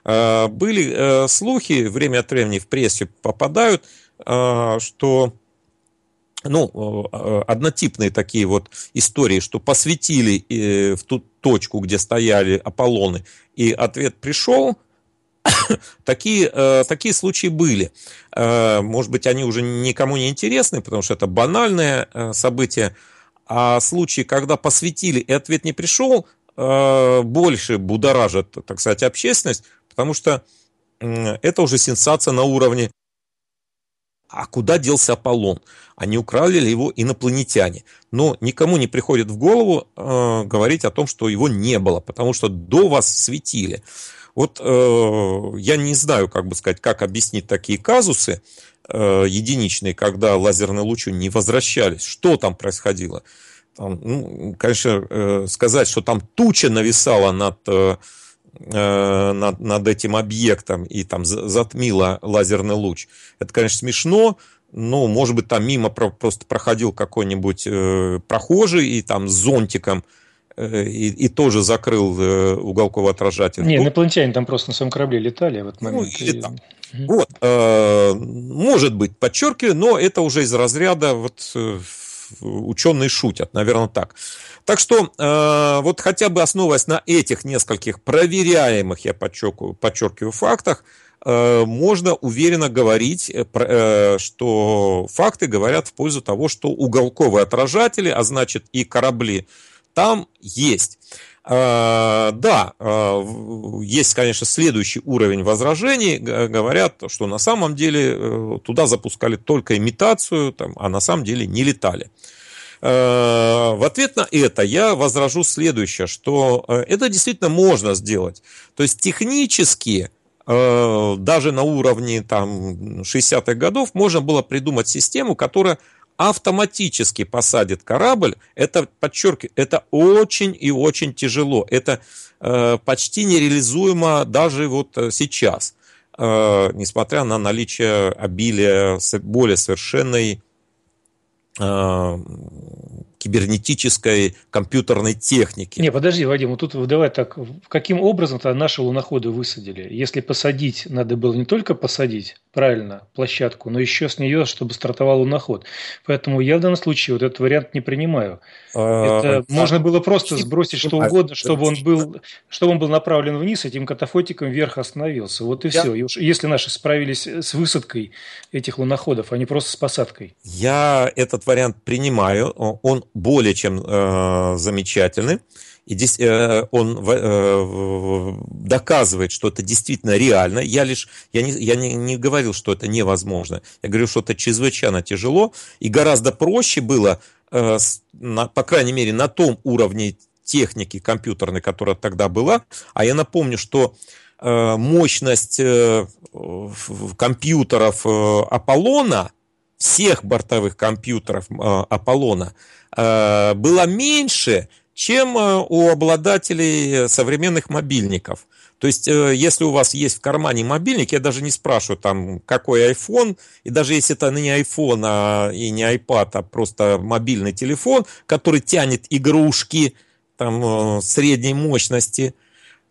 Э, были э, слухи, время от времени в прессе попадают, э, что ну, э, однотипные такие вот истории, что посвятили э, в тут точку, где стояли Аполлоны, и ответ пришел, такие, э, такие случаи были. Э, может быть, они уже никому не интересны, потому что это банальное э, событие. А случаи, когда посвятили и ответ не пришел, э, больше будоражат, так сказать, общественность, потому что э, это уже сенсация на уровне а куда делся Аполлон? Они украли ли его инопланетяне? Но никому не приходит в голову э, говорить о том, что его не было, потому что до вас светили. Вот э, я не знаю, как бы сказать, как объяснить такие казусы э, единичные, когда лазерные лучи не возвращались. Что там происходило? Там, ну, конечно, э, сказать, что там туча нависала над... Э, Э, над, над этим объектом и там затмила лазерный луч. Это, конечно, смешно, ну, может быть, там мимо просто проходил какой-нибудь э, прохожий и там с зонтиком э, и, и тоже закрыл э, уголковый отражатель. Не, инопланетяне там просто на своем корабле летали в этот ну, момент. Ну, или там. И... Вот, э, может быть, подчеркиваю, но это уже из разряда вот э, ученые шутят, наверное, так. Э, так что э, вот хотя бы основываясь на этих нескольких проверяемых, я подчеркиваю, подчеркиваю фактах, э, можно уверенно говорить, э, э что факты говорят в пользу того, что уголковые отражатели, а значит и корабли, там есть. Э, да, э, есть, конечно, следующий уровень возражений. Говорят, что на самом деле туда запускали только имитацию, а на самом деле не летали. Э, в ответ на это я возражу следующее, что э, это действительно можно сделать. То есть технически э, даже на уровне там 60-х годов можно было придумать систему, которая автоматически посадит корабль, это, подчеркиваю, это очень и очень тяжело. Это почти нереализуемо даже вот сейчас, несмотря на наличие обилия более совершенной Э, кибернетической компьютерной техники. Не, подожди, Вадим, вот тут давай так, каким образом-то наши луноходы высадили? Если посадить, надо было не только посадить, правильно, площадку, но еще с нее, чтобы стартовал луноход. Поэтому я в данном случае вот этот вариант не принимаю. Это а, можно было просто сбросить что а, угодно, чтобы он был, а. чтобы он был направлен вниз, этим катафотиком вверх остановился. Вот и я... все. И уж если наши справились э, с высадкой этих луноходов, а не просто с посадкой. Я этот вариант принимаю. Он более чем э, замечательный. И здесь э, он э, доказывает, что это действительно реально. Я лишь я не, я не, не говорил, что это невозможно. Я говорю, что это чрезвычайно тяжело. И гораздо проще было Э, на, по крайней мере, на том уровне техники компьютерной, которая тогда была. А я напомню, что э, мощность э, компьютеров Аполлона, всех бортовых компьютеров Аполлона, была меньше, чем э, у обладателей э, современных мобильников. То есть, э, если у вас есть в кармане мобильник, я даже не спрашиваю, там, какой iPhone, и даже если это не iPhone а, и не iPad, а просто мобильный телефон, который тянет игрушки там, средней мощности,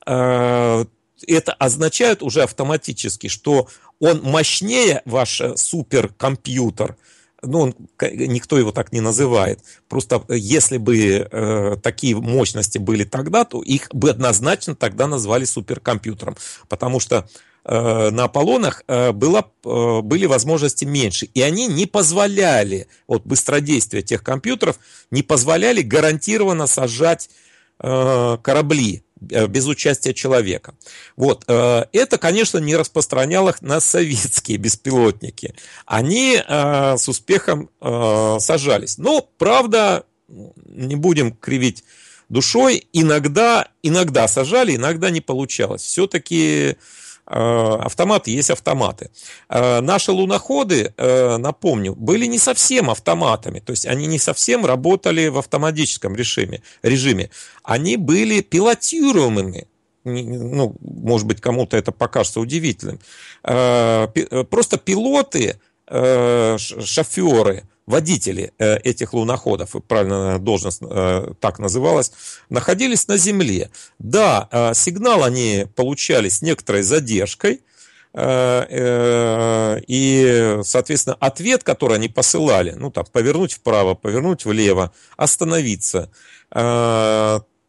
это означает уже автоматически, что он мощнее ваш суперкомпьютер, ну, он, никто его так не называет. Просто э, если бы э, такие мощности были тогда, то их бы однозначно тогда назвали суперкомпьютером, потому что э, на Аполлонах э, было, э, были возможности меньше, и они не позволяли, вот быстродействие тех компьютеров не позволяли гарантированно сажать э, корабли Э, без участия человека. Вот. Э, это, конечно, не распространяло на советские беспилотники. Они э, с успехом сажались. Но, правда, не будем кривить душой, иногда, иногда сажали, иногда не получалось. Все-таки Э, автоматы есть автоматы. Э, наши луноходы, э, напомню, были не совсем автоматами, то есть они не совсем работали в автоматическом режиме. режиме. Они были пилотируемыми, ну, может быть, кому-то это покажется удивительным. Просто пилоты, шоферы водители э, этих луноходов, правильно должность э, так называлась, находились на Земле. Да, э, сигнал они получали с некоторой задержкой, и, соответственно, ответ, который они посылали, ну там, повернуть вправо, повернуть влево, остановиться,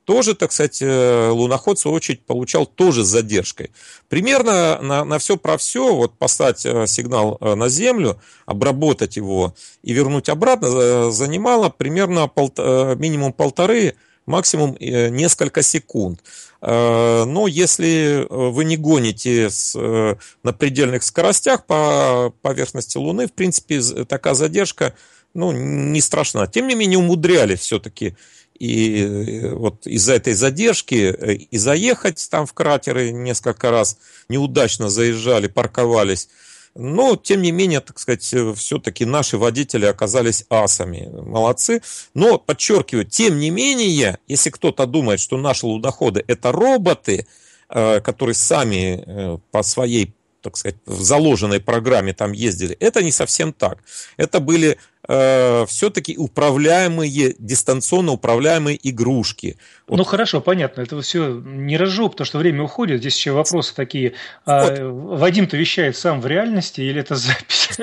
тоже, так сказать, э, луноход, в свою очередь, получал тоже с задержкой. Примерно на, на все про все, вот послать э, сигнал э, на Землю, обработать его и вернуть обратно, занимало примерно пол, минимум полторы, максимум несколько секунд. Но если вы не гоните с, на предельных скоростях по поверхности Луны, в принципе, такая задержка ну, не страшна. Тем не менее, умудрялись все-таки и э, вот из-за этой задержки э, и заехать там в кратеры несколько раз неудачно заезжали, парковались. Но, тем не менее, так сказать, э, все-таки наши водители оказались асами. Молодцы. Но, подчеркиваю, тем не менее, если кто-то думает, что наши лудоходы – это роботы, которые сами по своей так сказать, в заложенной программе там ездили. Это не совсем так. Это были Э, все-таки управляемые, дистанционно управляемые игрушки. Вот. Ну хорошо, понятно, это все не разжоп, потому что время уходит. Здесь еще вопросы такие. А, вот. А, Вадим-то вещает сам в реальности или это запись?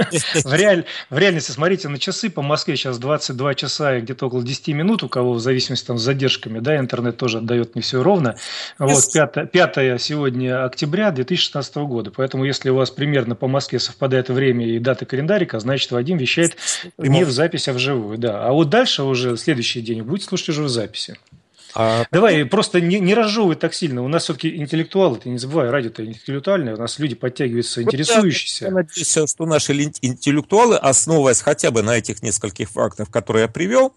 В реальности, смотрите, на часы по Москве сейчас 22 часа и где-то около 10 минут, у кого в зависимости там с задержками, да, интернет тоже отдает не все ровно. Вот 5 сегодня октября 2016 года, поэтому если у вас примерно по Москве совпадает время и дата календарика, значит Вадим вещает не в записи, а вживую, да. А вот дальше уже следующий день будете слушать уже в записи. А... Давай, просто не, не разжевывай так сильно. У нас все-таки интеллектуалы, ты не забывай, радио-то интеллектуальное, у нас люди подтягиваются, вот интересующиеся. Я, надеюсь, что наши интеллектуалы, основываясь хотя бы на этих нескольких фактах, которые я привел,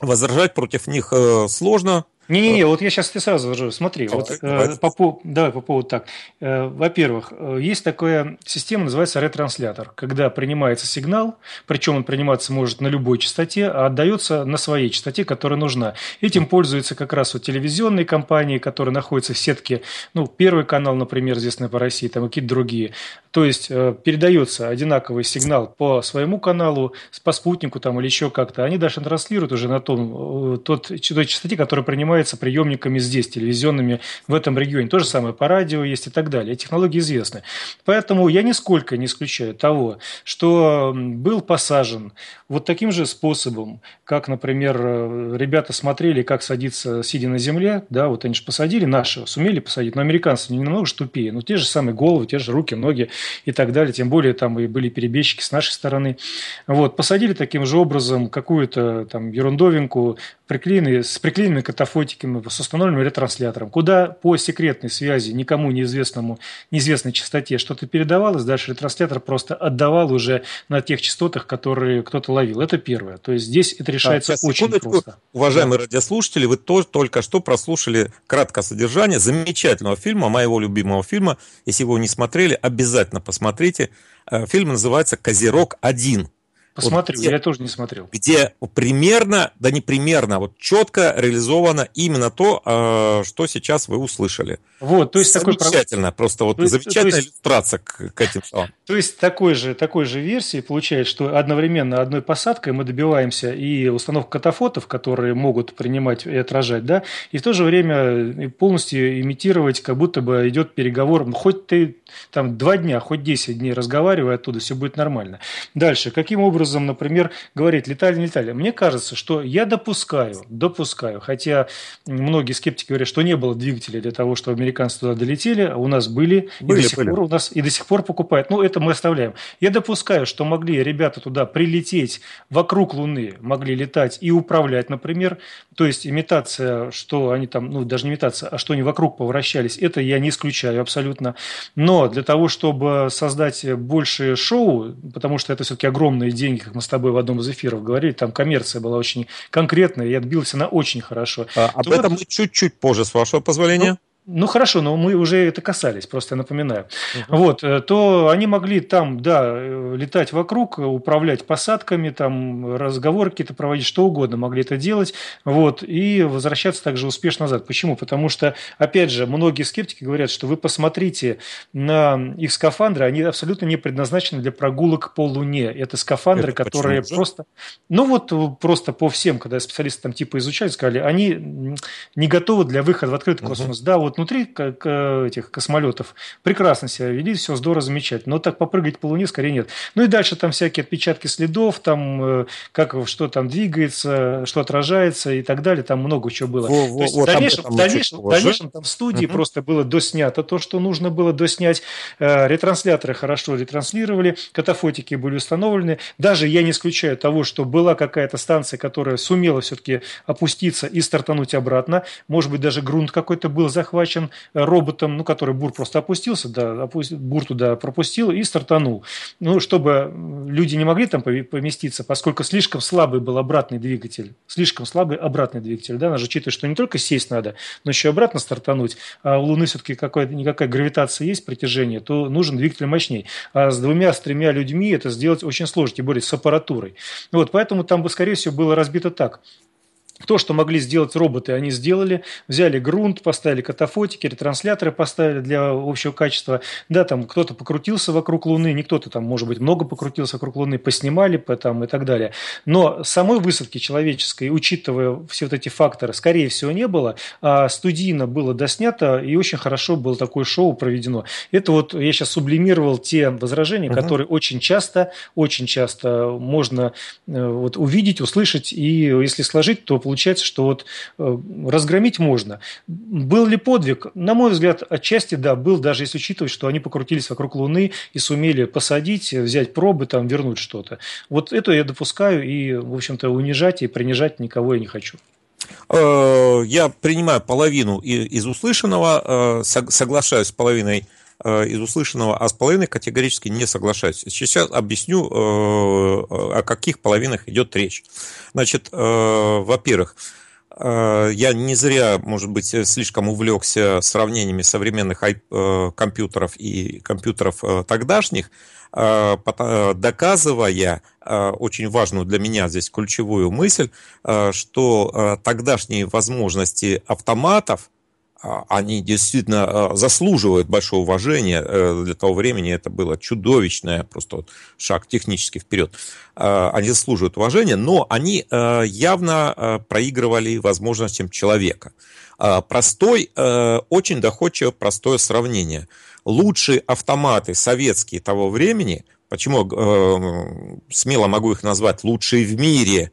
возражать против них э, сложно, не-не-не, вот я сейчас тебе сразу скажу. Смотри, давай, вот давай. Э, по, по, давай по поводу так. Э, во-первых, э, есть такая система, называется ретранслятор, когда принимается сигнал, причем он приниматься может на любой частоте, а отдается на своей частоте, которая нужна. Этим пользуются как раз вот телевизионные компании, которые находятся в сетке, ну, Первый канал, например, известный по России, там какие-то другие. То есть э, передается одинаковый сигнал по своему каналу, по спутнику там или еще как-то. Они даже транслируют уже на том, э, тот, той частоте, которая принимается приемниками здесь, телевизионными в этом регионе. То же самое по радио есть и так далее. Технологии известны. Поэтому я нисколько не исключаю того, что был посажен вот таким же способом, как, например, э, ребята смотрели, как садиться, сидя на земле, да, вот они же посадили нашего, сумели посадить, но американцы не намного тупее, но ну, те же самые головы, те же руки, ноги, и так далее. Тем более там и были перебежчики с нашей стороны. Вот, посадили таким же образом какую-то там ерундовинку, приклеены, с приклеенными катафотиками, с установленным ретранслятором, куда по секретной связи никому неизвестному, неизвестной частоте что-то передавалось, дальше ретранслятор просто отдавал уже на тех частотах, которые кто-то ловил. Это первое. То есть здесь это решается да, очень просто. Уважаемые да. радиослушатели, вы тоже только что прослушали краткое содержание замечательного фильма, моего любимого фильма. Если вы его не смотрели, обязательно посмотрите. Э, фильм называется «Козерог 1». Посмотрю, вот где, я тоже не смотрел. Где примерно, да не примерно, а вот четко реализовано именно то, а, что сейчас вы услышали. Вот, то есть такой замечательно, просто вот то есть, замечательная есть, иллюстрация к, к этим словам. То есть такой же, такой же версии получается, что одновременно одной посадкой мы добиваемся и установку катафотов, которые могут принимать и отражать, да, и в то же время полностью имитировать, как будто бы идет переговор, ну, хоть ты там два дня, хоть 10 дней разговаривай оттуда, все будет нормально. Дальше, каким образом, например, говорить, летали, не летали. Мне кажется, что я допускаю, допускаю, хотя многие скептики говорят, что не было двигателей для того, чтобы американцы туда долетели, а у нас были, были и, до сих были. Пор у нас, и до сих пор покупают. Ну, это мы оставляем. Я допускаю, что могли ребята туда прилететь вокруг Луны, могли летать и управлять, например. То есть имитация, что они там, ну, даже не имитация, а что они вокруг повращались, это я не исключаю абсолютно. Но для того, чтобы создать больше шоу, потому что это все-таки огромные деньги, как мы с тобой в одном из эфиров говорили, там коммерция была очень конкретная, и отбилась она очень хорошо. А, об этом мы чуть-чуть позже, с вашего позволения. Ну, ну хорошо, но мы уже это касались, просто я напоминаю. Угу. Вот, э, то они могли там, да, э, летать вокруг, управлять посадками, там разговоры какие-то проводить, что угодно могли это делать, вот, и возвращаться также успешно назад. Почему? Потому что, опять же, многие скептики говорят, что вы посмотрите на их скафандры, они абсолютно не предназначены для прогулок по Луне. Это скафандры, это которые просто... Ну вот э, просто по всем, когда специалисты там типа изучали, сказали, они не готовы для выхода в открытый угу. космос. Да, вот вот внутри как, э, этих космолетов прекрасно себя вели, все здорово, замечательно. Но так попрыгать по Луне скорее нет. Ну и дальше там всякие отпечатки следов, там э, как что там двигается, что отражается и так далее. Там много чего было. Во, во, то есть вот в дальнейшем, там, в дальнейшем, в дальнейшем там в студии угу. просто было доснято то, что нужно было доснять. Э, ретрансляторы хорошо ретранслировали, катафотики были установлены. Даже я не исключаю того, что была какая-то станция, которая сумела все-таки опуститься и стартануть обратно. Может быть, даже грунт какой-то был захвачен захвачен э, роботом, ну, который бур просто опустился, да, опуст... бур туда пропустил и стартанул. Ну, чтобы люди не могли там поместиться, поскольку слишком слабый был обратный двигатель, слишком слабый обратный двигатель, да, надо же учитывать, что не только сесть надо, но еще обратно стартануть, а у Луны все-таки какая-то никакая гравитация есть, притяжение, то нужен двигатель мощней. А с двумя, с тремя людьми это сделать очень сложно, тем более с аппаратурой. Вот, поэтому там бы, скорее всего, было разбито так. То, что могли сделать роботы, они сделали. Взяли грунт, поставили катафотики, ретрансляторы поставили для общего качества. Да, там кто-то покрутился вокруг Луны, не кто-то там, может быть, много покрутился вокруг Луны, поснимали там, и так далее. Но самой высадки человеческой, учитывая все вот эти факторы, скорее всего, не было. А студийно было доснято, и очень хорошо было такое шоу проведено. Это вот я сейчас сублимировал те возражения, угу. которые очень часто, очень часто можно э, вот, увидеть, услышать, и если сложить, то получается, что вот э, разгромить можно. Был ли подвиг? На мой взгляд, отчасти да, был, даже если учитывать, что они покрутились вокруг Луны и сумели посадить, взять пробы, там, вернуть что-то. Вот это я допускаю, и, в общем-то, унижать и принижать никого я не хочу. Э, я принимаю половину из услышанного, э, соглашаюсь с половиной Э, из услышанного, а с половиной категорически не соглашаюсь. Сейчас объясню, э, э, о каких половинах идет речь. Значит, во-первых, я не зря, может быть, слишком увлекся сравнениями современных компьютеров и компьютеров тогдашних, доказывая очень важную для меня здесь ключевую мысль, что тогдашние возможности автоматов, а, они действительно а, заслуживают большого уважения. Э, для того времени это было чудовищное просто вот шаг технически вперед. А, они заслуживают уважения, но они э, явно э, проигрывали возможностям человека. Простой, очень доходчиво простое сравнение. Лучшие автоматы советские того времени, почему смело могу их назвать лучшие в мире,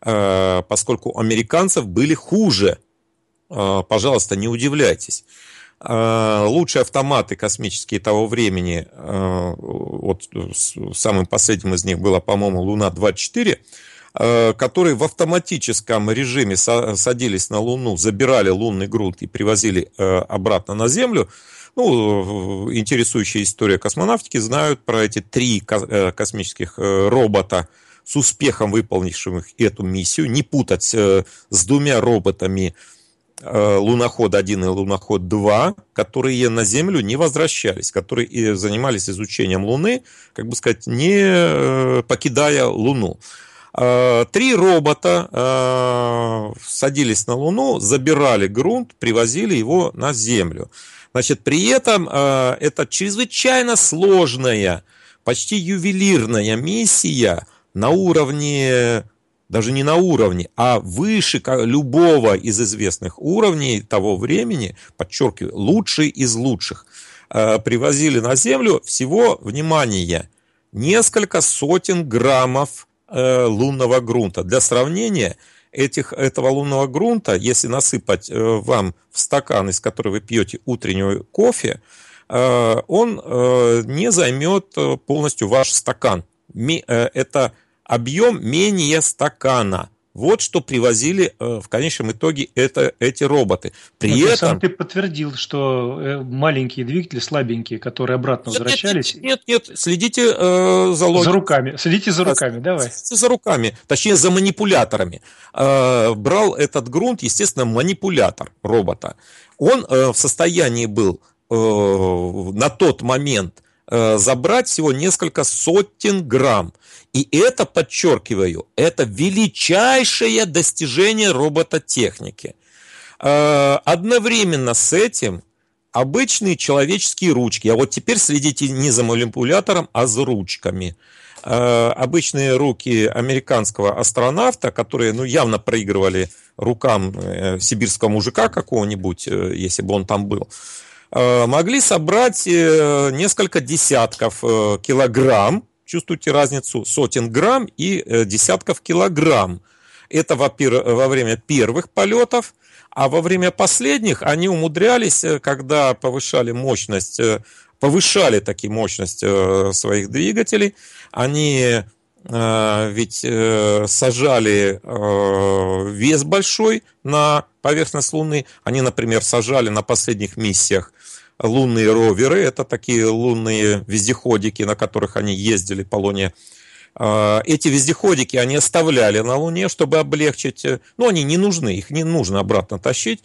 поскольку американцев были хуже – а, пожалуйста, не удивляйтесь. А, лучшие автоматы космические того времени, а, вот самым последним из них была, по-моему, Луна-24, которые в автоматическом режиме садились на Луну, забирали лунный грунт и привозили обратно на Землю. Ну, интересующие история космонавтики знают про эти три э, космических э, робота, с успехом выполнивших эту миссию, не путать э, с двумя роботами, Э, луноход 1 и луноход 2, которые на Землю не возвращались, которые и занимались изучением Луны, как бы сказать, не э, покидая Луну. Э, три робота садились на Луну, забирали грунт, привозили его на Землю. Значит, при этом это чрезвычайно сложная, почти ювелирная миссия на уровне даже не на уровне, а выше любого из известных уровней того времени, подчеркиваю, лучший из лучших, э, привозили на Землю всего, внимание, несколько сотен граммов э, лунного грунта. Для сравнения, этих, этого лунного грунта, если насыпать э, вам в стакан, из которого вы пьете утреннюю кофе, он не займет полностью ваш стакан. Это объем менее стакана. Вот что привозили э, в конечном итоге это, эти роботы. При Но этом... ты подтвердил, что э, маленькие двигатели, слабенькие, которые обратно нет, возвращались... Нет, нет, нет, следите э, за логикой. За руками, следите за руками, давай. Следите за руками, точнее за манипуляторами. Э, брал этот грунт, естественно, манипулятор робота. Он э, в состоянии был э, на тот момент Э, забрать всего несколько сотен грамм. И это, подчеркиваю, это величайшее достижение робототехники. Э, одновременно с этим обычные человеческие ручки, а вот теперь следите не за манипулятором, а за ручками. Э, обычные руки американского астронавта, которые ну, явно проигрывали рукам сибирского мужика какого-нибудь, если бы он там был, Э, могли собрать э, несколько десятков э, килограмм, чувствуете разницу, сотен грамм и десятков килограмм. Это во, время первых полетов, а во время последних они умудрялись, когда повышали мощность, повышали такие мощность своих двигателей, они ведь сажали вес большой на поверхность Луны. Они, например, сажали на последних миссиях лунные роверы, это такие лунные вездеходики, на которых они ездили по Луне. А, эти вездеходики они оставляли на Луне, чтобы облегчить, э, но ну, они не нужны, их не нужно обратно тащить.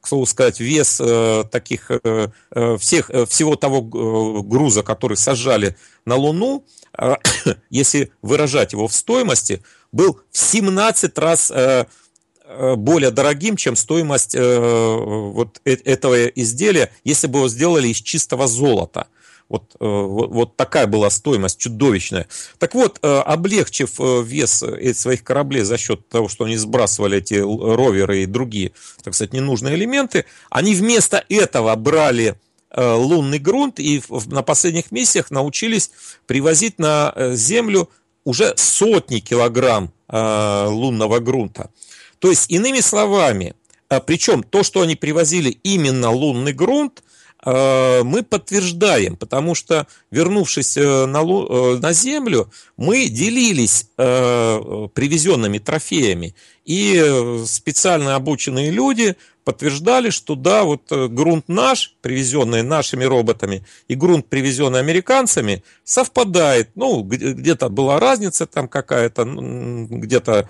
К слову сказать, вес э, таких э, всех, всего того груза, который сажали на Луну, а, если выражать его в стоимости, был в 17 раз Э, более дорогим, чем стоимость э, вот э, этого изделия, если бы его сделали из чистого золота. Вот, вот такая была стоимость чудовищная. Так вот, облегчив вес своих кораблей за счет того, что они сбрасывали эти роверы и другие, так сказать, ненужные элементы, они вместо этого брали лунный грунт и на последних миссиях научились привозить на Землю уже сотни килограмм лунного грунта. То есть, иными словами, а, причем то, что они привозили именно лунный грунт, Э, мы подтверждаем, потому что, вернувшись э, на, э, на Землю, мы делились привезенными трофеями. И специально обученные люди подтверждали, что да, вот грунт наш, привезенный нашими роботами, и грунт, привезенный американцами, совпадает. Ну, где-то была разница там какая-то, где-то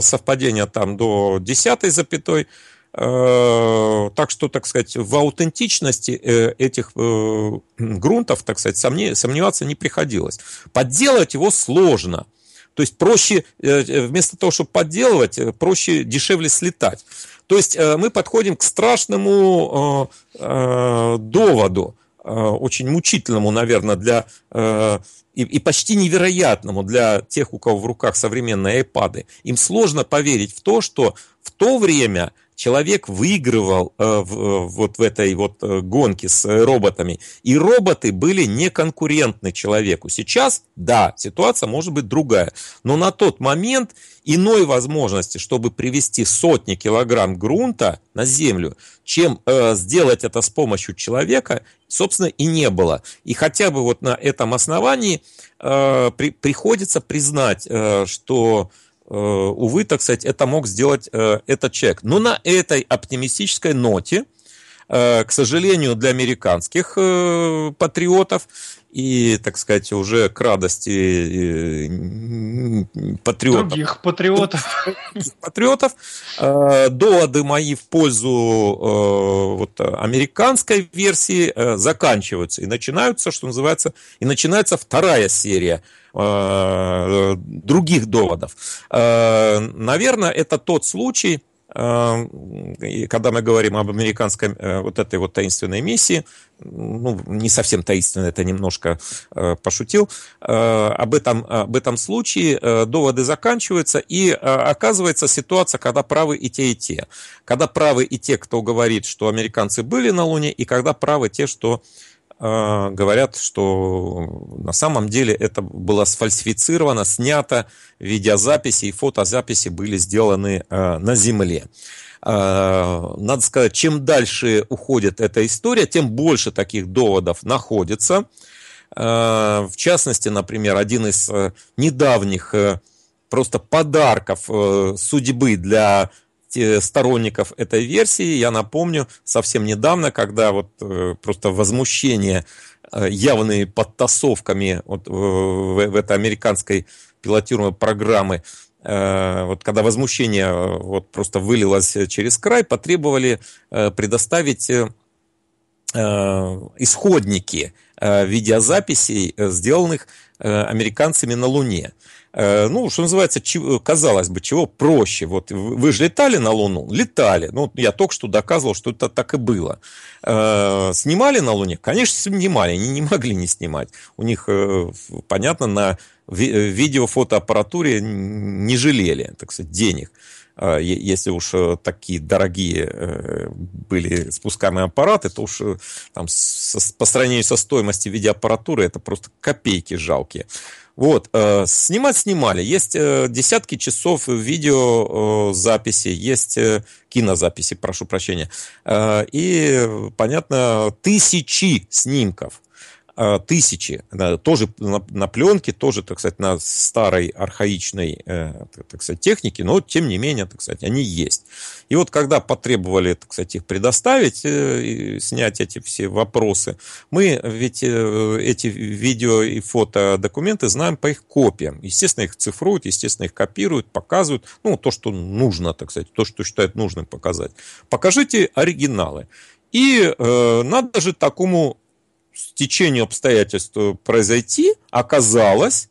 совпадение там до десятой запятой, Э, так что, так сказать, в аутентичности э, этих э, грунтов, так сказать, сомневаться не приходилось. Подделать его сложно. То есть проще, вместо того, чтобы подделывать, проще дешевле слетать. То есть мы подходим к страшному доводу, очень мучительному, наверное, для и, почти невероятному для тех, у кого в руках современные iPad. Им сложно поверить в то, что в то время человек выигрывал э, в, э, вот в этой вот э, гонке с э, роботами, и роботы были неконкурентны человеку. Сейчас, да, ситуация может быть другая, но на тот момент иной возможности, чтобы привести сотни килограмм грунта на землю, чем э, сделать это с помощью человека, собственно, и не было. И хотя бы вот на этом основании э, при, приходится признать, э, что Э, увы, так сказать, это мог сделать э, этот человек. Но на этой оптимистической ноте, э, к сожалению, для американских патриотов и, так сказать, уже к радости э, патриотов. Других патриотов. Патриотов. А, доводы мои в пользу э, вот, американской версии э, заканчиваются. И начинаются, что называется, и начинается вторая серия других доводов. Наверное, это тот случай, Эм, и когда мы говорим об американской э, вот этой вот таинственной миссии, ну, не совсем таинственно, это немножко э, пошутил, э, об этом, об этом случае доводы заканчиваются, и оказывается ситуация, когда правы и те, и те. Когда правы и те, кто говорит, что американцы были на Луне, и когда правы те, что а, говорят, что на самом деле это было сфальсифицировано, снято, видеозаписи и фотозаписи были сделаны а, на Земле. А, надо сказать, чем дальше уходит эта история, тем больше таких доводов находится. В частности, например, один из э, недавних э, просто подарков э, судьбы для Э, сторонников этой версии. Я напомню, совсем недавно, когда вот э, просто возмущение э, явные подтасовками вот в, в этой американской пилотируемой программы, вот когда возмущение вот просто вылилось через край, потребовали предоставить исходники видеозаписей, сделанных американцами на Луне. Э, ну, что называется, чего, казалось бы, чего проще. Вот вы же летали на Луну? Летали. Ну, я только что доказывал, что это так и было. Э, снимали на Луне? Конечно, снимали. Они не могли не снимать. У них, э, понятно, на видео-фотоаппаратуре не жалели, так сказать, денег если уж такие дорогие были спускаемые аппараты, то уж там, по сравнению со стоимостью видеоаппаратуры это просто копейки жалкие. Вот, э, снимать снимали. Есть э, десятки часов видеозаписи, э, есть э, кинозаписи, прошу прощения. Э, и, понятно, тысячи снимков. Э, тысячи, тоже на, на пленке, тоже, так сказать, на старой архаичной, э, так сказать, технике, но тем не менее, так сказать, они есть. И вот когда потребовали, так сказать, их предоставить, э, снять эти все вопросы, мы ведь эти видео и фото документы знаем по их копиям. Естественно, их цифруют, естественно, их копируют, показывают, ну, то, что нужно, так сказать, то, что считают нужным показать. Покажите оригиналы. И э, надо же такому стечению обстоятельств произойти, оказалось,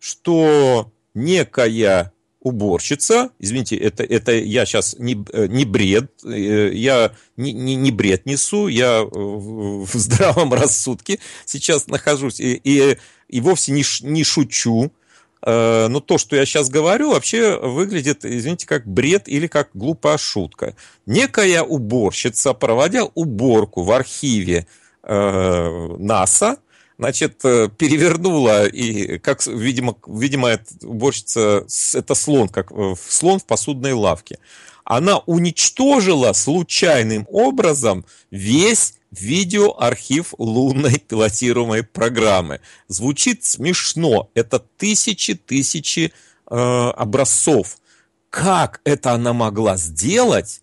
что некая уборщица, извините, это, это я сейчас не, э, не бред, э, я не, не, не бред несу, я в здравом рассудке сейчас нахожусь и, и, и вовсе не, не шучу, э, но то, что я сейчас говорю, вообще выглядит, извините, как бред или как глупая шутка. Некая уборщица, проводя уборку в архиве Э, НАСА, значит, э, перевернула, и, как, видимо, видимо это, уборщица, это слон, как э, слон в посудной лавке. Она уничтожила случайным образом весь видеоархив лунной пилотируемой программы. Звучит смешно. Это тысячи-тысячи э, образцов. Как это она могла сделать,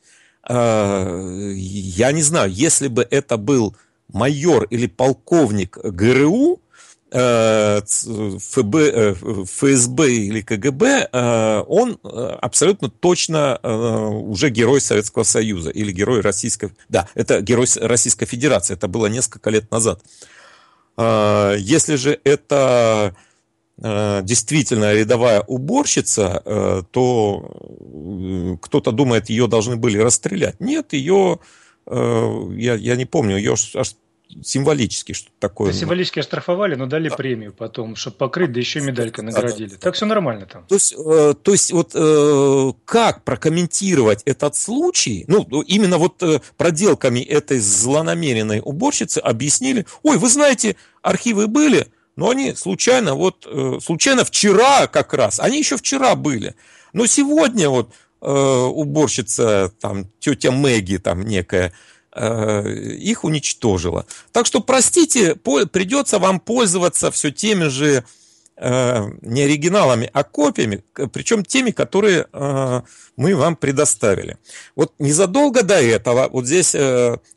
э, я не знаю. Если бы это был майор или полковник ГРУ, э, ФБ, э, ФСБ или КГБ, э, он абсолютно точно уже герой Советского Союза или герой Российской... Да, это герой Российской Федерации, это было несколько лет назад. Если же это действительно рядовая уборщица, то кто-то думает, ее должны были расстрелять. Нет, ее Э, я, я не помню, ее аж символически что-то такое. Да, символически оштрафовали, но дали да. премию потом, чтобы покрыть, да еще а, медалькой наградили. Да, да, так все нормально там. То есть, э, то есть вот э, как прокомментировать этот случай, ну, ну, именно вот э, проделками этой злонамеренной уборщицы объяснили, ой, вы знаете, архивы были, но они случайно, вот, э, случайно вчера как раз, они еще вчера были, но сегодня вот Э, уборщица, там, тетя Мэгги там некая, э, их уничтожила. Так что, простите, придется вам пользоваться все теми же э, не оригиналами, а копиями, причем теми, которые мы вам предоставили. Вот незадолго до этого, вот здесь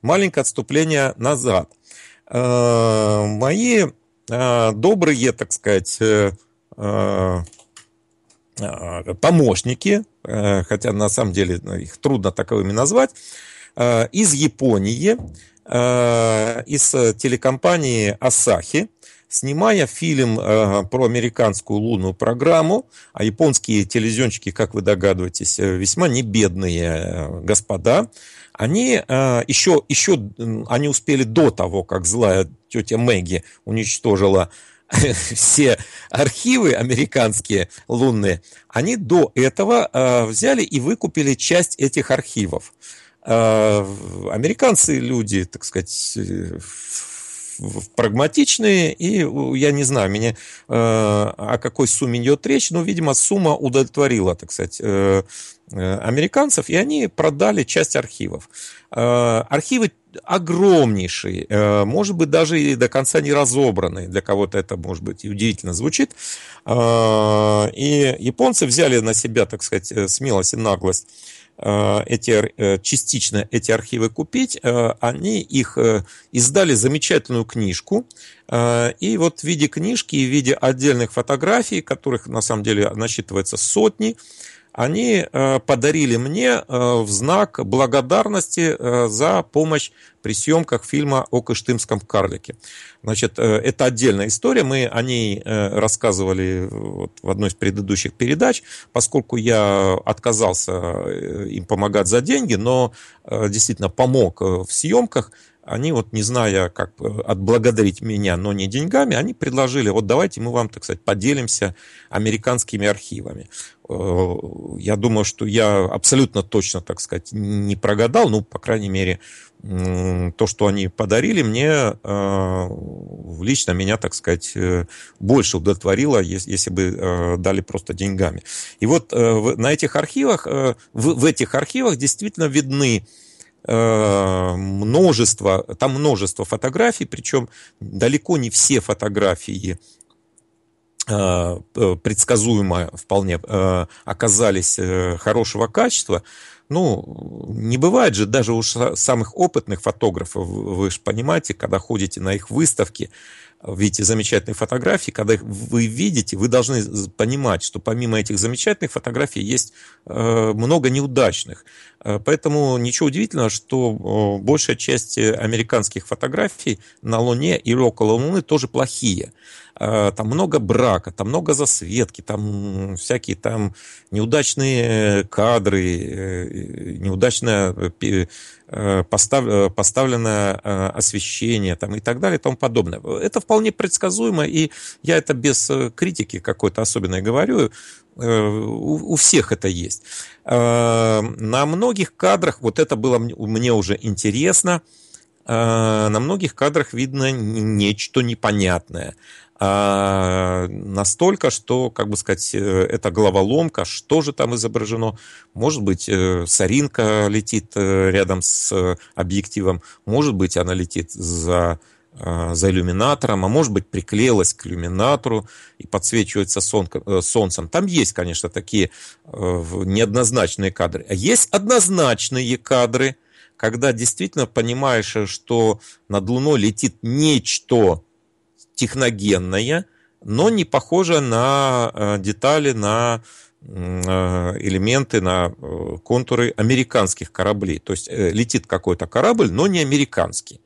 маленькое отступление назад, мои добрые, так сказать, Э, помощники, э, хотя на самом деле ну, их трудно таковыми назвать, э, из Японии, из телекомпании Асахи, снимая фильм про американскую лунную программу, а японские телевизионщики, как вы догадываетесь, весьма небедные господа, они еще, еще они успели до того, как злая тетя Мэгги уничтожила все архивы американские лунные, они до этого а, взяли и выкупили часть этих архивов. А, американцы люди, так сказать, э, прагматичные, и я не знаю, меня, э, о какой сумме идет речь, но, видимо, сумма удовлетворила, так сказать, э, э американцев, и они продали часть архивов. Э, архивы огромнейший, э, может быть, даже и до конца не разобранный. Для кого-то это, может быть, и удивительно звучит. А, и японцы взяли на себя, так сказать, э, смелость и наглость э, эти, частично эти архивы купить, они их издали замечательную книжку. И вот в виде книжки и в виде отдельных фотографий, которых на самом деле насчитывается сотни, они э, подарили мне э, в знак благодарности э, за помощь при съемках фильма о Кыштымском карлике. Значит, это отдельная история, мы о ней рассказывали вот в одной из предыдущих передач, поскольку я отказался им помогать за деньги, но действительно помог в съемках, они вот не зная, как отблагодарить меня, но не деньгами, они предложили, вот давайте мы вам, так сказать, поделимся американскими архивами. Э, я думаю, что я абсолютно точно, так сказать, не прогадал, ну, по крайней мере, то, что они подарили мне, э, лично меня, так сказать, э, больше удовлетворило, если бы дали просто деньгами. И вот на этих архивах, в этих архивах действительно видны Э, множество, там множество фотографий, причем далеко не все фотографии э, э, предсказуемо вполне оказались хорошего качества. Ну, не бывает же даже у самых опытных фотографов, вы же понимаете, когда ходите на их выставки, Видите, замечательные фотографии, когда их вы видите, вы должны понимать, что помимо этих замечательных фотографий есть э, много неудачных. Э, поэтому ничего удивительного, что большая часть э, американских фотографий на Луне или около Луны тоже плохие там много брака, там много засветки, там всякие там неудачные кадры, неудачная Э, постав, э, поставлено э, освещение там, и так далее и тому подобное. Это вполне предсказуемо, и я это без критики какой-то особенной говорю, у всех это есть. На многих кадрах, вот это было мне уже интересно, на многих кадрах видно нечто непонятное. А, настолько, что, как бы сказать, э, это головоломка, что же там изображено. Может быть, э, соринка летит э, рядом с объективом, может быть, она летит за за иллюминатором, а может быть приклеилась к иллюминатору и подсвечивается солнцем. Там есть, конечно, такие неоднозначные кадры. А есть однозначные кадры, когда действительно понимаешь, что над Луной летит нечто, техногенная, но не похожа на э, детали, на э, элементы, на э, контуры американских кораблей. То есть летит какой-то корабль, но не американский.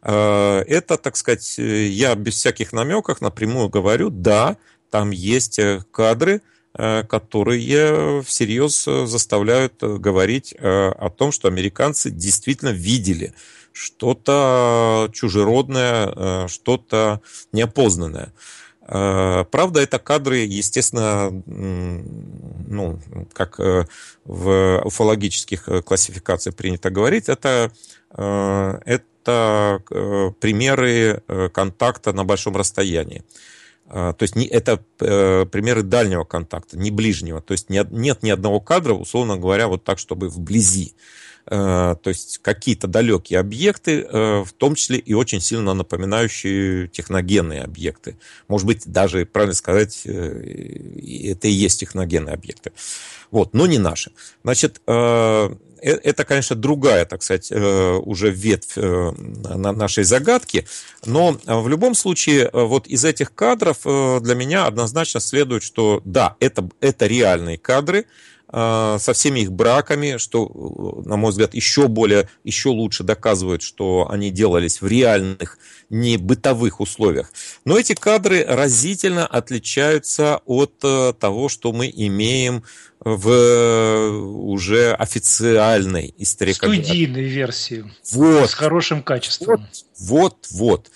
Это, так сказать, я без всяких намеков напрямую говорю, да, там есть кадры, которые всерьез заставляют говорить о том, что американцы действительно видели – что-то чужеродное, э, что-то неопознанное. Э, правда, это кадры, естественно, ну, как э, в уфологических классификациях принято говорить, это, это примеры контакта на большом расстоянии. То есть не, это примеры дальнего контакта, не ближнего. То есть нет ни одного кадра, условно говоря, вот так, чтобы вблизи. Э, то есть какие-то далекие объекты, э, в том числе и очень сильно напоминающие техногенные объекты. Может быть, даже, правильно сказать, э, это и есть техногенные объекты. Вот, но не наши. Значит, это, конечно, другая, так сказать, уже ветвь нашей загадки, но в любом случае вот из этих кадров для меня однозначно следует, что да, это, это реальные кадры, а, со всеми их браками, что, на мой взгляд, еще более, еще лучше доказывает, что они делались в реальных, не бытовых условиях. Но эти кадры разительно отличаются от э, того, что мы имеем в э, уже официальной историкографии. Студийной версии. Вот. С хорошим качеством. Вот, вот. вот.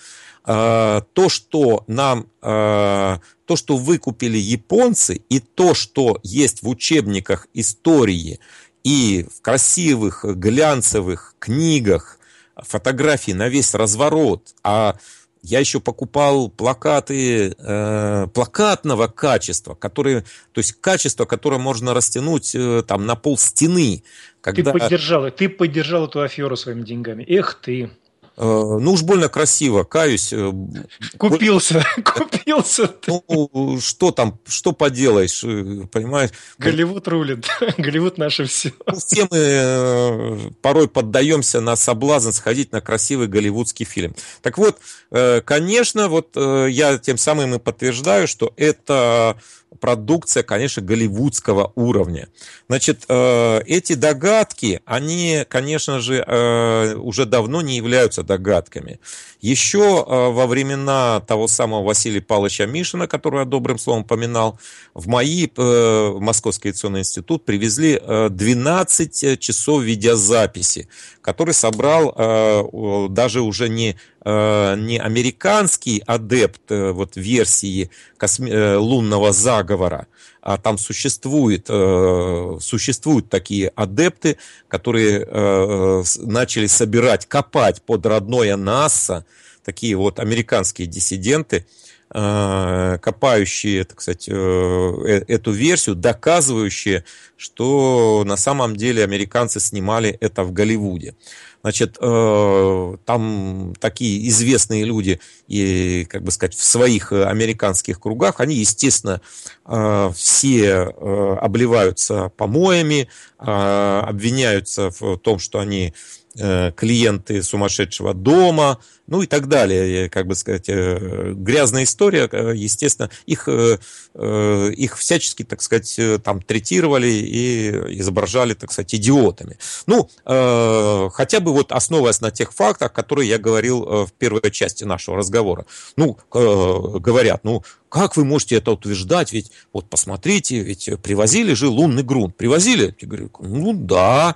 А, то, что нам а, то, что выкупили японцы, и то, что есть в учебниках истории и в красивых глянцевых книгах, фотографии на весь разворот, а я еще покупал плакаты э, плакатного качества, которые, то есть качество, которое можно растянуть э, там на пол стены. Когда... Ты поддержал, ты поддержал эту аферу своими деньгами. Эх ты. Э, ну, уж больно красиво, каюсь. Э, купился, купился. Ну, что там, что поделаешь, э, понимаешь? Голливуд рулит, Голливуд наше все. Ну, все мы порой поддаемся на соблазн сходить на красивый голливудский фильм. Так вот, конечно, вот я тем самым и подтверждаю, что это продукция, конечно, голливудского уровня. Значит, э, эти догадки, они, конечно же, э, уже давно не являются догадками. Еще э, во времена того самого Василия Павловича Мишина, которого я добрым словом поминал, в МАИ, в Московский авиационный институт, привезли 12 часов видеозаписи, который собрал даже уже не Э, не американский адепт э, вот версии косми- э, лунного заговора, а там существует, существуют такие адепты, которые начали собирать, копать под родное НАСА, такие вот американские диссиденты, копающие, так сказать, эту версию, доказывающие, что на самом деле американцы снимали это в Голливуде. Значит, э, там такие известные люди, и, как бы сказать, в своих э, американских кругах, они, естественно, э, все обливаются помоями, обвиняются в том, что они Э, клиенты сумасшедшего дома, ну и так далее, как бы сказать, э, грязная история, э, естественно, их, их всячески, так сказать, там третировали и изображали, так сказать, идиотами. Ну, хотя бы вот основываясь на тех фактах, которые я говорил в первой части нашего разговора. Ну, говорят, ну, как вы можете это утверждать? Ведь вот посмотрите, ведь привозили же лунный грунт. Привозили? Я говорю, ну да.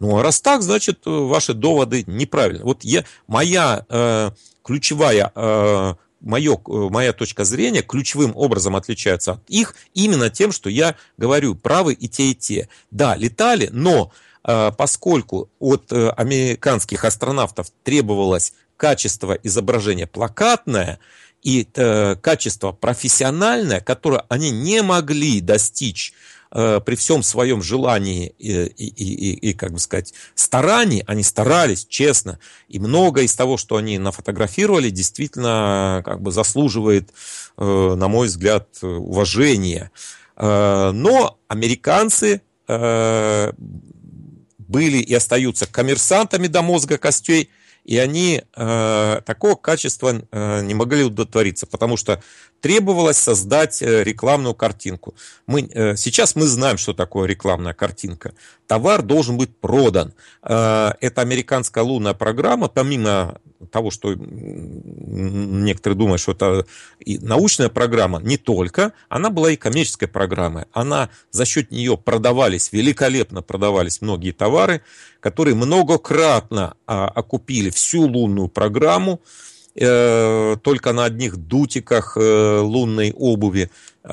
Ну, а раз так, значит, э, ваши доводы неправильны. Вот я, моя э, ключевая, э, мое, э, моя точка зрения ключевым образом отличается от их именно тем, что я говорю, правы и те, и те. Да, летали, но э, поскольку от э, американских астронавтов требовалось качество изображения плакатное, и э, качество профессиональное, которое они не могли достичь Э, при всем своем желании и, и, и, и, как бы сказать, старании, они старались, честно, и многое из того, что они нафотографировали, действительно как бы заслуживает, э, на мой взгляд, уважения. Э, но американцы были и остаются коммерсантами до мозга костей, и они э, такого качества э, не могли удовлетвориться, потому что требовалось создать э, рекламную картинку. Мы, э, сейчас мы знаем, что такое рекламная картинка. Товар должен быть продан. Э, это американская лунная программа, помимо того, что некоторые думают, что это и научная программа, не только, она была и коммерческой программой. Она за счет нее продавались, великолепно продавались многие товары, которые многократно а, окупили всю лунную программу. Э, только на одних дутиках э, лунной обуви э,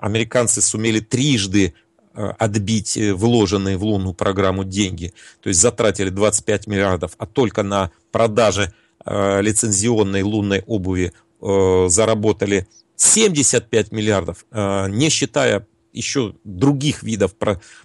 американцы сумели трижды отбить вложенные в лунную программу деньги. То есть затратили 25 миллиардов, а только на продаже лицензионной лунной обуви заработали 75 миллиардов, не считая еще других видов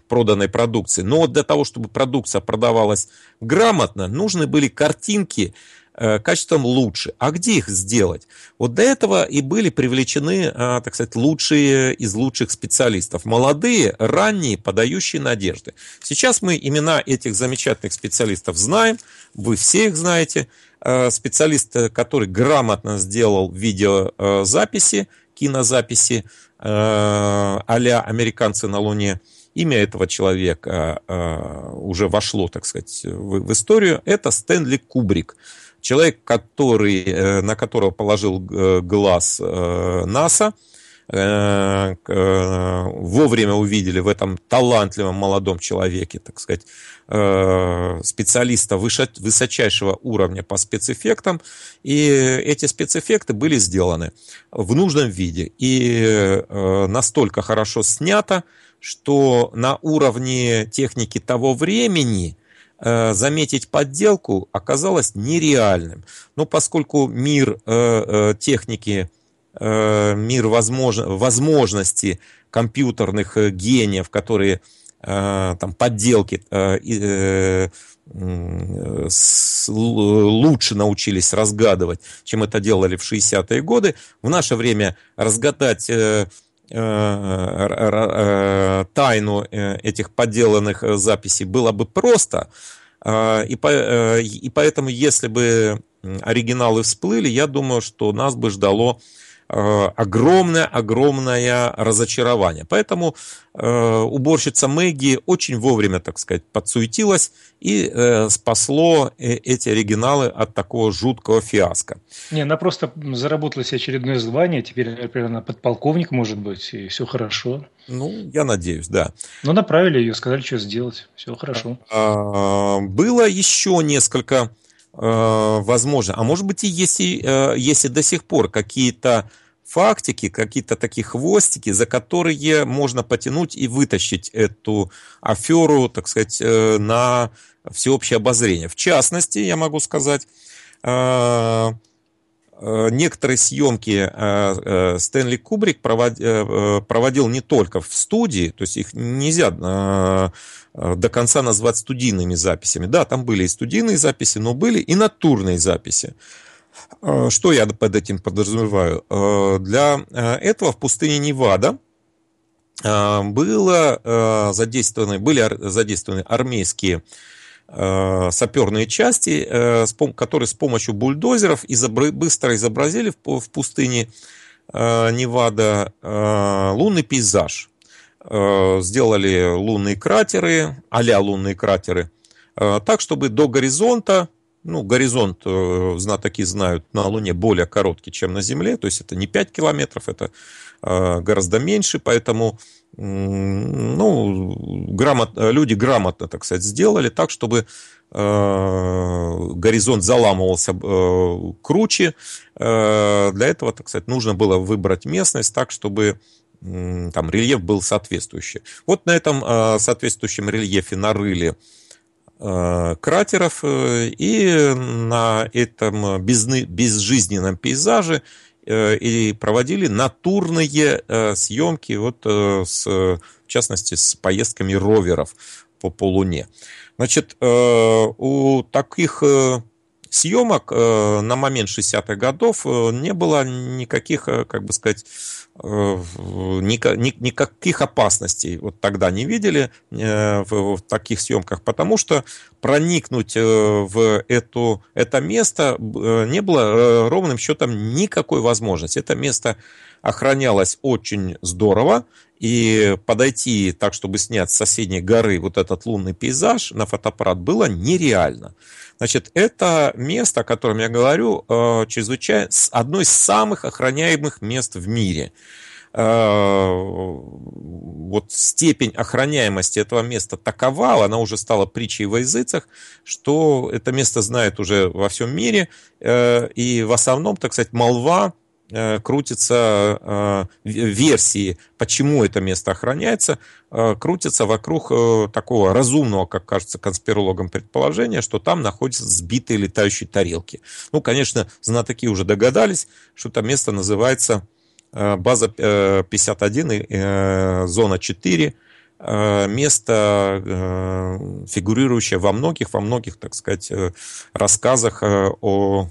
проданной продукции. Но для того, чтобы продукция продавалась грамотно, нужны были картинки, Э, качеством лучше. А где их сделать? Вот до этого и были привлечены, э, так сказать, лучшие из лучших специалистов. Молодые, ранние, подающие надежды. Сейчас мы имена этих замечательных специалистов знаем, вы все их знаете. Э, специалист, который грамотно сделал видеозаписи, кинозаписи а-ля «Американцы на Луне», имя этого человека уже вошло, так сказать, в историю, это Стэнли Кубрик. Человек, который, э, на которого положил э, глаз э, НАСА, вовремя увидели в этом талантливом молодом человеке, так сказать, специалиста высочайшего уровня по спецэффектам, и эти спецэффекты были сделаны в нужном виде и настолько хорошо снято, что на уровне техники того времени Э, заметить подделку оказалось нереальным. Но поскольку мир э, э, техники, мир возможностей компьютерных гениев, которые там подделки лучше научились разгадывать, чем это делали в 60-е годы. В наше время разгадать Э, э, тайну э, этих подделанных записей было бы просто. А, и, по, и поэтому, если бы оригиналы всплыли, я думаю, что нас бы ждало огромное-огромное э, разочарование. Поэтому э, уборщица Мэгги очень вовремя, так сказать, подсуетилась и э, спасло эти оригиналы от такого жуткого фиаско. Не, она просто заработала себе очередное звание, теперь, например, она подполковник, может быть, и все хорошо. Ну, я надеюсь, да. Но ну, направили ее, сказали, что сделать, все хорошо. А, а, было еще несколько Э, возможно. А может быть и если э, если до сих пор какие-то фактики, какие-то такие хвостики, за которые можно потянуть и вытащить эту аферу, так сказать, э, на всеобщее обозрение. В частности, я могу сказать, Э, некоторые съемки э, э, Стэнли Кубрик проводил не только в студии, то есть их нельзя до конца назвать студийными записями. Да, там были и студийные записи, но были и натурные записи. Что я под этим подразумеваю? Для этого в пустыне Невада было задействованы, были задействованы армейские Э, саперные части, э, которые с помощью бульдозеров изобр... быстро изобразили в пустыне э, Невада лунный пейзаж. Сделали лунные кратеры, а лунные кратеры, так, чтобы до горизонта, ну, горизонт, знатоки знают, на Луне более короткий, чем на Земле, то есть это не 5 километров, это гораздо меньше, поэтому ну, грамот, люди грамотно, так сказать, сделали так, чтобы э, горизонт заламывался э, круче. Э, для этого, так сказать, нужно было выбрать местность так, чтобы там рельеф был соответствующий. Вот на этом соответствующем рельефе нарыли кратеров, и на этом безны, безжизненном пейзаже – Э, и проводили натурные э, съемки, вот, э, с, в частности, с поездками роверов по, по Луне. Значит, у таких съемок э, на момент 60-х годов э, не было никаких, э, как бы сказать, никаких опасностей вот тогда не видели в таких съемках, потому что проникнуть в эту, это место не было ровным счетом никакой возможности. Это место охранялось очень здорово, и подойти так, чтобы снять с соседней горы вот этот лунный пейзаж на фотоаппарат было нереально. Значит, это место, о котором я говорю, э, чрезвычайно одно из самых охраняемых мест в мире э, вот степень охраняемости этого места такова, она уже стала притчей во языцах, что это место знает уже во всем мире, э, и в основном, так сказать, молва Э, крутятся э, версии, почему это место охраняется, э, крутятся вокруг такого разумного, как кажется конспирологам, предположения, что там находятся сбитые летающие тарелки. Ну, конечно, знатоки уже догадались, что это место называется база 51, зона 4, Э, место, э, фигурирующее во многих, во многих, так сказать, э, рассказах о, о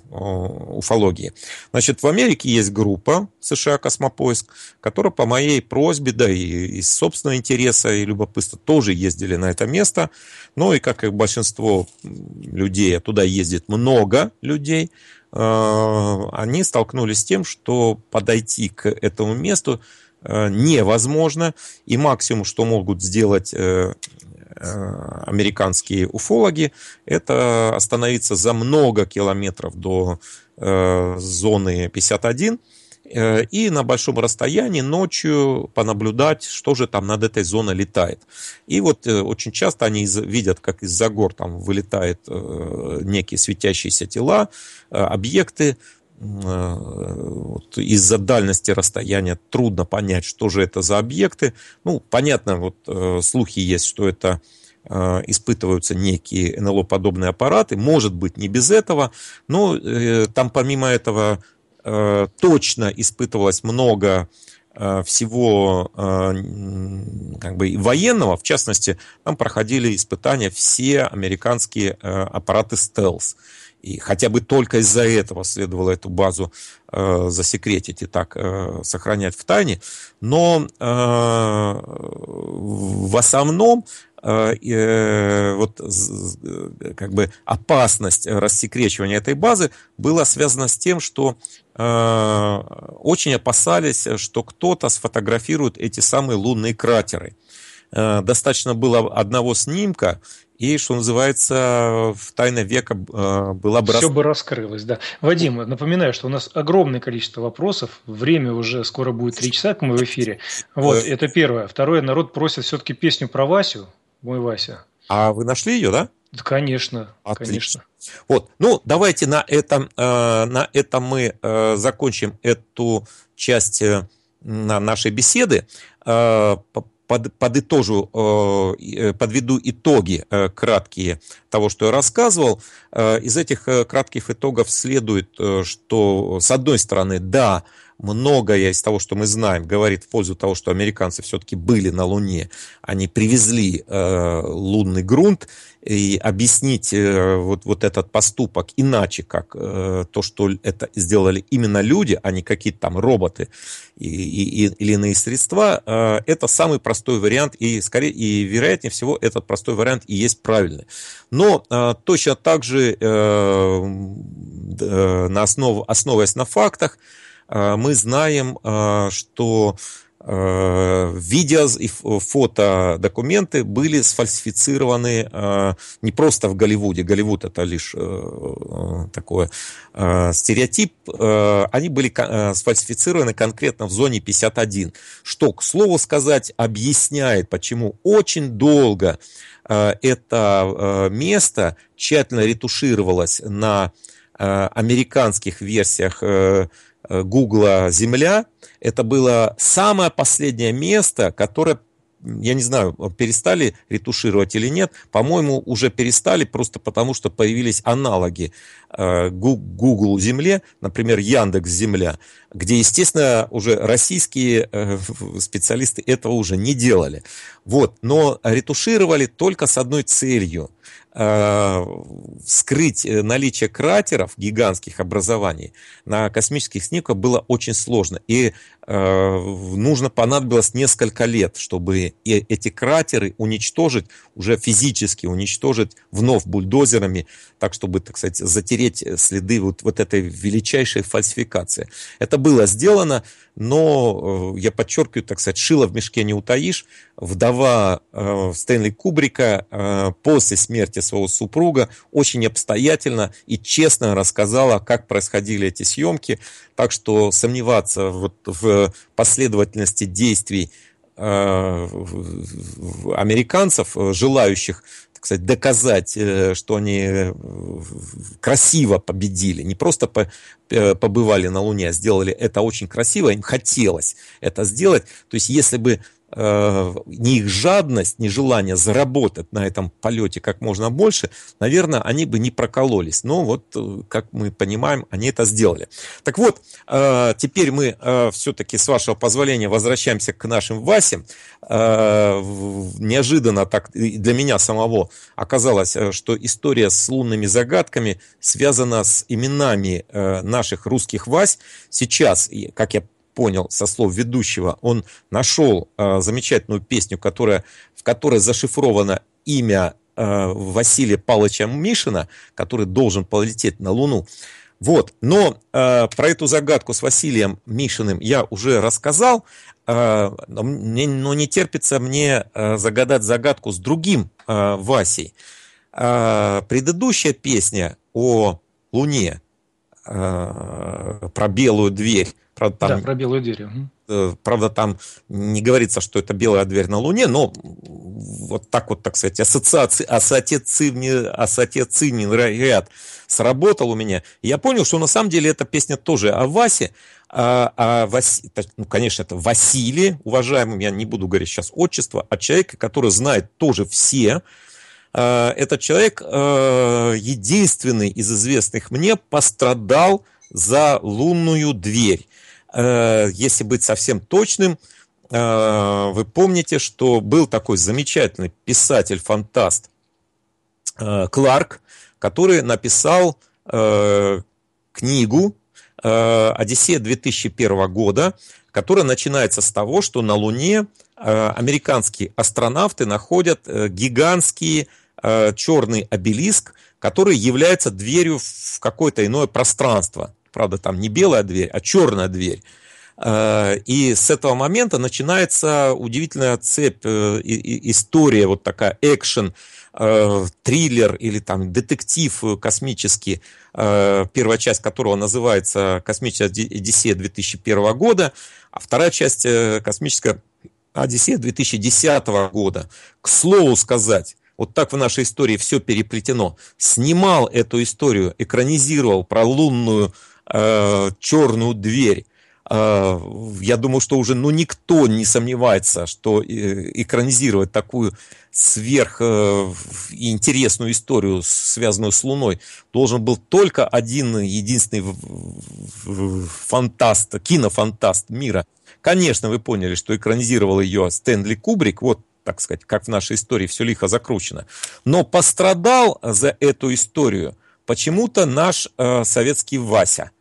уфологии. Значит, в Америке есть группа США «Космопоиск», которая по моей просьбе, да и из собственного интереса и любопытства тоже ездили на это место. Ну и как и большинство людей, а туда ездит много людей, они столкнулись с тем, что подойти к этому месту Э, невозможно. И максимум, что могут сделать э, э, американские уфологи, это остановиться за много километров до зоны 51 и на большом расстоянии ночью понаблюдать, что же там над этой зоной летает. И вот очень часто они видят, как из-за гор там вылетают некие светящиеся тела, объекты, вот из-за дальности расстояния трудно понять, что же это за объекты. Ну, понятно, вот э, слухи есть, что это э, испытываются некие НЛО-подобные аппараты. Может быть, не без этого, но э, там помимо этого точно испытывалось много всего как бы военного, в частности, там проходили испытания все американские аппараты стелс. И хотя бы только из-за этого следовало эту базу э, засекретить и так э, сохранять в тайне. Но э, в основном э, э вот э, как бы опасность рассекречивания этой базы была связана с тем, что э, очень опасались, что кто-то сфотографирует эти самые лунные кратеры. Э, достаточно было одного снимка, и, что называется, в тайна века э, была бы... Все рас... бы раскрылось, да. Вадим, напоминаю, что у нас огромное количество вопросов, время уже скоро будет 3 часа, как мы в эфире. Вот, э, это первое. Второе, народ просит все-таки песню про Васю, мой Вася. А вы нашли ее, да? Да, конечно, Отлично. конечно. Вот, ну давайте на этом, э, на этом мы э, закончим эту часть э, нашей беседы. Э, под, подытожу, э, э, подведу итоги э, краткие того, что я рассказывал. Из этих кратких итогов следует, что с одной стороны, да, многое из того, что мы знаем, говорит в пользу того, что американцы все-таки были на Луне, они привезли э, лунный грунт, и объяснить э, вот, вот этот поступок иначе, как э, то, что это сделали именно люди, а не какие-то там роботы и, и, и, или иные средства, э, это самый простой вариант, и, скорее, и вероятнее всего этот простой вариант и есть правильный. Но э, точно так же, э, э, на основ, основываясь на фактах, Э, мы знаем, э, что э, видео и фото документы были сфальсифицированы не просто в Голливуде, Голливуд это лишь такой стереотип, они были сфальсифицированы конкретно в зоне 51, что, к слову сказать, объясняет, почему очень долго это место тщательно ретушировалось на американских версиях Э, Гугла Земля, это было самое последнее место, которое я не знаю, э, перестали ретушировать или нет. По-моему, уже перестали просто потому, что появились аналоги Google э, Земле, например, Яндекс Земля, где, естественно, уже российские специалисты этого уже не делали. Вот, но ретушировали только с одной целью Э, скрыть э, наличие кратеров, гигантских образований, на космических снимках было очень сложно. И э, нужно понадобилось несколько лет, чтобы и эти кратеры уничтожить, уже физически уничтожить вновь бульдозерами, так, чтобы, так сказать, затереть следы вот, вот этой величайшей фальсификации. Это было сделано, но, я подчеркиваю, так сказать, шило в мешке не утаишь. Вдова э, Стэнли Кубрика э, после смерти своего супруга, очень обстоятельно и честно рассказала, как происходили эти съемки. Так что сомневаться вот в последовательности действий э, американцев, желающих так сказать, доказать, э, что они э, красиво победили, не просто побывали на Луне, а сделали это очень красиво, им хотелось это сделать. То есть, если бы Э, не их жадность, не желание заработать на этом полете как можно больше, наверное, они бы не прокололись. Но вот, э, как мы понимаем, они это сделали. Так вот, э, теперь мы все-таки, с вашего позволения, возвращаемся к нашим Васе. Неожиданно так для меня самого оказалось, что история с лунными загадками связана с именами наших русских Вась. Сейчас, как я понял со слов ведущего, он нашел э, замечательную песню, которая, в которой зашифровано имя э, Василия Павловича Мишина, который должен полететь на Луну. Вот, но э, про эту загадку с Василием Мишиным я уже рассказал, э, мне, но не терпится мне э, загадать загадку с другим э, Васей. Э, предыдущая песня о Луне э, про белую дверь Правда, там, да, про белую дверь. Угу. Правда, там не говорится, что это белая дверь на Луне, но вот так вот, так сказать, ассоциаци... ассоциативный, ассоциативный ряд сработал у меня. Я понял, что на самом деле эта песня тоже о Васе, а, а Вас... ну, конечно, это Василий, уважаемый, я не буду говорить сейчас отчество, а человека, который знает тоже все. Э, этот человек, э, единственный из известных мне, пострадал за лунную дверь. Э, если быть совсем точным, э, вы помните, что был такой замечательный писатель-фантаст э, Кларк, который написал книгу «Одиссея 2001 года», которая начинается с того, что на Луне американские астронавты находят гигантский черный обелиск, который является дверью в какое-то иное пространство. Правда, там не белая дверь, а черная дверь. Э, и с этого момента начинается удивительная цепь, э, история, вот такая экшен, э, триллер или там детектив космический, первая часть которого называется «Космическая Одиссея 2001 года», а вторая часть «Космическая Одиссея 2010 года». К слову сказать, вот так в нашей истории все переплетено. Снимал эту историю, экранизировал про лунную Э, черную дверь. Э, я думаю, что уже ну, никто не сомневается, что э, экранизировать такую сверхинтересную историю, связанную с Луной, должен был только один единственный фантаст, кинофантаст мира. Конечно, вы поняли, что экранизировал ее Стэнли Кубрик, вот так сказать, как в нашей истории все лихо закручено. Но пострадал за эту историю почему-то наш э, советский Вася –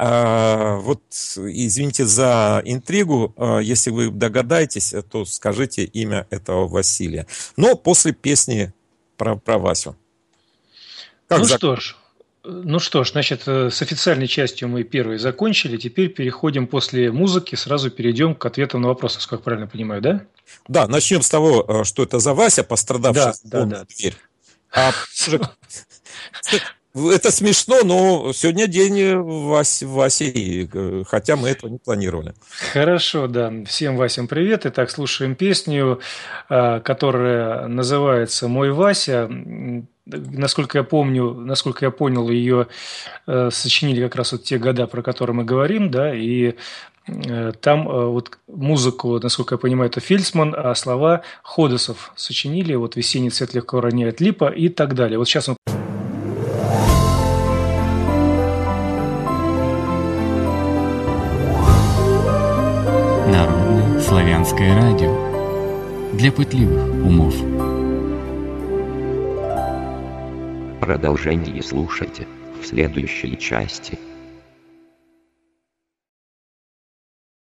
а, вот, извините за интригу, а, если вы догадаетесь, э, то скажите имя этого Василия. Но после песни про, про Васю. Как ну зак... что ж, ну что ж, значит, э, с официальной частью мы первые закончили. Теперь переходим после музыки, сразу перейдем к ответам на вопросы, как правильно понимаю, да? Да, начнем с того, э, что это за Вася, пострадавший да, да, да. дверь. А это смешно, но сегодня день э, Вась, Васи, э, хотя мы этого не планировали. Хорошо, да. Всем Васям привет. Итак, слушаем песню, э, которая называется «Мой Вася». Насколько я помню, насколько я понял, ее сочинили как раз вот те года, про которые мы говорим, да, и там вот музыку, насколько я понимаю, это Фельдсман, а слова Ходосов сочинили, вот «Весенний цвет легко роняет липа» и так далее. Вот сейчас мы... Латвийское радио для пытливых умов. Продолжение слушайте в следующей части.